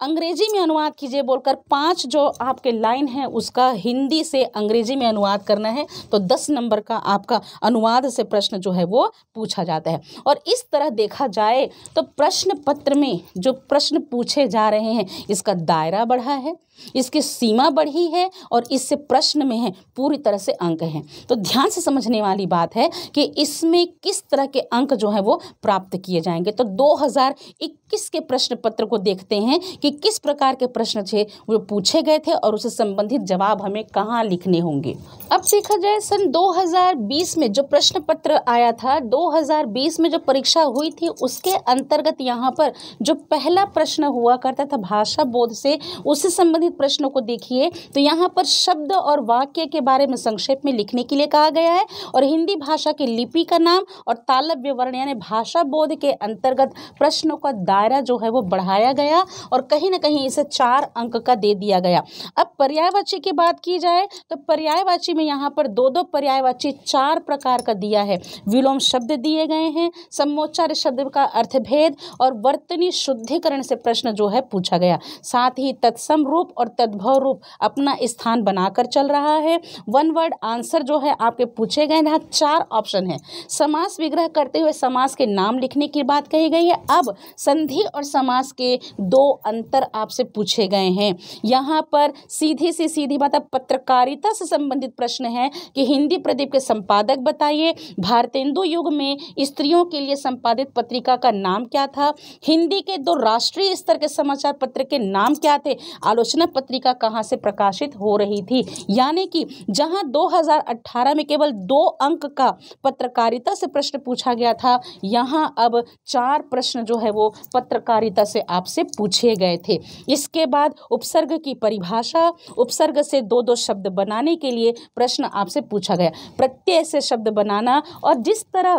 अंग्रेजी में अनुवाद कीजिए बोलकर पांच जो आपके लाइन है उसका हिंदी से अंग्रेजी में अनुवाद करना है तो दस नंबर का आपका अनुवाद से प्रश्न जो है वो पूछा जाता है और इस तरह देखा जाए तो प्रश्न पत्र में जो प्रश्न पूछे जा रहे हैं इसका दायरा बढ़ा है इसकी सीमा बढ़ी है और इससे प्रश्न में है पूरी तरह से अंक हैं तो ध्यान से समझने वाली बात है कि इसमें किस तरह के अंक जो है वो प्राप्त किए जाएंगे तो 2021 के प्रश्न पत्र को देखते हैं कि किस प्रकार के प्रश्न थे वो पूछे गए थे और उससे संबंधित जवाब हमें कहाँ लिखने होंगे अब देखा जाए सन 2020 में जो प्रश्न पत्र आया था 2020 में जो परीक्षा हुई थी उसके अंतर्गत यहाँ पर जो पहला प्रश्न हुआ करता था भाषा बोध से उससे संबंधित प्रश्नों को देखिए तो यहाँ पर शब्द और वाक्य के बारे में संक्षेप में लिखने के लिए कहा गया है और हिंदी भाषा की लिपि का नाम और तालब वर्ण यानी भाषा बोध के अंतर्गत प्रश्नों का दायरा जो है वो बढ़ाया गया और कहीं ना कहीं इसे चार अंक का दे दिया गया अब पर्यायवाची की बात की जाए तो पर्यायवाची में यहाँ पर दो दो पर्यायवाची चार प्रकार का दिया है विलोम शब्द दिए गए हैं सम्मोच्चार शब्द का अर्थभेद और वर्तनी शुद्धिकरण से प्रश्न जो है पूछा गया साथ ही तत्सम रूप और तद्भव रूप अपना स्थान बनाकर चल रहा है वन वर्ड आंसर जो है आपके पूछे गए यहाँ चार ऑप्शन है समास विग्रह करते हुए समास के नाम लिखने की बात कही गई है अब संधि और समास के दो अंत अंतर आपसे पूछे गए हैं यहाँ पर सीधे से सीधी बात अब पत्रकारिता से संबंधित प्रश्न है कि हिंदी प्रदीप के संपादक बताइए भारतेंदु युग में स्त्रियों के लिए संपादित पत्रिका का नाम क्या था हिंदी के दो राष्ट्रीय स्तर के समाचार पत्र के नाम क्या थे आलोचना पत्रिका कहाँ से प्रकाशित हो रही थी यानी कि जहाँ 2018 में केवल दो अंक का पत्रकारिता से प्रश्न पूछा गया था यहाँ अब चार प्रश्न जो है वो पत्रकारिता से आपसे पूछे गए गए थे इसके बाद उपसर्ग की परिभाषा उपसर्ग से दो दो शब्द बनाने के लिए प्रश्न आपसे पूछा गया प्रत्यय से शब्द बनाना और जिस तरह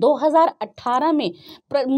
2018 में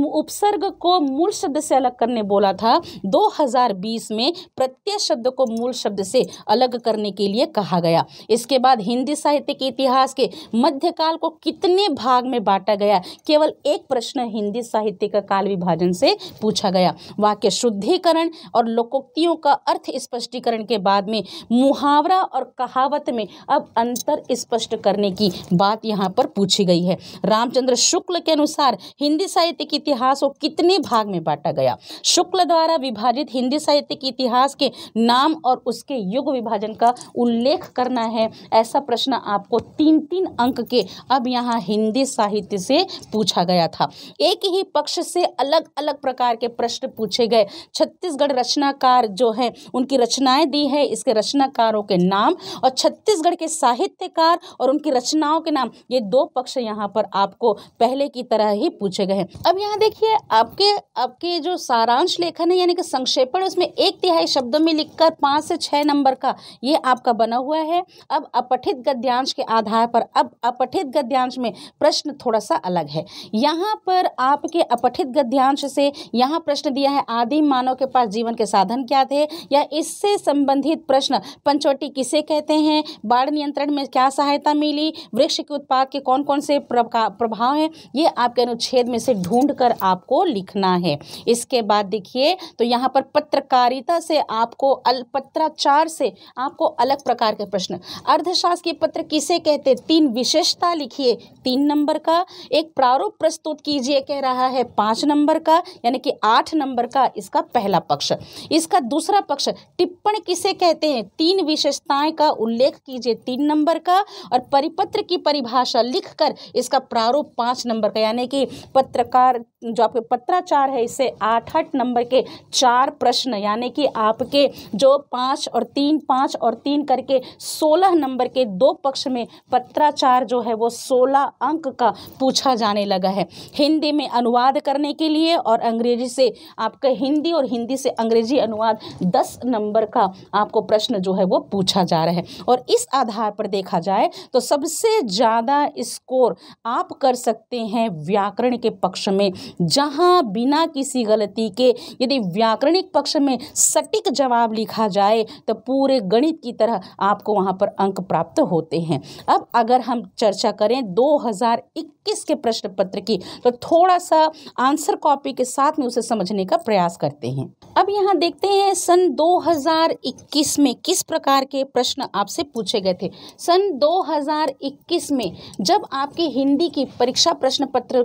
उपसर्ग को मूल शब्द से अलग करने बोला था 2020 में प्रत्यय शब्द को मूल शब्द से अलग करने के लिए कहा गया इसके बाद हिंदी साहित्य के इतिहास के मध्यकाल को कितने भाग में बांटा गया केवल एक प्रश्न हिंदी साहित्य का काल विभाजन से पूछा गया वाक्य शुद्धिकरण और लोकोक्तियों का अर्थ स्पष्टीकरण के बाद में मुहावरा और कहावत में अब अंतर स्पष्ट करने की बात यहाँ पर पूछी गई है रामचंद्र शुक्ल के अनुसार हिंदी साहित्य के इतिहास को कितने भाग में बांटा गया शुक्ल द्वारा विभाजित हिंदी साहित्य के इतिहास के नाम और उसके युग विभाजन का उल्लेख करना है ऐसा प्रश्न आपको तीन तीन अंक के अब यहाँ हिंदी साहित्य से पूछा गया था एक ही पक्ष से अलग अलग प्रकार के प्रश्न पूछे गए छत्तीसगढ़ रचनाकार जो है उनकी रचनाएं दी है इसके रचनाकारों के नाम और छत्तीसगढ़ के साहित्यकार और उनकी रचनाओं के नाम ये दो पक्ष यहाँ पर आपको पहले की तरह ही पूछे गए अब यहाँ देखिए आपके आपके जो सारांश लेखन है यानी कि संक्षेपण उसमें एक तिहाई शब्दों में लिखकर पाँच से छः नंबर का ये आपका बना हुआ है अब अपठित गद्यांश के आधार पर अब अपठित गद्यांश में प्रश्न थोड़ा सा अलग है यहाँ पर आपके अपठित गद्यांश से यहाँ प्रश्न दिया है आदिम मानव के पास जीवन के साधन क्या थे या इससे संबंधित प्रश्न पंचवटी किसे कहते हैं बाढ़ नियंत्रण में क्या सहायता मिली वृक्ष के उत्पाद के कौन कौन से प्रभाव है ये आपके अनुच्छेद में से ढूंढ कर आपको लिखना है इसके बाद देखिए तो यहाँ पर पत्रकारिता से आपको अल पत्राचार से आपको अलग प्रकार के प्रश्न अर्धशास्त्रीय पत्र किसे कहते तीन विशेषता लिखिए तीन नंबर का एक प्रारूप प्रस्तुत कीजिए कह रहा है पाँच नंबर का यानी कि आठ नंबर का इसका पहला पक्ष इसका दूसरा पक्ष टिप्पण किसे कहते हैं तीन विशेषताएं का उल्लेख कीजिए तीन नंबर का और परिपत्र की परिभाषा लिखकर इसका प्रारूप पाँच नंबर का यानी कि पत्रकार जो आपके पत्राचार है इससे आठ आठ नंबर के चार प्रश्न यानी कि आपके जो पाँच और तीन पाँच और तीन करके सोलह नंबर के दो पक्ष में पत्राचार जो है वो सोलह अंक का पूछा जाने लगा है हिंदी में अनुवाद करने के लिए और अंग्रेजी से आपका हिंदी और हिंदी से अंग्रेजी अनुवाद दस नंबर का आपको प्रश्न जो है वो पूछा जा रहा है और इस आधार पर देखा जाए तो सबसे ज़्यादा स्कोर आप कर सकते सकते हैं व्याकरण के पक्ष में जहाँ बिना किसी गलती के यदि व्याकरणिक पक्ष में सटीक जवाब लिखा जाए तो पूरे गणित की तरह आपको वहाँ पर अंक प्राप्त होते हैं अब अगर हम चर्चा करें 2021 के प्रश्न पत्र की तो थोड़ा सा आंसर कॉपी के साथ में उसे समझने का प्रयास करते हैं अब यहाँ देखते हैं सन 2021 में किस प्रकार के प्रश्न आपसे पूछे गए थे सन 2021 में जब आपकी हिंदी की परीक्षा परीक्षा प्रश्न पत्र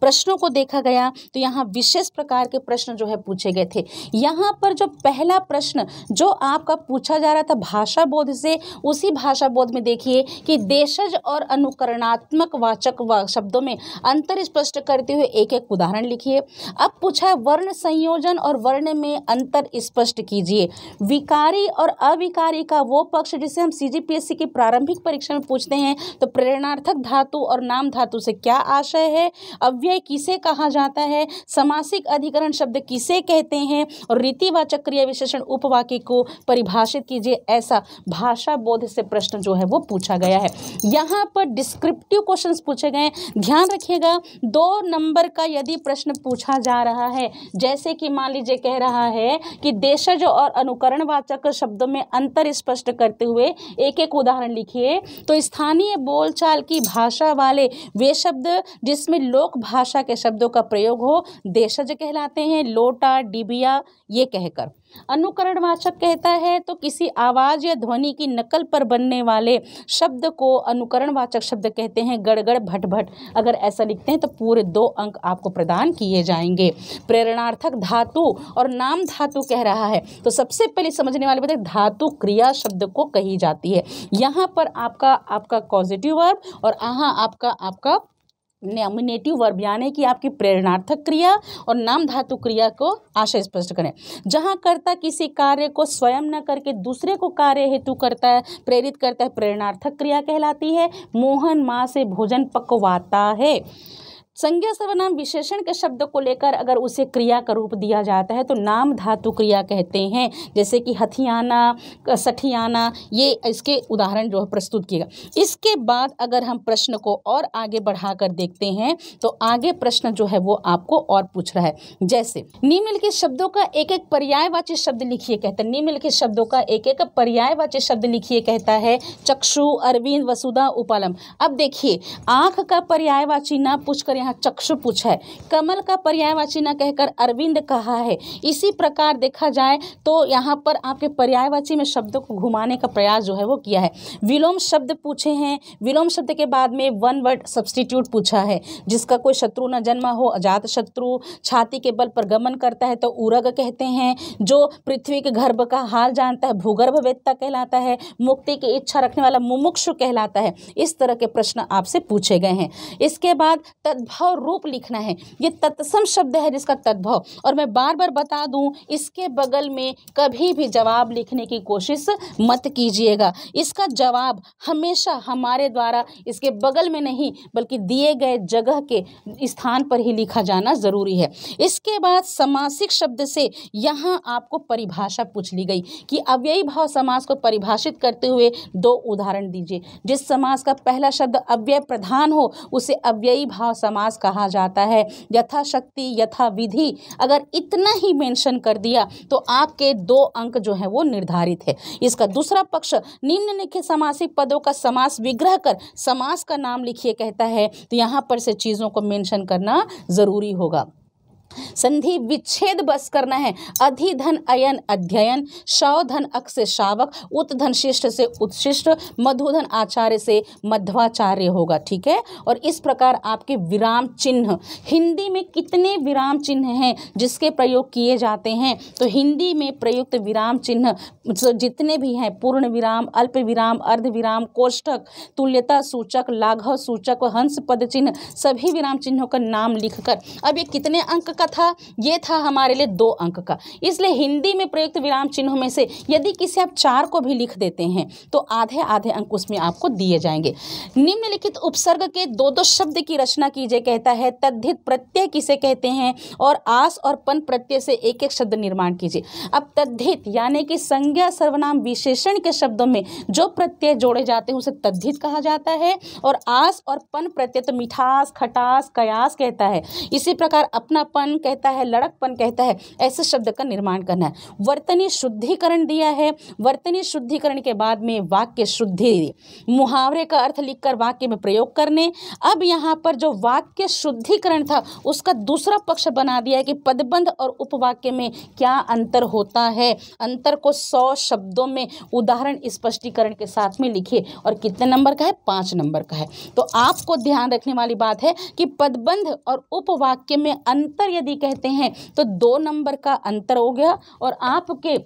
प्रश्नों को देखा गया तो यहाँ विशेष प्रकार के प्रश्न जो है पूछे गए थे यहाँ पर जो पहला प्रश्न जो आपका पूछा जा रहा था भाषा बोध से उसी भाषा बोध में देखिए कि देशज और अनुकरणात्मक वाचक वा शब्दों में अंतर स्पष्ट करते हुए एक एक उदाहरण लिखिए अब पूछा है वर्ण संयोजन और वर्ण में अंतर स्पष्ट कीजिए विकारी और अविकारी का वो पक्ष जिसे हम सी की प्रारंभिक परीक्षा में पूछते हैं तो प्रेरणार्थक धातु और नाम धातु से क्या आशय है अव्यय किसे कहा जाता है समासिक अधिकरण शब्द किसे कहते हैं और रीति व चक्रिय विशेषण उपवाक्य को परिभाषित कीजिए ऐसा भाषा बोध से प्रश्न जो है वो पूछा गया है यहाँ पर डिस्क्रिप्टिव क्वेश्चन पूछे गए ध्यान रखिएगा दो नंबर का यदि प्रश्न पूछा जा रहा है जैसे कि मान लीजिए कह रहा है कि देशज और अनुकरणवाचक शब्दों में अंतर स्पष्ट करते हुए एक एक उदाहरण लिखिए तो स्थानीय बोलचाल की भाषा वाले वे शब्द जिसमें लोक भाषा के शब्दों का प्रयोग हो देशज कहलाते हैं लोटा डिबिया ये कहकर अनुकरणवाचक कहता है तो किसी आवाज़ या ध्वनि की नकल पर बनने वाले शब्द को अनुकरणवाचक शब्द कहते हैं गड़गड़ भट भट अगर ऐसा लिखते हैं तो पूरे दो अंक आपको प्रदान किए जाएंगे प्रेरणार्थक धातु और नाम धातु कह रहा है तो सबसे पहले समझने वाले बताए धातु क्रिया शब्द को कही जाती है यहाँ पर आपका आपका पॉजिटिव वर्ब और आहा आपका आपका नेमिनेटिव वर्ब यानी कि आपकी प्रेरणार्थक क्रिया और नाम धातु क्रिया को आशय स्पष्ट करें जहाँ कर्ता किसी कार्य को स्वयं न करके दूसरे को कार्य हेतु करता है प्रेरित करता है प्रेरणार्थक क्रिया कहलाती है मोहन माँ से भोजन पकवाता है संज्ञा सर्वनाम विशेषण के शब्द को लेकर अगर उसे क्रिया का रूप दिया जाता है तो नाम धातु क्रिया कहते हैं जैसे कि हथियाना सठियाना ये इसके उदाहरण जो है प्रस्तुत किएगा इसके बाद अगर हम प्रश्न को और आगे बढ़ाकर देखते हैं तो आगे प्रश्न जो है वो आपको और पूछ रहा है जैसे निम्नलिखित शब्दों का एक एक पर्यायवाची शब्द लिखिए कहता है निम्नलिखित शब्दों का एक एक पर्यायवाची शब्द लिखिए कहता है चक्षु अरविंद वसुधा उपालम अब देखिए आंख का पर्यायवाची ना पूछकर यहाँ यहाँ चक्षु पूछा है कमल का पर्यायवाची न कहकर अरविंद कहा है इसी प्रकार देखा जाए तो यहाँ पर आपके पर्यायवाची में शब्दों को घुमाने का प्रयास जो है वो किया है विलोम शब्द पूछे हैं विलोम शब्द के बाद में वन वर्ड सब्सटीट्यूट पूछा है जिसका कोई शत्रु न जन्मा हो अजात शत्रु छाती के बल पर गमन करता है तो उरग कहते हैं जो पृथ्वी के गर्भ का हाल जानता है भूगर्भ वेत्ता कहलाता है मुक्ति की इच्छा रखने वाला मुमुक्षु कहलाता है इस तरह के प्रश्न आपसे पूछे गए हैं इसके बाद तद तद्भव रूप लिखना है ये तत्सम शब्द है जिसका तद्भव और मैं बार बार बता दूं इसके बगल में कभी भी जवाब लिखने की कोशिश मत कीजिएगा इसका जवाब हमेशा हमारे द्वारा इसके बगल में नहीं बल्कि दिए गए जगह के स्थान पर ही लिखा जाना ज़रूरी है इसके बाद समासिक शब्द से यहाँ आपको परिभाषा पूछ ली गई कि अव्ययी भाव समास को परिभाषित करते हुए दो उदाहरण दीजिए जिस समास का पहला शब्द अव्यय प्रधान हो उसे अव्ययी भाव समास नमाज कहा जाता है यथाशक्ति यथा विधि अगर इतना ही मेंशन कर दिया तो आपके दो अंक जो है वो निर्धारित है इसका दूसरा पक्ष निम्नलिखित समासिक पदों का समास विग्रह कर समास का नाम लिखिए कहता है तो यहाँ पर से चीज़ों को मेंशन करना ज़रूरी होगा संधि विच्छेद बस करना है अधिधन अयन अध्ययन शवधन अक्ष से शावक उत्तन शिष्ट से उत्शिष्ट मधुधन आचार्य से मध्वाचार्य होगा ठीक है और इस प्रकार आपके विराम चिन्ह हिंदी में कितने विराम चिन्ह हैं जिसके प्रयोग किए जाते हैं तो हिंदी में प्रयुक्त विराम चिन्ह जितने भी हैं पूर्ण विराम अल्प विराम अर्ध विराम कोष्ठक तुल्यता सूचक लाघव सूचक हंस पद चिन्ह सभी विराम चिन्हों का नाम लिखकर अब ये कितने अंक का था ये था हमारे लिए दो अंक का इसलिए हिंदी में प्रयुक्त विराम चिन्हों में से यदि किसी आप चार को भी लिख देते हैं तो आधे आधे अंक उसमें आपको दिए जाएंगे निम्नलिखित उपसर्ग के दो दो शब्द की रचना कीजिए कहता है तद्धित प्रत्यय किसे कहते हैं और आस और पन प्रत्यय से एक एक शब्द निर्माण कीजिए अब तद्धित यानी कि संज्ञा सर्वनाम विशेषण के शब्दों में जो प्रत्यय जोड़े जाते हैं उसे तद्धित कहा जाता है और आस और पन प्रत्यय तो मिठास खटास कयास कहता है इसी प्रकार अपनापन लड़कपन कहता है लड़कपन कहता है ऐसे शब्द का निर्माण करना है वर्तनी शुद्धिकरण दिया है वर्तनी शुद्धिकरण के बाद में वाक्य शुद्धि मुहावरे का अर्थ लिखकर वाक्य में प्रयोग करने अब यहाँ पर जो वाक्य शुद्धिकरण था उसका दूसरा पक्ष बना दिया कि पदबंध और उपवाक्य में क्या अंतर होता है अंतर को सौ शब्दों में उदाहरण स्पष्टीकरण के साथ में लिखिए और कितने नंबर का है पाँच नंबर का है तो आपको ध्यान रखने वाली बात है कि पदबंध और उपवाक्य में अंतर यदि कहते हैं तो दो नंबर का अंतर हो गया और आपके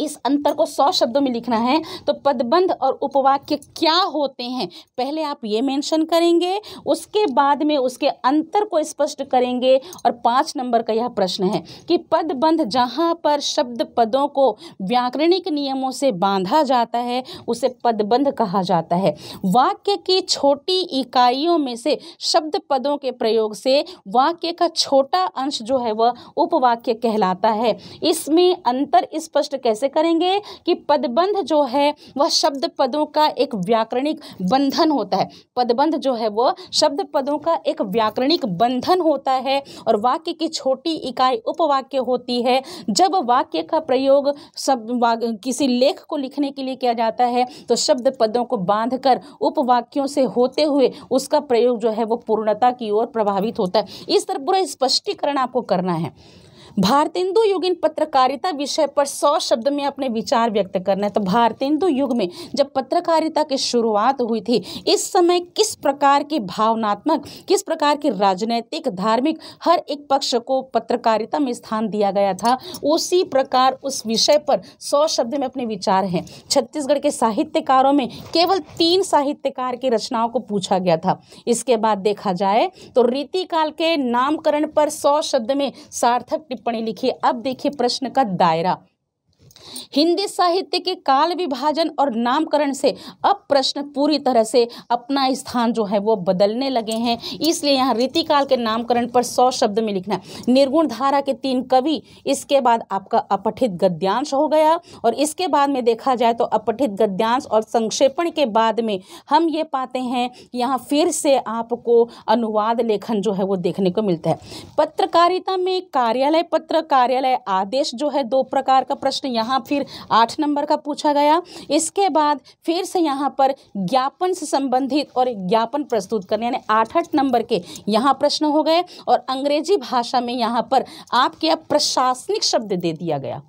इस अंतर को सौ शब्दों में लिखना है तो पदबंध और उपवाक्य क्या होते हैं पहले आप ये मेंशन करेंगे उसके बाद में उसके अंतर को स्पष्ट करेंगे और पाँच नंबर का यह प्रश्न है कि पदबंध जहाँ पर शब्द पदों को व्याकरणिक नियमों से बांधा जाता है उसे पदबंध कहा जाता है वाक्य की छोटी इकाइयों में से शब्द पदों के प्रयोग से वाक्य का छोटा अंश जो है वह उपवाक्य कहलाता है इसमें अंतर स्पष्ट कैसे कैसे करेंगे कि पदबंध जो है वह शब्द पदों का एक व्याकरणिक बंधन होता है पदबंध जो है वह शब्द पदों का एक व्याकरणिक बंधन होता है और वाक्य की छोटी इकाई उपवाक्य होती है जब वाक्य का प्रयोग सब किसी लेख को लिखने के लिए किया जाता है तो शब्द पदों को बांध कर उपवाक्यों से होते हुए उसका प्रयोग जो है वो पूर्णता की ओर प्रभावित होता है इस तरह पूरा स्पष्टीकरण आपको करना है भारतेंदु युग इन पत्रकारिता विषय पर सौ शब्द में अपने विचार व्यक्त करना है तो भारतेंदु युग में जब पत्रकारिता की शुरुआत हुई थी इस समय किस प्रकार की भावनात्मक किस प्रकार की राजनैतिक धार्मिक हर एक पक्ष को पत्रकारिता में स्थान दिया गया था उसी प्रकार उस विषय पर सौ शब्द में अपने विचार हैं छत्तीसगढ़ के साहित्यकारों में केवल तीन साहित्यकार की रचनाओं को पूछा गया था इसके बाद देखा जाए तो रीतिकाल के नामकरण पर सौ शब्द में सार्थक पढ़े लिखे अब देखिए प्रश्न का दायरा हिंदी साहित्य के काल विभाजन और नामकरण से अब प्रश्न पूरी तरह से अपना स्थान जो है वो बदलने लगे हैं इसलिए यहाँ रीतिकाल के नामकरण पर सौ शब्द में लिखना निर्गुण धारा के तीन कवि इसके बाद आपका अपठित गद्यांश हो गया और इसके बाद में देखा जाए तो अपठित गद्यांश और संक्षेपण के बाद में हम ये पाते हैं यहाँ फिर से आपको अनुवाद लेखन जो है वो देखने को मिलता है पत्रकारिता में कार्यालय पत्र कार्यालय आदेश जो है दो प्रकार का प्रश्न यहाँ यहाँ फिर आठ नंबर का पूछा गया इसके बाद फिर से यहाँ पर ज्ञापन से संबंधित और ज्ञापन प्रस्तुत करने यानी आठ आठ नंबर के यहाँ प्रश्न हो गए और अंग्रेजी भाषा में यहाँ पर आपके अब प्रशासनिक शब्द दे दिया गया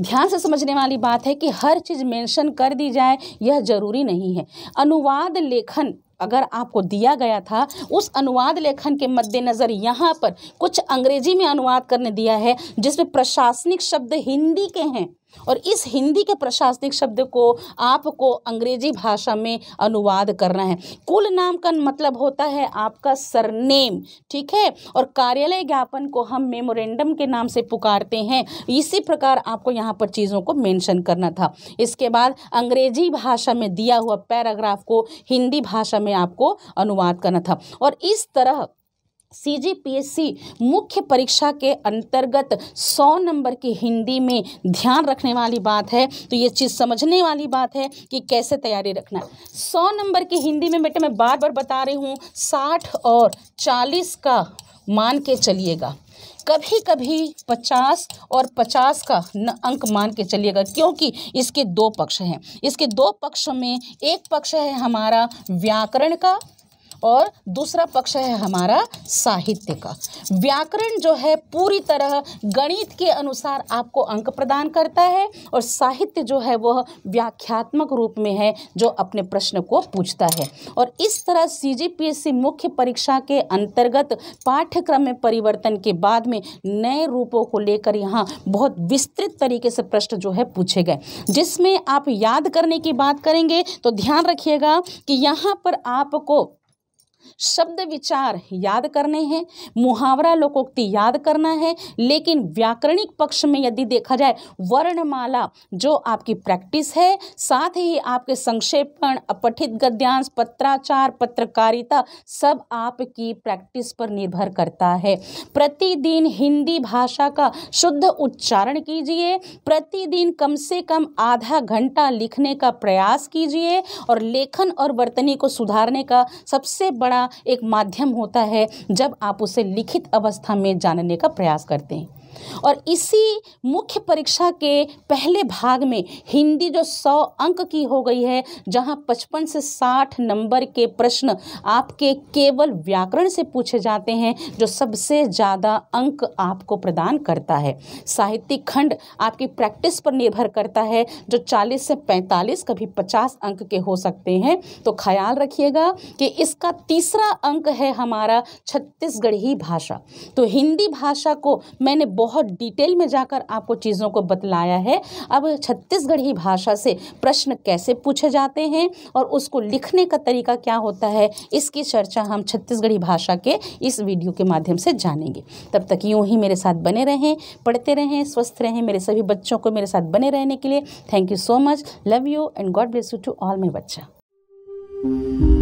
ध्यान से समझने वाली बात है कि हर चीज़ मेंशन कर दी जाए यह जरूरी नहीं है अनुवाद लेखन अगर आपको दिया गया था उस अनुवाद लेखन के मद्देनज़र यहाँ पर कुछ अंग्रेजी में अनुवाद करने दिया है जिसमें प्रशासनिक शब्द हिंदी के हैं और इस हिंदी के प्रशासनिक शब्द को आपको अंग्रेजी भाषा में अनुवाद करना है कुल नाम का मतलब होता है आपका सरनेम ठीक है और कार्यालय ज्ञापन को हम मेमोरेंडम के नाम से पुकारते हैं इसी प्रकार आपको यहाँ पर चीज़ों को मेंशन करना था इसके बाद अंग्रेजी भाषा में दिया हुआ पैराग्राफ को हिंदी भाषा में आपको अनुवाद करना था और इस तरह सीजीपीएससी मुख्य परीक्षा के अंतर्गत 100 नंबर की हिंदी में ध्यान रखने वाली बात है तो ये चीज़ समझने वाली बात है कि कैसे तैयारी रखना 100 नंबर की हिंदी में बेटा मैं बार बार बता रही हूँ 60 और 40 का मान के चलिएगा कभी कभी 50 और 50 का न अंक मान के चलिएगा क्योंकि इसके दो पक्ष हैं इसके दो पक्ष में एक पक्ष है हमारा व्याकरण का और दूसरा पक्ष है हमारा साहित्य का व्याकरण जो है पूरी तरह गणित के अनुसार आपको अंक प्रदान करता है और साहित्य जो है वह व्याख्यात्मक रूप में है जो अपने प्रश्न को पूछता है और इस तरह सीजीपीएससी मुख्य परीक्षा के अंतर्गत पाठ्यक्रम में परिवर्तन के बाद में नए रूपों को लेकर यहाँ बहुत विस्तृत तरीके से प्रश्न जो है पूछे गए जिसमें आप याद करने की बात करेंगे तो ध्यान रखिएगा कि यहाँ पर आपको शब्द विचार याद करने हैं मुहावरा लोकोक्ति याद करना है लेकिन व्याकरणिक पक्ष में यदि देखा जाए वर्णमाला जो आपकी प्रैक्टिस है साथ ही आपके संक्षेपण अपठित गद्यांश पत्राचार पत्रकारिता सब आपकी प्रैक्टिस पर निर्भर करता है प्रतिदिन हिंदी भाषा का शुद्ध उच्चारण कीजिए प्रतिदिन कम से कम आधा घंटा लिखने का प्रयास कीजिए और लेखन और वर्तनी को सुधारने का सबसे बड़ा बड़ा एक माध्यम होता है जब आप उसे लिखित अवस्था में जानने का प्रयास करते हैं और इसी मुख्य परीक्षा के पहले भाग में हिंदी जो सौ अंक की हो गई है जहां पचपन से साठ नंबर के प्रश्न आपके केवल व्याकरण से पूछे जाते हैं जो सबसे ज़्यादा अंक आपको प्रदान करता है साहित्यिक खंड आपकी प्रैक्टिस पर निर्भर करता है जो चालीस से पैंतालीस कभी पचास अंक के हो सकते हैं तो ख्याल रखिएगा कि इसका तीसरा अंक है हमारा छत्तीसगढ़ी भाषा तो हिंदी भाषा को मैंने बहुत डिटेल में जाकर आपको चीज़ों को बतलाया है अब छत्तीसगढ़ी भाषा से प्रश्न कैसे पूछे जाते हैं और उसको लिखने का तरीका क्या होता है इसकी चर्चा हम छत्तीसगढ़ी भाषा के इस वीडियो के माध्यम से जानेंगे तब तक यूँ ही मेरे साथ बने रहें पढ़ते रहें स्वस्थ रहें मेरे सभी बच्चों को मेरे साथ बने रहने के लिए thank you so much love you and God bless you to all my बच्चा